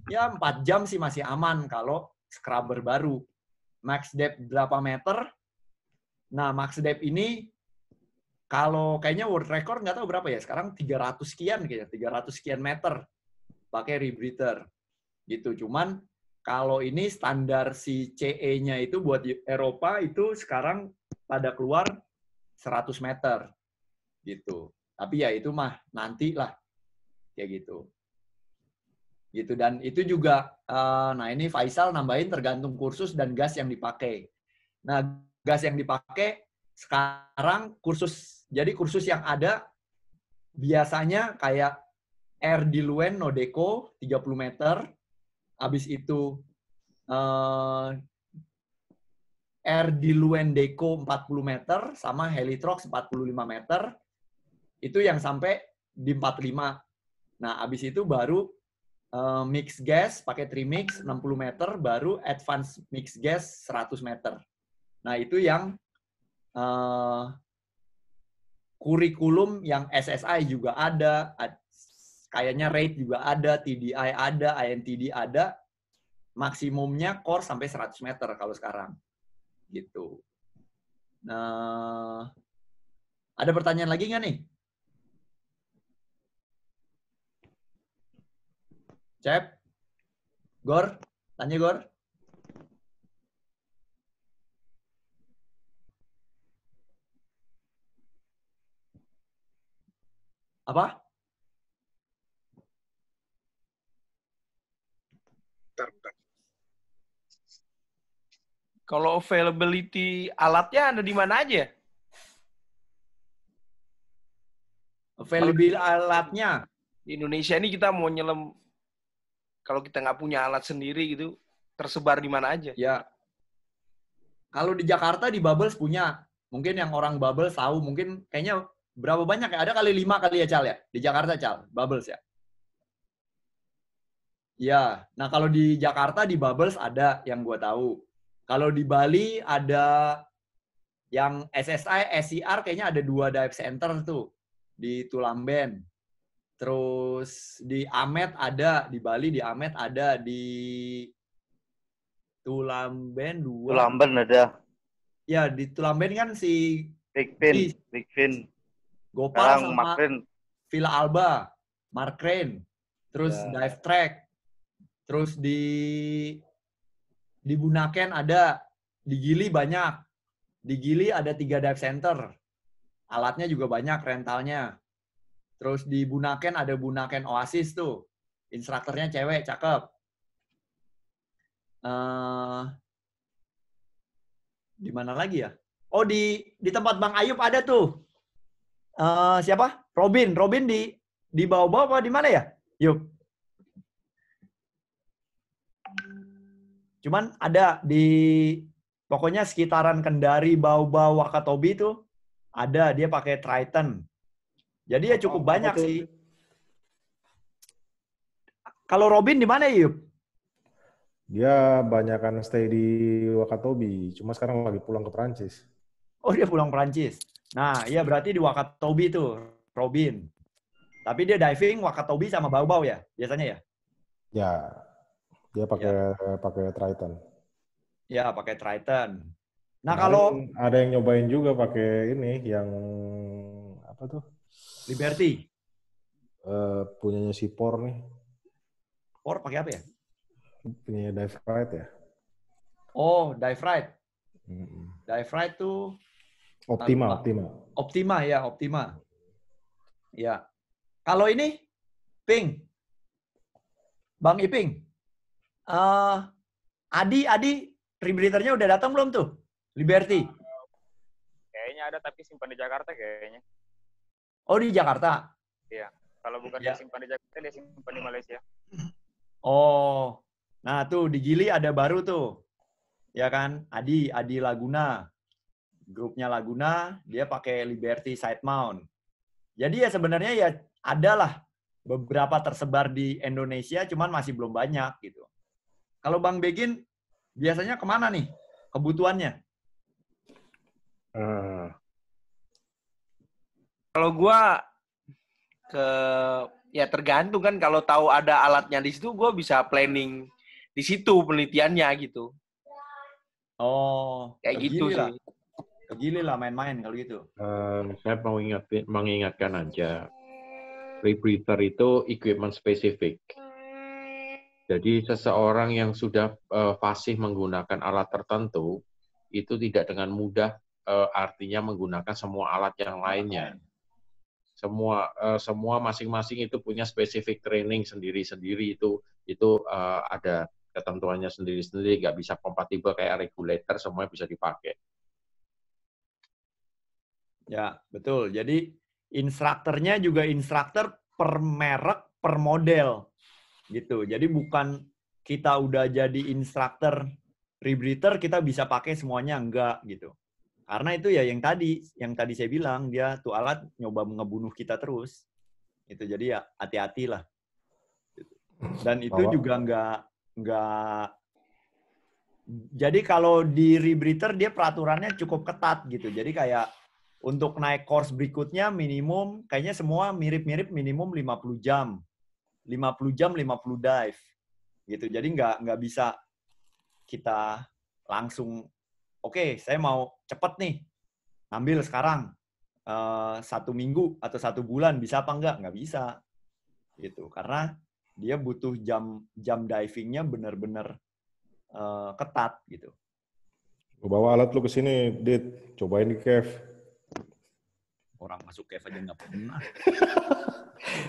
Ya 4 jam sih masih aman kalau scrubber baru. Max depth berapa meter? Nah, max depth ini kalau kayaknya world record nggak tahu berapa ya sekarang 300 sekian kayaknya 300 sekian meter pakai rebreather gitu cuman kalau ini standar si CE-nya itu buat Eropa itu sekarang pada keluar 100 meter gitu. Tapi ya itu mah nanti lah kayak gitu. Gitu dan itu juga eh, nah ini Faisal nambahin tergantung kursus dan gas yang dipakai. Nah, gas yang dipakai sekarang kursus jadi kursus yang ada biasanya kayak air diluent Nodeco deco 30 meter Abis itu uh, air di Luendeco 40 meter sama Helitrox 45 meter. Itu yang sampai di 45. Nah, abis itu baru uh, mix gas pakai trimix 60 meter, baru advance mix gas 100 meter. Nah, itu yang uh, kurikulum yang SSI juga ada, kayaknya rate juga ada, TDI ada, INTD ada, maksimumnya core sampai 100 meter kalau sekarang. Gitu. Nah, ada pertanyaan lagi nggak nih? Cep? Gor? Tanya Gor? Apa? Kalau availability alatnya ada di mana aja? Availability alatnya di Indonesia ini kita mau nyelam kalau kita nggak punya alat sendiri gitu tersebar di mana aja? Ya. Kalau di Jakarta di Bubbles punya. Mungkin yang orang Bubbles tahu mungkin kayaknya berapa banyak ya? Ada kali lima kali ya Cal ya? Di Jakarta Cal, Bubbles ya? Ya, nah kalau di Jakarta di Bubbles ada yang gue tahu. Kalau di Bali ada yang SSI, SCR kayaknya ada dua dive center tuh di Tulamben. Terus di Amet ada, di Bali di Amet ada, di Tulamben dua. Tulamben ada. Ya, di Tulamben kan si Big Fin, Gopal Sekarang sama Markren. Villa Alba, Markren. Terus ya. Dive Track. Terus di di Bunaken ada, di Gili banyak. Di Gili ada tiga dive center. Alatnya juga banyak rentalnya. Terus di Bunaken ada Bunaken Oasis tuh. Instrukturnya cewek, cakep. Uh, di mana lagi ya? Oh di di tempat Bang Ayub ada tuh. Uh, siapa? Robin. Robin di di bawah-bawah apa di mana ya? Yuk. Cuman ada di pokoknya sekitaran Kendari, Bau-Bau, Wakatobi itu ada dia pakai Triton. Jadi ya cukup oh, banyak betul. sih. Kalau Robin di mana, Yub? Dia banyakkan stay di Wakatobi, cuma sekarang lagi pulang ke Prancis. Oh, dia pulang Prancis. Nah, iya berarti di Wakatobi tuh, Robin. Tapi dia diving Wakatobi sama Bau-Bau ya, biasanya ya? Ya, dia ya. pakai ya. pakai Triton. Ya, pakai Triton. Nah, nah kalau ada yang nyobain juga pakai ini yang apa tuh? Liberty. Uh, punyanya si Por nih. Por pakai apa ya? Punya Dive Right ya. Oh, Dive Right. Mm -hmm. Dive Right tuh optimal tanpa. Optima. Optima ya, optimal. Ya. Kalau ini Ping. Bang Iping uh, Adi, Adi, rebreathernya udah datang belum tuh? Liberty. Uh, kayaknya ada tapi simpan di Jakarta kayaknya. Oh di Jakarta? Iya. Kalau bukan ya. simpan di Jakarta, dia simpan di Malaysia. Oh, nah tuh di Gili ada baru tuh, ya kan? Adi, Adi Laguna, grupnya Laguna, dia pakai Liberty Side Mount. Jadi ya sebenarnya ya adalah beberapa tersebar di Indonesia, cuman masih belum banyak gitu. Kalau Bang Begin biasanya kemana nih kebutuhannya? Hmm. Kalau gue ke ya tergantung kan kalau tahu ada alatnya di situ gue bisa planning di situ penelitiannya gitu. Oh, kayak gitu lah. sih. Gila lah main-main kalau gitu. Um, saya mau ingat, mengingatkan aja. Rebreather itu equipment spesifik. Jadi seseorang yang sudah uh, fasih menggunakan alat tertentu itu tidak dengan mudah uh, artinya menggunakan semua alat yang lainnya. Semua uh, semua masing-masing itu punya spesifik training sendiri-sendiri itu itu uh, ada ketentuannya sendiri-sendiri nggak bisa kompatibel kayak regulator semuanya bisa dipakai. Ya, betul. Jadi instrukturnya juga instruktur per merek, per model gitu. Jadi bukan kita udah jadi instructor rebreather kita bisa pakai semuanya enggak gitu. Karena itu ya yang tadi, yang tadi saya bilang dia tuh alat nyoba ngebunuh kita terus. Itu jadi ya hati-hatilah. Dan itu Bawa. juga enggak enggak jadi kalau di rebreather dia peraturannya cukup ketat gitu. Jadi kayak untuk naik course berikutnya minimum kayaknya semua mirip-mirip minimum 50 jam 50 jam 50 dive gitu jadi nggak nggak bisa kita langsung oke okay, saya mau cepet nih ambil sekarang uh, satu minggu atau satu bulan bisa apa enggak nggak bisa gitu karena dia butuh jam jam divingnya benar-benar uh, ketat gitu bawa alat lu ke sini dit cobain di cave orang masuk cave aja nggak pernah.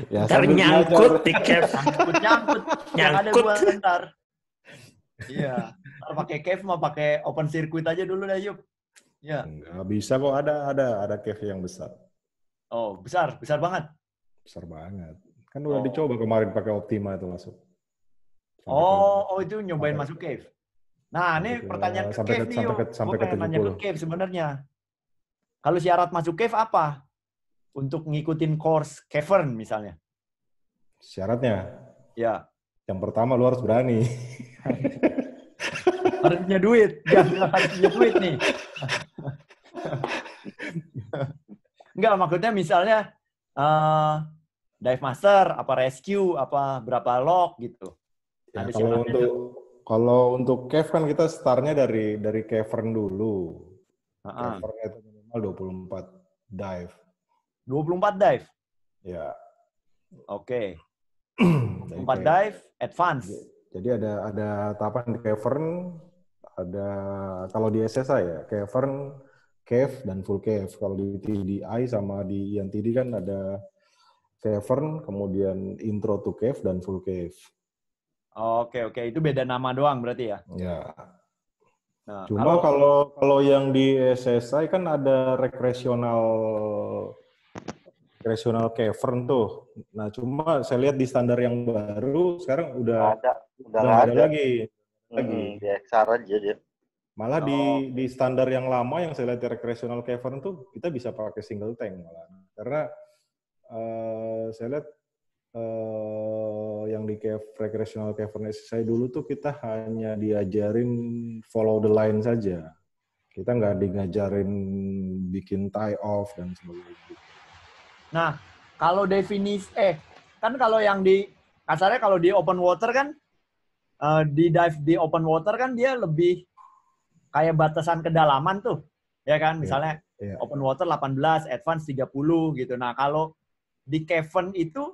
ya, Ternyangkut di cave. nyangkut, nyangkut. ada Iya. Ntar pakai cave mah pakai open circuit aja dulu dah yuk. Ya. Nggak bisa kok ada ada ada cave yang besar. Oh besar besar banget. Besar banget. Kan udah oh. dicoba kemarin pakai Optima itu masuk. Sampai oh, ke, oh itu nyobain sampai, masuk cave. Nah, ini pertanyaan ke, ke cave nih, sampai ke, sampai ke, ke, ke cave sebenarnya. Kalau syarat masuk cave apa? Untuk ngikutin course cavern misalnya. Syaratnya? Ya. Yang pertama lu harus berani. harus punya duit. Ya, harus punya duit nih. Enggak, maksudnya misalnya uh, dive master, apa rescue, apa berapa log gitu. Ya, Ada kalau untuk kalau untuk cave kan kita startnya dari dari cavern dulu. Uh -huh. Maksimal 24 dive. 24 dive? Ya. Oke. Okay. 4 dive, advance. Jadi ada ada tahapan cavern, ada kalau di SSA ya, cavern, cave dan full cave. Kalau di TDI sama di INTD kan ada cavern, kemudian intro to cave dan full cave. Oke, okay, oke. Okay. Itu beda nama doang berarti ya? Ya. Yeah. Nah, Cuma kalau kalau yang di SSI kan ada rekreasional rekreasional cavern tuh. Nah, cuma saya lihat di standar yang baru sekarang udah ada udah, udah ada. ada lagi. Hmm, lagi hmm, di aja dia. Malah oh. di di standar yang lama yang saya lihat di recreational cavern tuh kita bisa pakai single tank malah. Karena uh, saya lihat uh, yang di cave, recreational caverness saya dulu tuh kita hanya diajarin follow the line saja. Kita nggak diajarin bikin tie off dan sebagainya. Nah, kalau definis eh kan kalau yang di kasarnya kalau di open water kan uh, di dive di open water kan dia lebih kayak batasan kedalaman tuh. Ya kan iya, misalnya yeah, yeah. open water 18, advance 30 gitu. Nah, kalau di cavern itu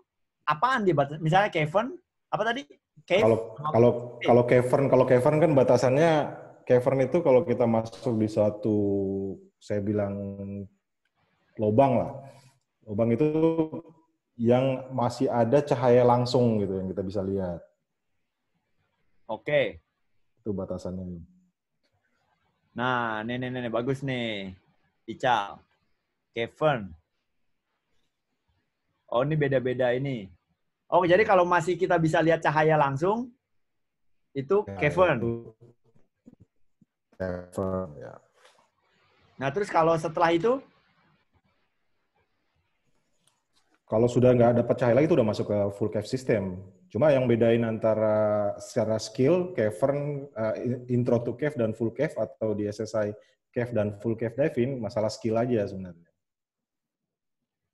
apaan dia batas misalnya Kevin apa tadi kalau kalau kalau Kevin kalau Kevin kan batasannya Kevin itu kalau kita masuk di satu, saya bilang lobang lah lobang itu yang masih ada cahaya langsung gitu yang kita bisa lihat oke okay. itu batasannya nah nih nih nih bagus nih Ical Kevin oh ini beda-beda ini Oh, jadi kalau masih kita bisa lihat cahaya langsung, itu ya, Kevin. Kevin, ya. Nah, terus kalau setelah itu? Kalau sudah nggak dapat cahaya lagi, itu udah masuk ke full cave system. Cuma yang bedain antara secara skill, cavern, uh, intro to cave dan full cave, atau di SSI cave dan full cave diving, masalah skill aja sebenarnya.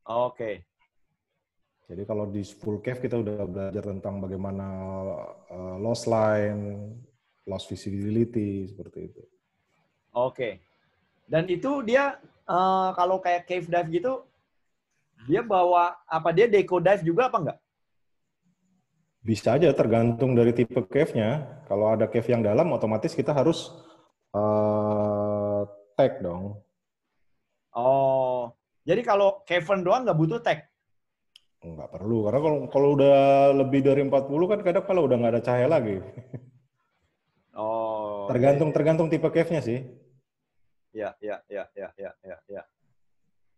Oke. Okay. Jadi kalau di full cave kita udah belajar tentang bagaimana eh, loss line, loss visibility seperti itu. Oke. Okay. Dan itu dia eh, kalau kayak cave dive gitu dia bawa apa dia deco dive juga apa enggak? Bisa aja tergantung dari tipe cave-nya. Kalau ada cave yang dalam otomatis kita harus uh, tag dong. Oh. Jadi kalau Kevin doang nggak butuh tag? Enggak perlu, karena kalau kalau udah lebih dari 40 kan kadang kalau udah nggak ada cahaya lagi. Oh. tergantung okay. Iya. tergantung tipe cave-nya sih. Ya, ya, ya, ya, ya, ya, ya.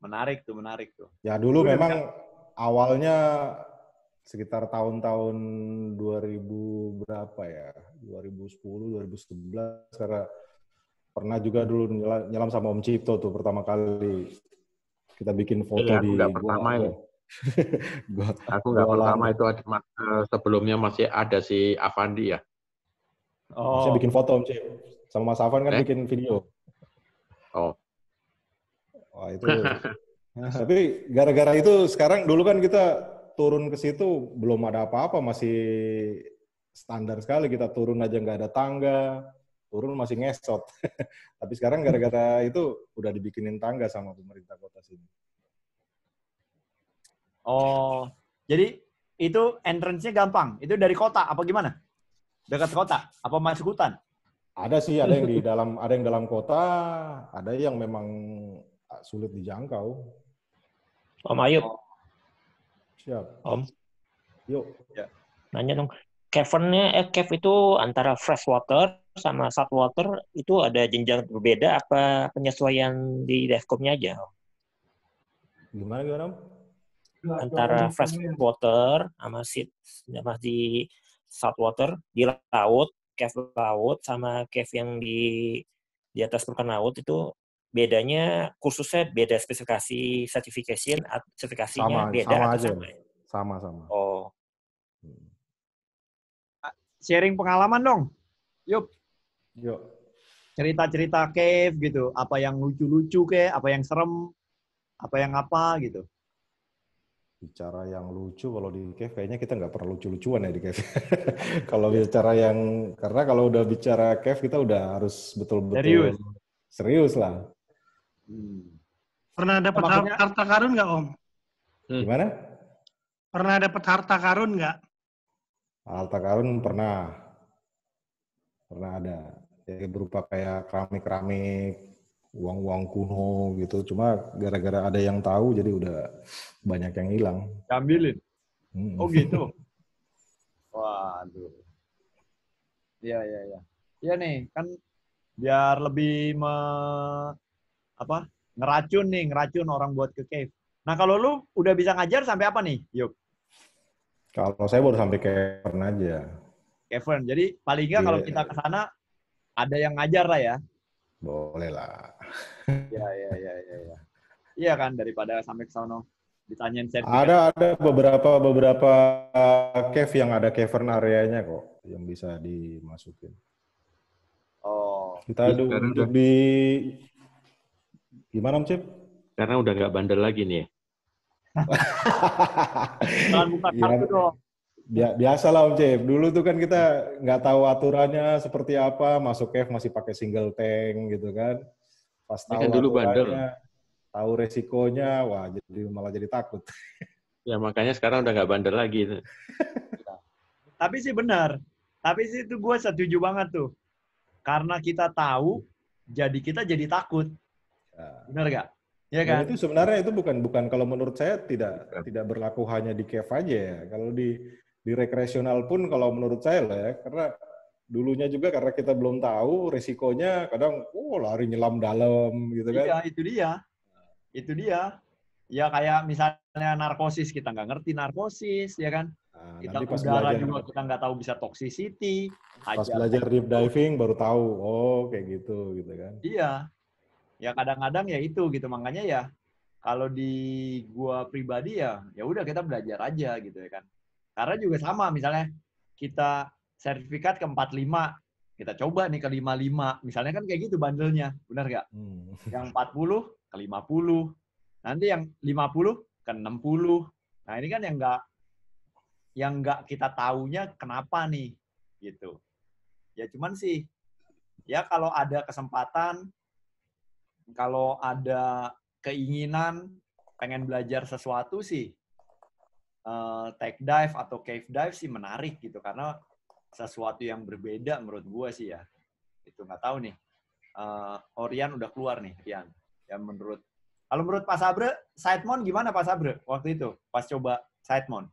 Menarik tuh, menarik tuh. Ya dulu memang awalnya sekitar tahun-tahun 2000 berapa ya? 2010, 2011 karena pernah juga dulu nyelam, sama Om Cipto tuh pertama kali kita bikin foto iya, ya, di pertama ya gua, aku nggak pertama itu ada eh, sebelumnya masih ada si Avandi ya. Oh. Saya bikin foto Om Sama Mas Avan kan eh? bikin video. Oh. Wah itu. Ya, tapi gara-gara itu sekarang dulu kan kita turun ke situ belum ada apa-apa masih standar sekali kita turun aja nggak ada tangga turun masih ngesot tapi sekarang gara-gara itu udah dibikinin tangga sama pemerintah kota sini Oh, jadi itu entrance-nya gampang. Itu dari kota apa gimana? Dekat kota apa masuk hutan? Ada sih, ada yang di dalam ada yang dalam kota, ada yang memang sulit dijangkau. Om Ayub. Siap. Om. Yuk. Ya. Nanya dong. Kevinnya, eh, Kevin itu antara fresh water sama salt water itu ada jenjang berbeda apa penyesuaian di divecomnya aja? Gimana gimana? Om? antara fresh water sama seed sama di salt water di laut cave laut sama cave yang di di atas permukaan laut itu bedanya kursusnya beda spesifikasi certification sertifikasinya sama, beda sama aja sama sama sama oh ah, sharing pengalaman dong yuk yuk cerita-cerita cave gitu apa yang lucu-lucu ke apa yang serem apa yang apa gitu bicara yang lucu kalau di kev kayaknya kita nggak pernah lucu-lucuan ya di kev kalau bicara yang karena kalau udah bicara kev kita udah harus betul-betul serius, serius lah. Pernah dapat Maksudnya... harta karun nggak om? Hmm. Gimana? Pernah dapat harta karun nggak? Harta karun pernah, pernah ada. Ya, berupa kayak keramik-keramik uang-uang kuno gitu. Cuma gara-gara ada yang tahu jadi udah banyak yang hilang. Ambilin. Hmm. Oh gitu. Waduh. Iya iya iya. Iya nih kan biar lebih me, apa ngeracun nih ngeracun orang buat ke cave. Nah kalau lu udah bisa ngajar sampai apa nih, yuk? Kalau saya baru sampai cavern aja. Cavern. Jadi paling enggak yeah. kalau iya. kita ke sana ada yang ngajar lah ya. Boleh lah. ya, ya, ya, ya, ya. Iya kan daripada sampai ke sono ditanyain set. Ada kan. ada beberapa beberapa cave yang ada cavern areanya kok yang bisa dimasukin. Oh. Kita ya, lebih udah... Di... gimana, Cip? Karena udah nggak bandel lagi nih. Jangan buka kartu iya. dong biasa lah Om Jeff Dulu tuh kan kita nggak tahu aturannya seperti apa, masuk Kev masih pakai single tank gitu kan. Pas kan tahu kan dulu bandel. Tahu resikonya, wah jadi malah jadi takut. Ya makanya sekarang udah nggak bandel lagi Tapi sih benar. Tapi sih itu gue setuju banget tuh. Karena kita tahu, jadi kita jadi takut. Ya. Benar gak? Ya kan? Dan itu sebenarnya itu bukan bukan kalau menurut saya tidak tidak berlaku hanya di kev aja ya. Kalau di di rekreasional pun kalau menurut saya lah ya karena dulunya juga karena kita belum tahu resikonya kadang oh lari nyelam dalam gitu kan iya itu dia itu dia ya kayak misalnya narkosis kita nggak ngerti narkosis ya kan nah, kita pas udara belajar, juga kita nggak tahu bisa toxicity pas aja. belajar deep diving baru tahu oh kayak gitu gitu kan iya ya kadang-kadang ya itu gitu makanya ya kalau di gua pribadi ya ya udah kita belajar aja gitu ya kan karena juga sama misalnya kita sertifikat ke 45, kita coba nih ke 55. Misalnya kan kayak gitu bandelnya, benar nggak? Hmm. Yang 40 ke 50, nanti yang 50 ke 60. Nah ini kan yang nggak yang nggak kita taunya kenapa nih gitu. Ya cuman sih ya kalau ada kesempatan, kalau ada keinginan pengen belajar sesuatu sih uh, eh, tech dive atau cave dive sih menarik gitu karena sesuatu yang berbeda menurut gue sih ya itu nggak tahu nih uh, Orian udah keluar nih Rian ya menurut kalau menurut Pak Sabre Sidemon gimana Pak Sabre waktu itu pas coba Sidemon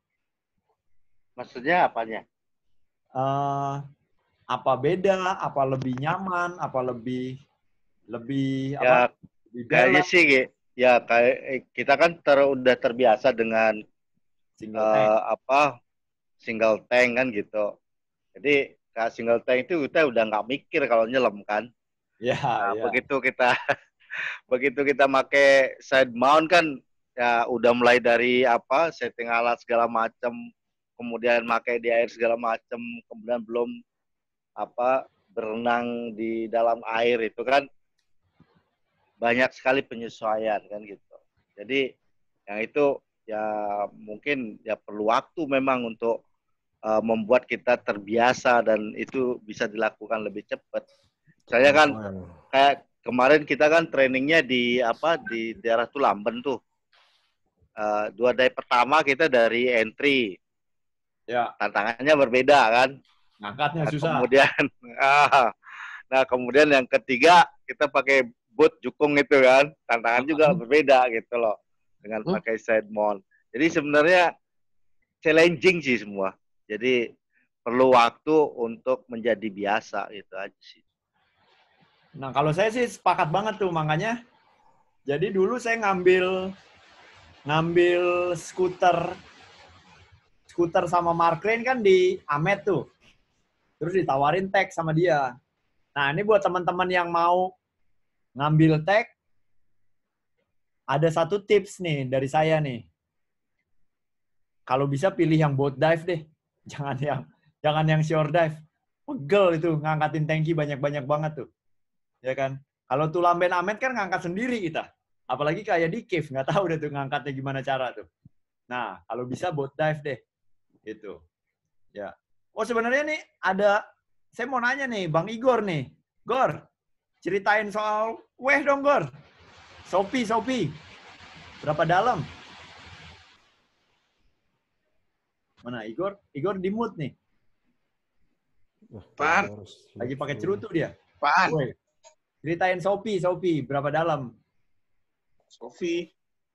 maksudnya apanya uh, apa beda apa lebih nyaman apa lebih lebih ya, apa lebih kayaknya sih ya kayak kita kan ter, udah terbiasa dengan single uh, apa single tank kan gitu. Jadi kak single tank itu kita udah nggak mikir kalau nyelam kan. Ya. Yeah, nah, yeah. Begitu kita begitu kita make side mount kan ya udah mulai dari apa setting alat segala macam kemudian pakai di air segala macam kemudian belum apa berenang di dalam air itu kan banyak sekali penyesuaian kan gitu jadi yang itu ya mungkin ya perlu waktu memang untuk uh, membuat kita terbiasa dan itu bisa dilakukan lebih cepat. Saya kan kayak kemarin kita kan trainingnya di apa di daerah Tulamben tuh. Uh, dua day pertama kita dari entry. Ya. Tantangannya berbeda kan. Angkatnya nah, susah. Kemudian uh, nah kemudian yang ketiga kita pakai boot jukung itu kan. Tantangan juga berbeda gitu loh dengan hmm. pakai side mount. Jadi sebenarnya challenging sih semua. Jadi perlu waktu untuk menjadi biasa gitu aja sih. Nah kalau saya sih sepakat banget tuh makanya. Jadi dulu saya ngambil ngambil skuter skuter sama Marklin kan di Amet tuh. Terus ditawarin tag sama dia. Nah ini buat teman-teman yang mau ngambil tag ada satu tips nih dari saya nih. Kalau bisa pilih yang boat dive deh. Jangan yang jangan yang shore dive. Pegel itu ngangkatin tangki banyak-banyak banget tuh. Ya kan? Kalau tulang Ben Ahmed kan ngangkat sendiri kita. Apalagi kayak di cave, nggak tahu udah tuh ngangkatnya gimana cara tuh. Nah, kalau bisa boat dive deh. itu. Ya. Oh, sebenarnya nih ada saya mau nanya nih Bang Igor nih. Gor, ceritain soal weh dong, Gor. Sopi sopi Berapa dalam? Mana Igor? Igor di mute nih. Pan. Lagi pakai cerutu dia. Pan. Ceritain Sopi, Sopi, berapa dalam? sopi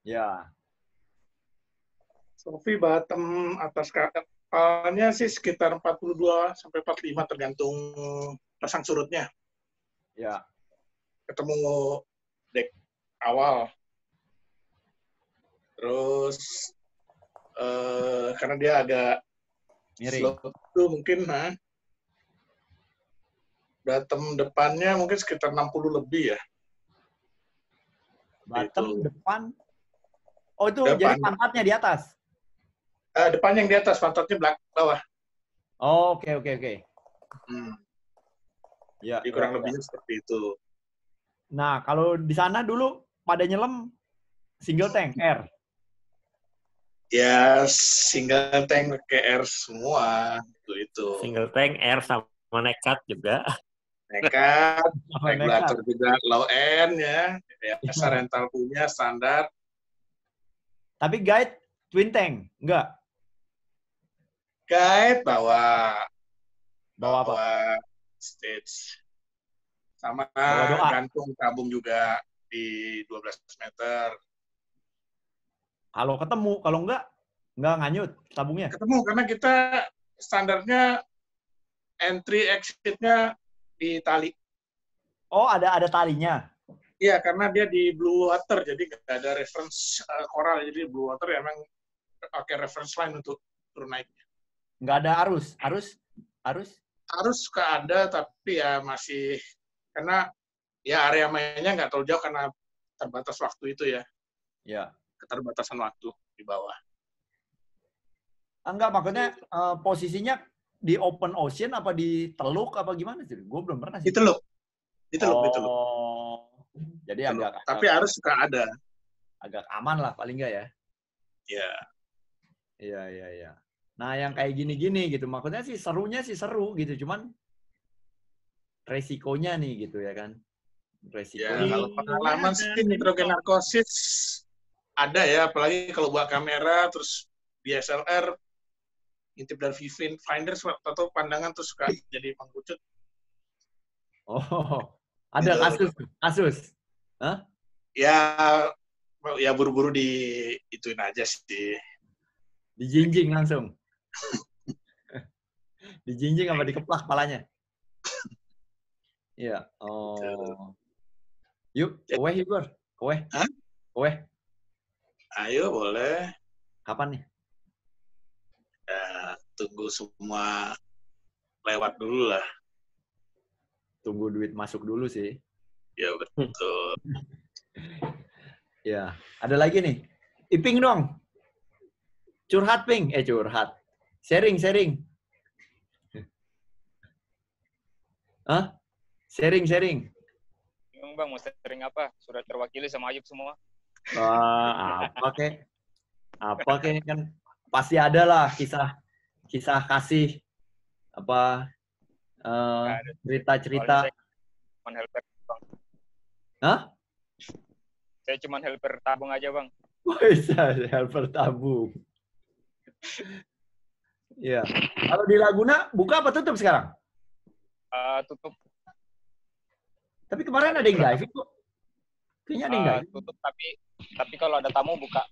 Ya. sopi bottom atas kapalnya sih sekitar 42 sampai 45 tergantung pasang surutnya. Ya. Ketemu dek awal. Terus uh, karena dia agak miring. itu mungkin nah bottom depannya mungkin sekitar 60 lebih ya. Bottom itu. depan. Oh itu depan. jadi pantatnya di atas. Uh, depan yang di atas, pantatnya belakang bawah. Oh, oke oke oke. Hmm. Ya. kurang ya, ya, lebihnya seperti itu. Nah, kalau di sana dulu pada nyelam single tank R. Ya, single tank ke R semua itu itu. Single tank R sama nekat juga. Nekat, regulator juga low end ya. Ya, rental punya standar. Tapi guide twin tank enggak? Guide bawa bawa apa? stage sama bawa gantung tabung juga di 12 meter. Kalau ketemu, kalau enggak, enggak nganyut tabungnya? Ketemu, karena kita standarnya entry exitnya di tali. Oh, ada ada talinya? Iya, karena dia di blue water, jadi enggak ada reference uh, koral. Jadi blue water ya emang pakai reference line untuk turun naiknya. Enggak ada arus? Arus? Arus? Arus ke ada tapi ya masih... Karena ya area mainnya nggak terlalu jauh karena terbatas waktu itu ya. Ya. Keterbatasan waktu di bawah. Enggak, ah, maksudnya uh, posisinya di open ocean apa di teluk apa gimana sih? Gue belum pernah sih. Di teluk. Di teluk, oh. di teluk. Oh. Jadi teluk. agak Tapi harus suka ada. Agak aman lah paling enggak ya. Iya. Iya, iya, iya. Nah, yang kayak gini-gini gitu. Maksudnya sih serunya sih seru gitu, cuman resikonya nih gitu ya kan. Resiko. Ya, kalau iya, pengalaman iya, sih iya. nitrogen ada ya, apalagi kalau buat kamera terus DSLR intip dari Vivin finder atau pandangan terus suka jadi mengkucut. Oh, ada gitu. kasus kasus. Hah? Ya ya buru-buru di ituin aja sih. Dijinjing langsung. dijinjing apa dikeplak palanya? Iya. Oh. Yuk, eh. kowe yuk, Gor. Kowe. Hah? Kowe. Ayo, boleh. Kapan nih? Ya, tunggu semua lewat dulu lah. Tunggu duit masuk dulu sih. Ya, betul. ya, ada lagi nih. Iping dong. Curhat, Ping. Eh, curhat. Sharing, sharing. Hah? Sharing, sharing bang mau sering apa sudah terwakili sama Ayub semua uh, apa kek apa kek kan pasti ada lah kisah kisah kasih apa uh, cerita cerita cuman helper bang Hah? saya cuman helper tabung aja bang bisa helper tabung Iya. Kalau di Laguna buka apa tutup sekarang? Uh, tutup tapi kemarin ada yang live itu? Kayaknya ada yang uh, ah, live. tutup tapi tapi kalau ada tamu buka.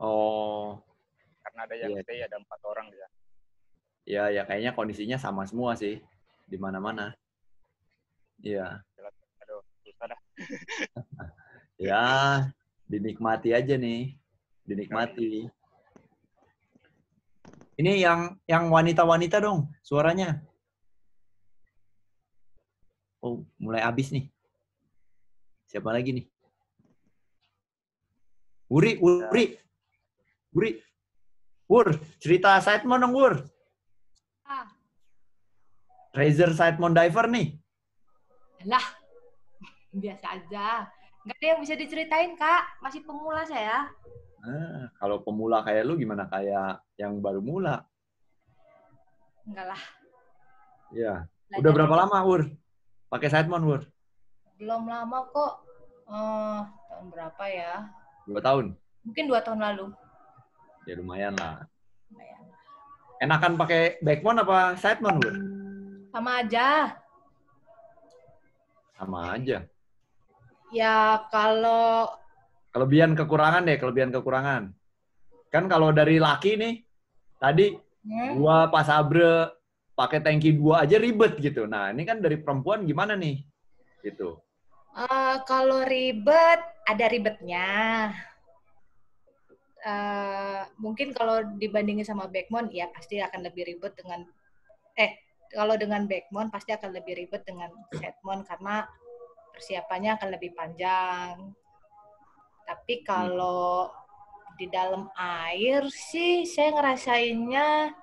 Oh. Karena ada yang yeah. stay ada empat orang ya. Ya ya kayaknya kondisinya sama semua sih di mana-mana. Iya. Yeah. Aduh, susah dah. ya, dinikmati aja nih. Dinikmati. Ini yang yang wanita-wanita dong suaranya. Oh, mulai habis nih. Siapa lagi nih? Wuri, Wuri. Wuri. Wur, cerita Side dong, Wur. Ah. Razor Sidemoon Diver nih. Lah, biasa aja. Gak ada yang bisa diceritain, Kak. Masih pemula saya. Nah, kalau pemula kayak lu gimana kayak yang baru mula? Enggak lah. Ya. Udah berapa lama, Ur? Pakai side mount, Bur? Belum lama kok. Uh, tahun berapa ya? Dua tahun? Mungkin dua tahun lalu. Ya lumayan lah. Lumayan. Enakan pakai back backbone apa side mount, Bur? Sama aja. Sama aja. Ya kalau kelebihan kekurangan deh, kelebihan kekurangan. Kan kalau dari laki nih tadi hmm? gua pas abre pakai tangki dua aja ribet gitu. Nah, ini kan dari perempuan gimana nih? Gitu. Uh, kalau ribet, ada ribetnya. Uh, mungkin kalau dibandingin sama backmount, ya pasti akan lebih ribet dengan, eh, kalau dengan backmount pasti akan lebih ribet dengan setmount karena persiapannya akan lebih panjang. Tapi hmm. kalau hmm. di dalam air sih, saya ngerasainnya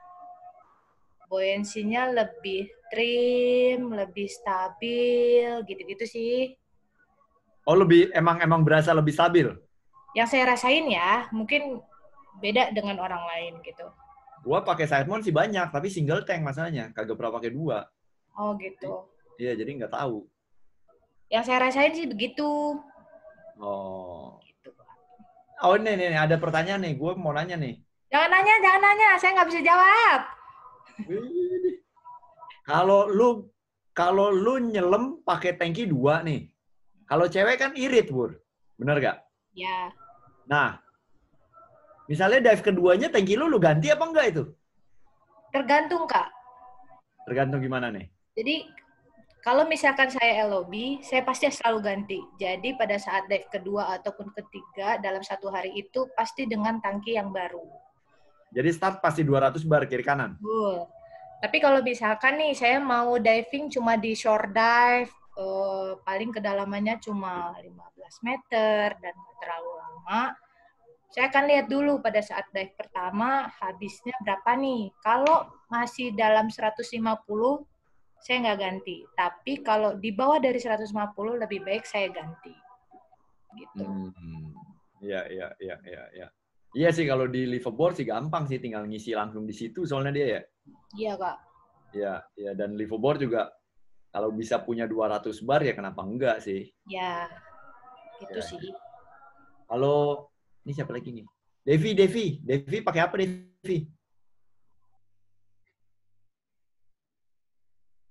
buoyancy-nya lebih trim, lebih stabil, gitu-gitu sih. Oh, lebih emang emang berasa lebih stabil. Yang saya rasain ya, mungkin beda dengan orang lain gitu. Gua pakai side mount sih banyak, tapi single tank masalahnya, kagak pernah pakai dua. Oh, gitu. Iya, jadi nggak tahu. Yang saya rasain sih begitu. Oh. Gitu. Oh, ini, nih, ada pertanyaan nih. Gue mau nanya nih. Jangan nanya, jangan nanya. Saya nggak bisa jawab kalau lu kalau lu nyelem pakai tangki dua nih. Kalau cewek kan irit, Bur. Bener gak? Iya. Nah, misalnya dive keduanya tangki lu, lu ganti apa enggak itu? Tergantung, Kak. Tergantung gimana nih? Jadi, kalau misalkan saya LOB, saya pasti selalu ganti. Jadi, pada saat dive kedua ataupun ketiga dalam satu hari itu, pasti dengan tangki yang baru. Jadi start pasti 200 bar kiri kanan. Uh. Tapi kalau misalkan nih saya mau diving cuma di shore dive, uh, paling kedalamannya cuma 15 meter dan terlalu lama. Saya akan lihat dulu pada saat dive pertama habisnya berapa nih. Kalau masih dalam 150 saya nggak ganti. Tapi kalau di bawah dari 150 lebih baik saya ganti. Gitu. Hmm. Ya, ya, ya, ya, ya. Iya sih kalau di board sih gampang sih tinggal ngisi langsung di situ soalnya dia ya. Iya, Kak. Iya, iya dan board juga kalau bisa punya 200 bar ya kenapa enggak sih? Iya. Itu ya. sih. Kalau ini siapa lagi nih? Devi, Devi, Devi pakai apa Devi?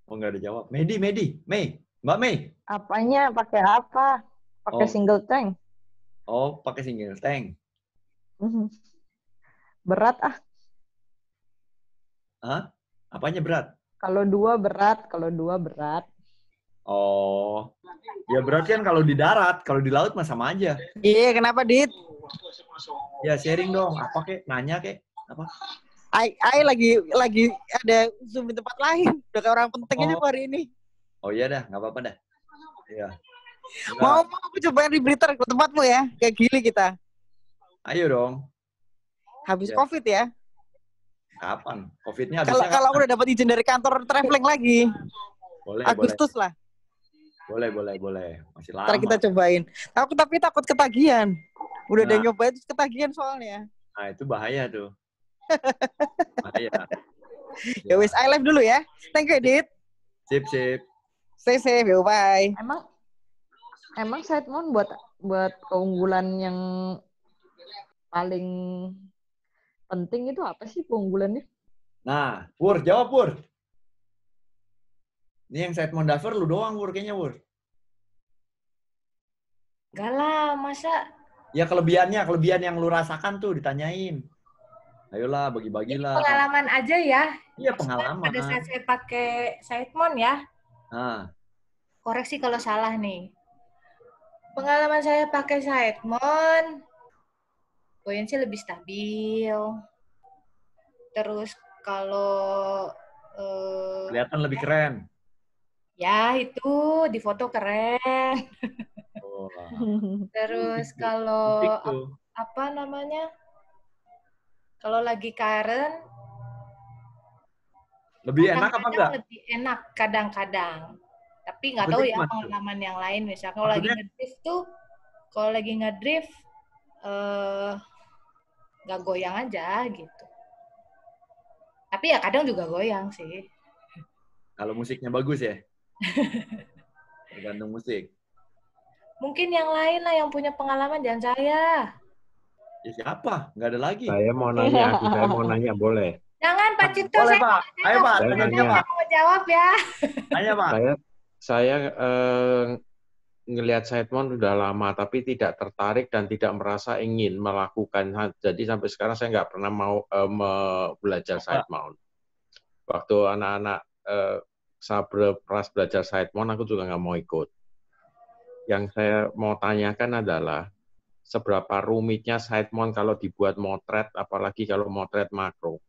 Oh nggak ada jawab. Medi, Medi, Mei, Mbak Mei. Apanya? Pakai apa? Pakai oh. single tank. Oh, pakai single tank. Mm-hmm. Berat ah. Hah? Apanya berat? Kalau dua berat, kalau dua berat. Oh, ya berat kan kalau di darat, kalau di laut mah sama aja. Iya, kenapa Dit? Ya sharing dong, apa kek, nanya kek, apa? Ai, ai lagi lagi ada zoom di tempat lain, udah kayak orang penting oh. aja hari ini. Oh iya dah, nggak apa-apa dah. Iya. Mau mau aku cobain di berita ke tempatmu ya, kayak gili kita. Ayo dong. Habis ya. COVID ya? Kapan? COVID-nya Kalau kalau udah dapat izin dari kantor traveling lagi. Boleh, Agustus boleh. lah. Boleh, boleh, boleh. Masih lama. Ntar kita cobain. Takut tapi takut ketagihan. Udah nah. ada itu ketagihan soalnya. Nah, itu bahaya tuh. bahaya. ya wis, I live dulu ya. Thank you, Edit. Sip, sip. Stay safe, bye. Emang emang Sidemon buat buat keunggulan yang paling penting itu apa sih keunggulannya? Nah, Pur, jawab Pur. Ini yang side daftar lu doang Pur kayaknya Pur. Enggak lah, masa? Ya kelebihannya, kelebihan yang lu rasakan tuh ditanyain. Ayolah, bagi-bagilah. Pengalaman aja ya. Iya, pengalaman. Pada saat ah. saya pakai Sitemon ya. Ah. Koreksi kalau salah nih. Pengalaman saya pakai Sitemon, buoyancy lebih stabil. Terus kalau uh, kelihatan lebih keren. Ya, itu di foto keren. Oh. Terus kalau apa, namanya? Kalau lagi karen lebih kadang -kadang enak apa enggak? Lebih enak kadang-kadang. Tapi nggak tahu ya pengalaman yang lain misalnya kalau lagi ngedrift tuh kalau lagi ngedrift uh, nggak goyang aja gitu tapi ya kadang juga goyang sih kalau musiknya bagus ya tergantung musik mungkin yang lain lah yang punya pengalaman jangan saya ya siapa nggak ada lagi saya mau nanya saya mau nanya boleh jangan Pak Cipto boleh, saya Pak ayo Pak ya. saya, mau jawab ya ayo Pak saya saya uh, ngelihat mount sudah lama tapi tidak tertarik dan tidak merasa ingin melakukan jadi sampai sekarang saya nggak pernah mau uh, me belajar side mount waktu anak-anak uh, sabre pras belajar side mount aku juga nggak mau ikut yang saya mau tanyakan adalah seberapa rumitnya side mount kalau dibuat motret apalagi kalau motret makro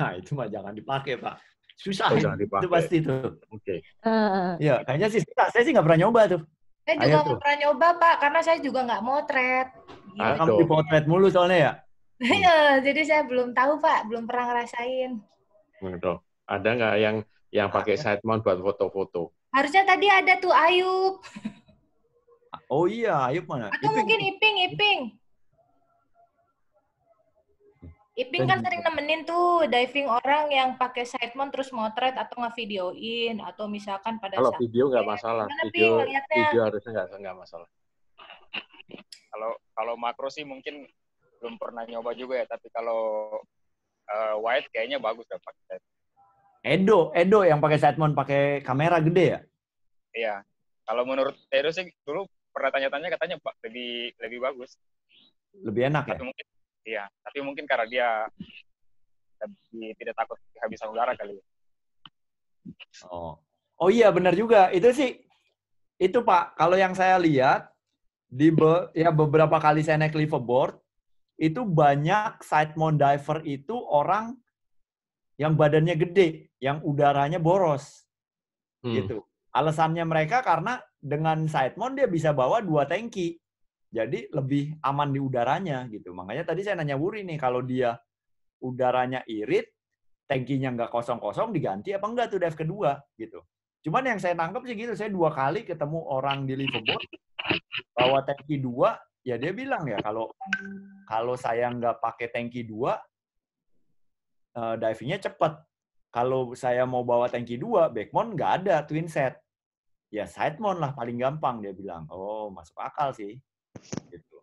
nah itu mah jangan dipakai pak susah oh, ya. itu pasti itu oke okay. uh. ya kayaknya sih susah. saya sih nggak pernah nyoba tuh saya juga nggak pernah nyoba pak karena saya juga nggak motret ah, gitu. Kamu di motret mulu soalnya ya Iya, jadi saya belum tahu pak, belum pernah ngerasain. Betul. Ada nggak yang yang pakai side mount buat foto-foto? Harusnya tadi ada tuh Ayub. Ah, oh iya, Ayub mana? Atau Iping. mungkin Iping, Iping. Iping kan sering nemenin tuh diving orang yang pakai mount terus motret atau ngevideoin atau misalkan pada kalau saat video nggak masalah video video harusnya nggak nggak masalah kalau kalau makro sih mungkin belum pernah nyoba juga ya tapi kalau uh, wide kayaknya bagus ya pakai Edo Edo yang pakai mount pakai kamera gede ya iya kalau menurut Edo sih dulu pernah tanya-tanya katanya pak lebih lebih bagus lebih enak ya, ya mungkin iya tapi mungkin karena dia lebih tidak takut kehabisan udara kali ya. Oh. Oh iya benar juga. Itu sih itu Pak, kalau yang saya lihat di be, ya beberapa kali saya naik liveaboard itu banyak side mount diver itu orang yang badannya gede, yang udaranya boros. Hmm. Gitu. Alasannya mereka karena dengan side mount dia bisa bawa dua tangki jadi lebih aman di udaranya gitu. Makanya tadi saya nanya Wuri nih, kalau dia udaranya irit, tankinya nggak kosong-kosong, diganti apa enggak tuh dive kedua gitu. Cuman yang saya tangkap sih gitu, saya dua kali ketemu orang di Liverpool bawa tanki dua, ya dia bilang ya kalau kalau saya nggak pakai tanki dua, eh, divingnya cepet. Kalau saya mau bawa tanki dua, backmount nggak ada twin set. Ya side mount lah paling gampang dia bilang. Oh masuk akal sih Gitu.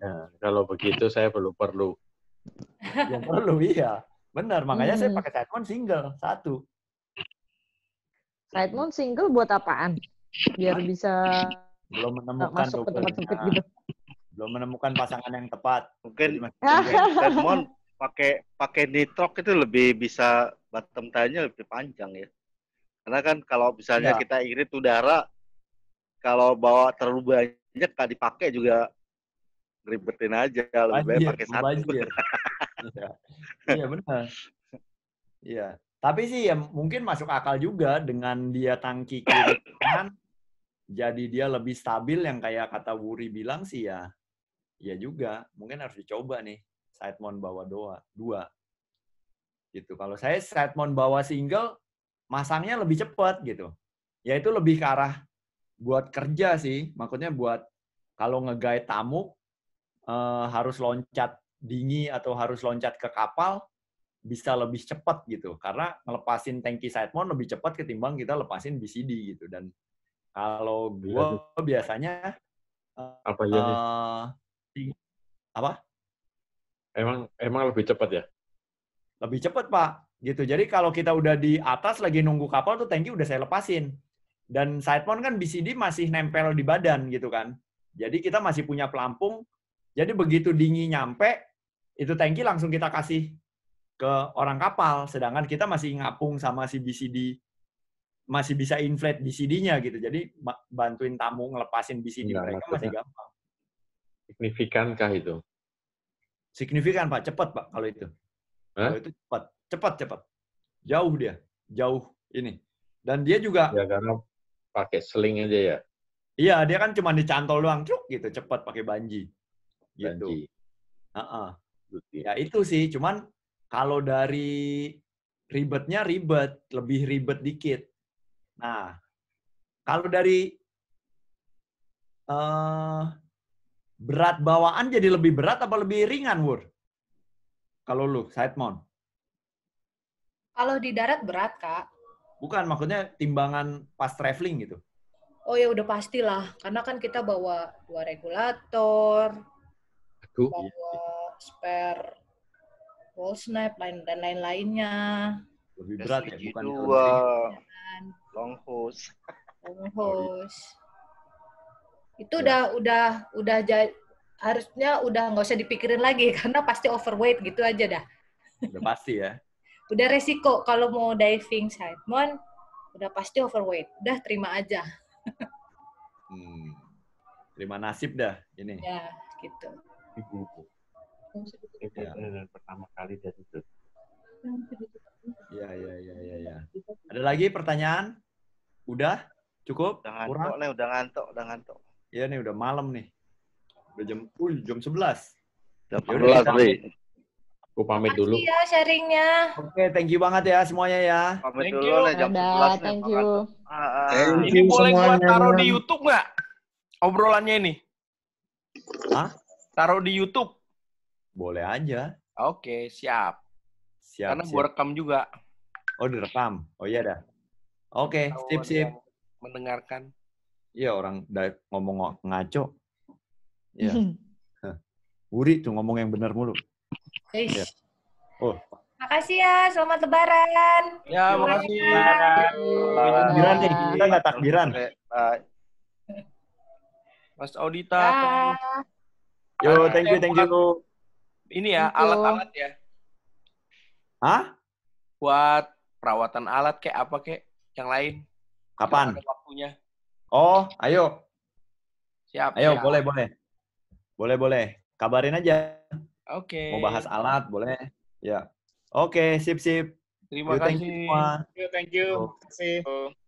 Nah, kalau begitu saya belum perlu. Ya perlu, iya. Benar, makanya hmm. saya pakai side mount single, satu. Side mount single buat apaan? Biar bisa belum menemukan masuk ke tempat sempit ah. gitu. Belum menemukan pasangan yang tepat. Mungkin ah. side mount pakai pakai nitrok itu lebih bisa bottom tanya lebih panjang ya. Karena kan kalau misalnya ya. kita irit udara, kalau bawa terlalu banyak Iya, kalau dipakai juga ribetin aja lebih baik pakai satu. Iya. iya benar. Iya. Tapi sih ya mungkin masuk akal juga dengan dia tangki kiri kanan jadi dia lebih stabil yang kayak kata Wuri bilang sih ya. Ya juga, mungkin harus dicoba nih side mount bawa doa dua. Gitu. Kalau saya side mount bawa single masangnya lebih cepat gitu. Ya itu lebih ke arah buat kerja sih maksudnya buat kalau ngegait tamu uh, harus loncat dingin atau harus loncat ke kapal bisa lebih cepat gitu karena ngelepasin tangki side mount lebih cepat ketimbang kita lepasin BCD gitu dan kalau gue ya, iya. biasanya apa ya uh, apa emang emang lebih cepat ya lebih cepat pak gitu jadi kalau kita udah di atas lagi nunggu kapal tuh tangki udah saya lepasin dan sidemount kan BCD masih nempel di badan gitu kan. Jadi kita masih punya pelampung. Jadi begitu dingin nyampe, itu tanki langsung kita kasih ke orang kapal. Sedangkan kita masih ngapung sama si BCD. Masih bisa inflate BCD-nya gitu. Jadi bantuin tamu ngelepasin BCD Enggak, mereka masih gampang. Signifikankah itu? Signifikan Pak, cepat Pak kalau itu. Kalau itu cepat, cepat, cepat. Jauh dia, jauh ini. Dan dia juga ya, karena pakai seling aja ya? Iya, dia kan cuma dicantol doang, cuk gitu, cepat pakai banji. Gitu. Banji. Uh-uh. Ya itu sih, cuman kalau dari ribetnya ribet, lebih ribet dikit. Nah, kalau dari uh, berat bawaan jadi lebih berat apa lebih ringan, Wur? Kalau lu, side mount. Kalau di darat berat, Kak. Bukan, maksudnya timbangan pas traveling gitu. Oh ya udah pastilah, karena kan kita bawa dua regulator, Aduh, bawa iya. spare wall snap lain dan lain-lainnya. Lebih berat ya, bukan dua. Kan? Long hose. Long hose. Itu iya. udah udah udah harusnya udah nggak usah dipikirin lagi karena pasti overweight gitu aja dah. Udah pasti ya udah resiko kalau mau diving salmon udah pasti overweight udah terima aja hmm. terima nasib dah ini ya gitu ibu ya. pertama kali dari itu ya ya ya ya ya ada lagi pertanyaan udah cukup udah ngantuk Kurang? nih udah ngantuk udah ngantuk ya nih udah malam nih udah jam uh, jam sebelas jam sebelas nih Gue pamit Terima dulu. ya sharingnya. Oke, okay, thank you banget ya semuanya ya. Pamit thank dulu you. lah jam Thank you. Uh, thank ini you boleh gue taruh di YouTube nggak? Obrolannya ini. Hah? Taruh di YouTube. Boleh aja. Oke, okay, siap. Siap. Karena gue rekam juga. Oh, direkam. Oh iya dah. Oke, okay, sip sip. Mendengarkan. Iya, orang ngomong ngaco. Iya. Wuri tuh ngomong yang benar mulu. Eish. Ya. Oh. Makasih ya, selamat lebaran. Ya, makasih. Takbiran nih, kita nggak takbiran. Eh, eh. Mas Audita. Bye. Ya. Yo, thank you, eh, thank you. Ini ya, alat-alat ya. Hah? Buat perawatan alat kayak apa kayak yang lain. Kapan? Waktunya. Oh, ayo. Siap. Ayo, boleh, boleh. Boleh, boleh. Kabarin aja. Oke. Okay. Mau bahas alat boleh. Ya. Oke, sip sip. Terima you, kasih. Thank you. Semua. Thank you. Thank you. Oh. Terima kasih. Oh.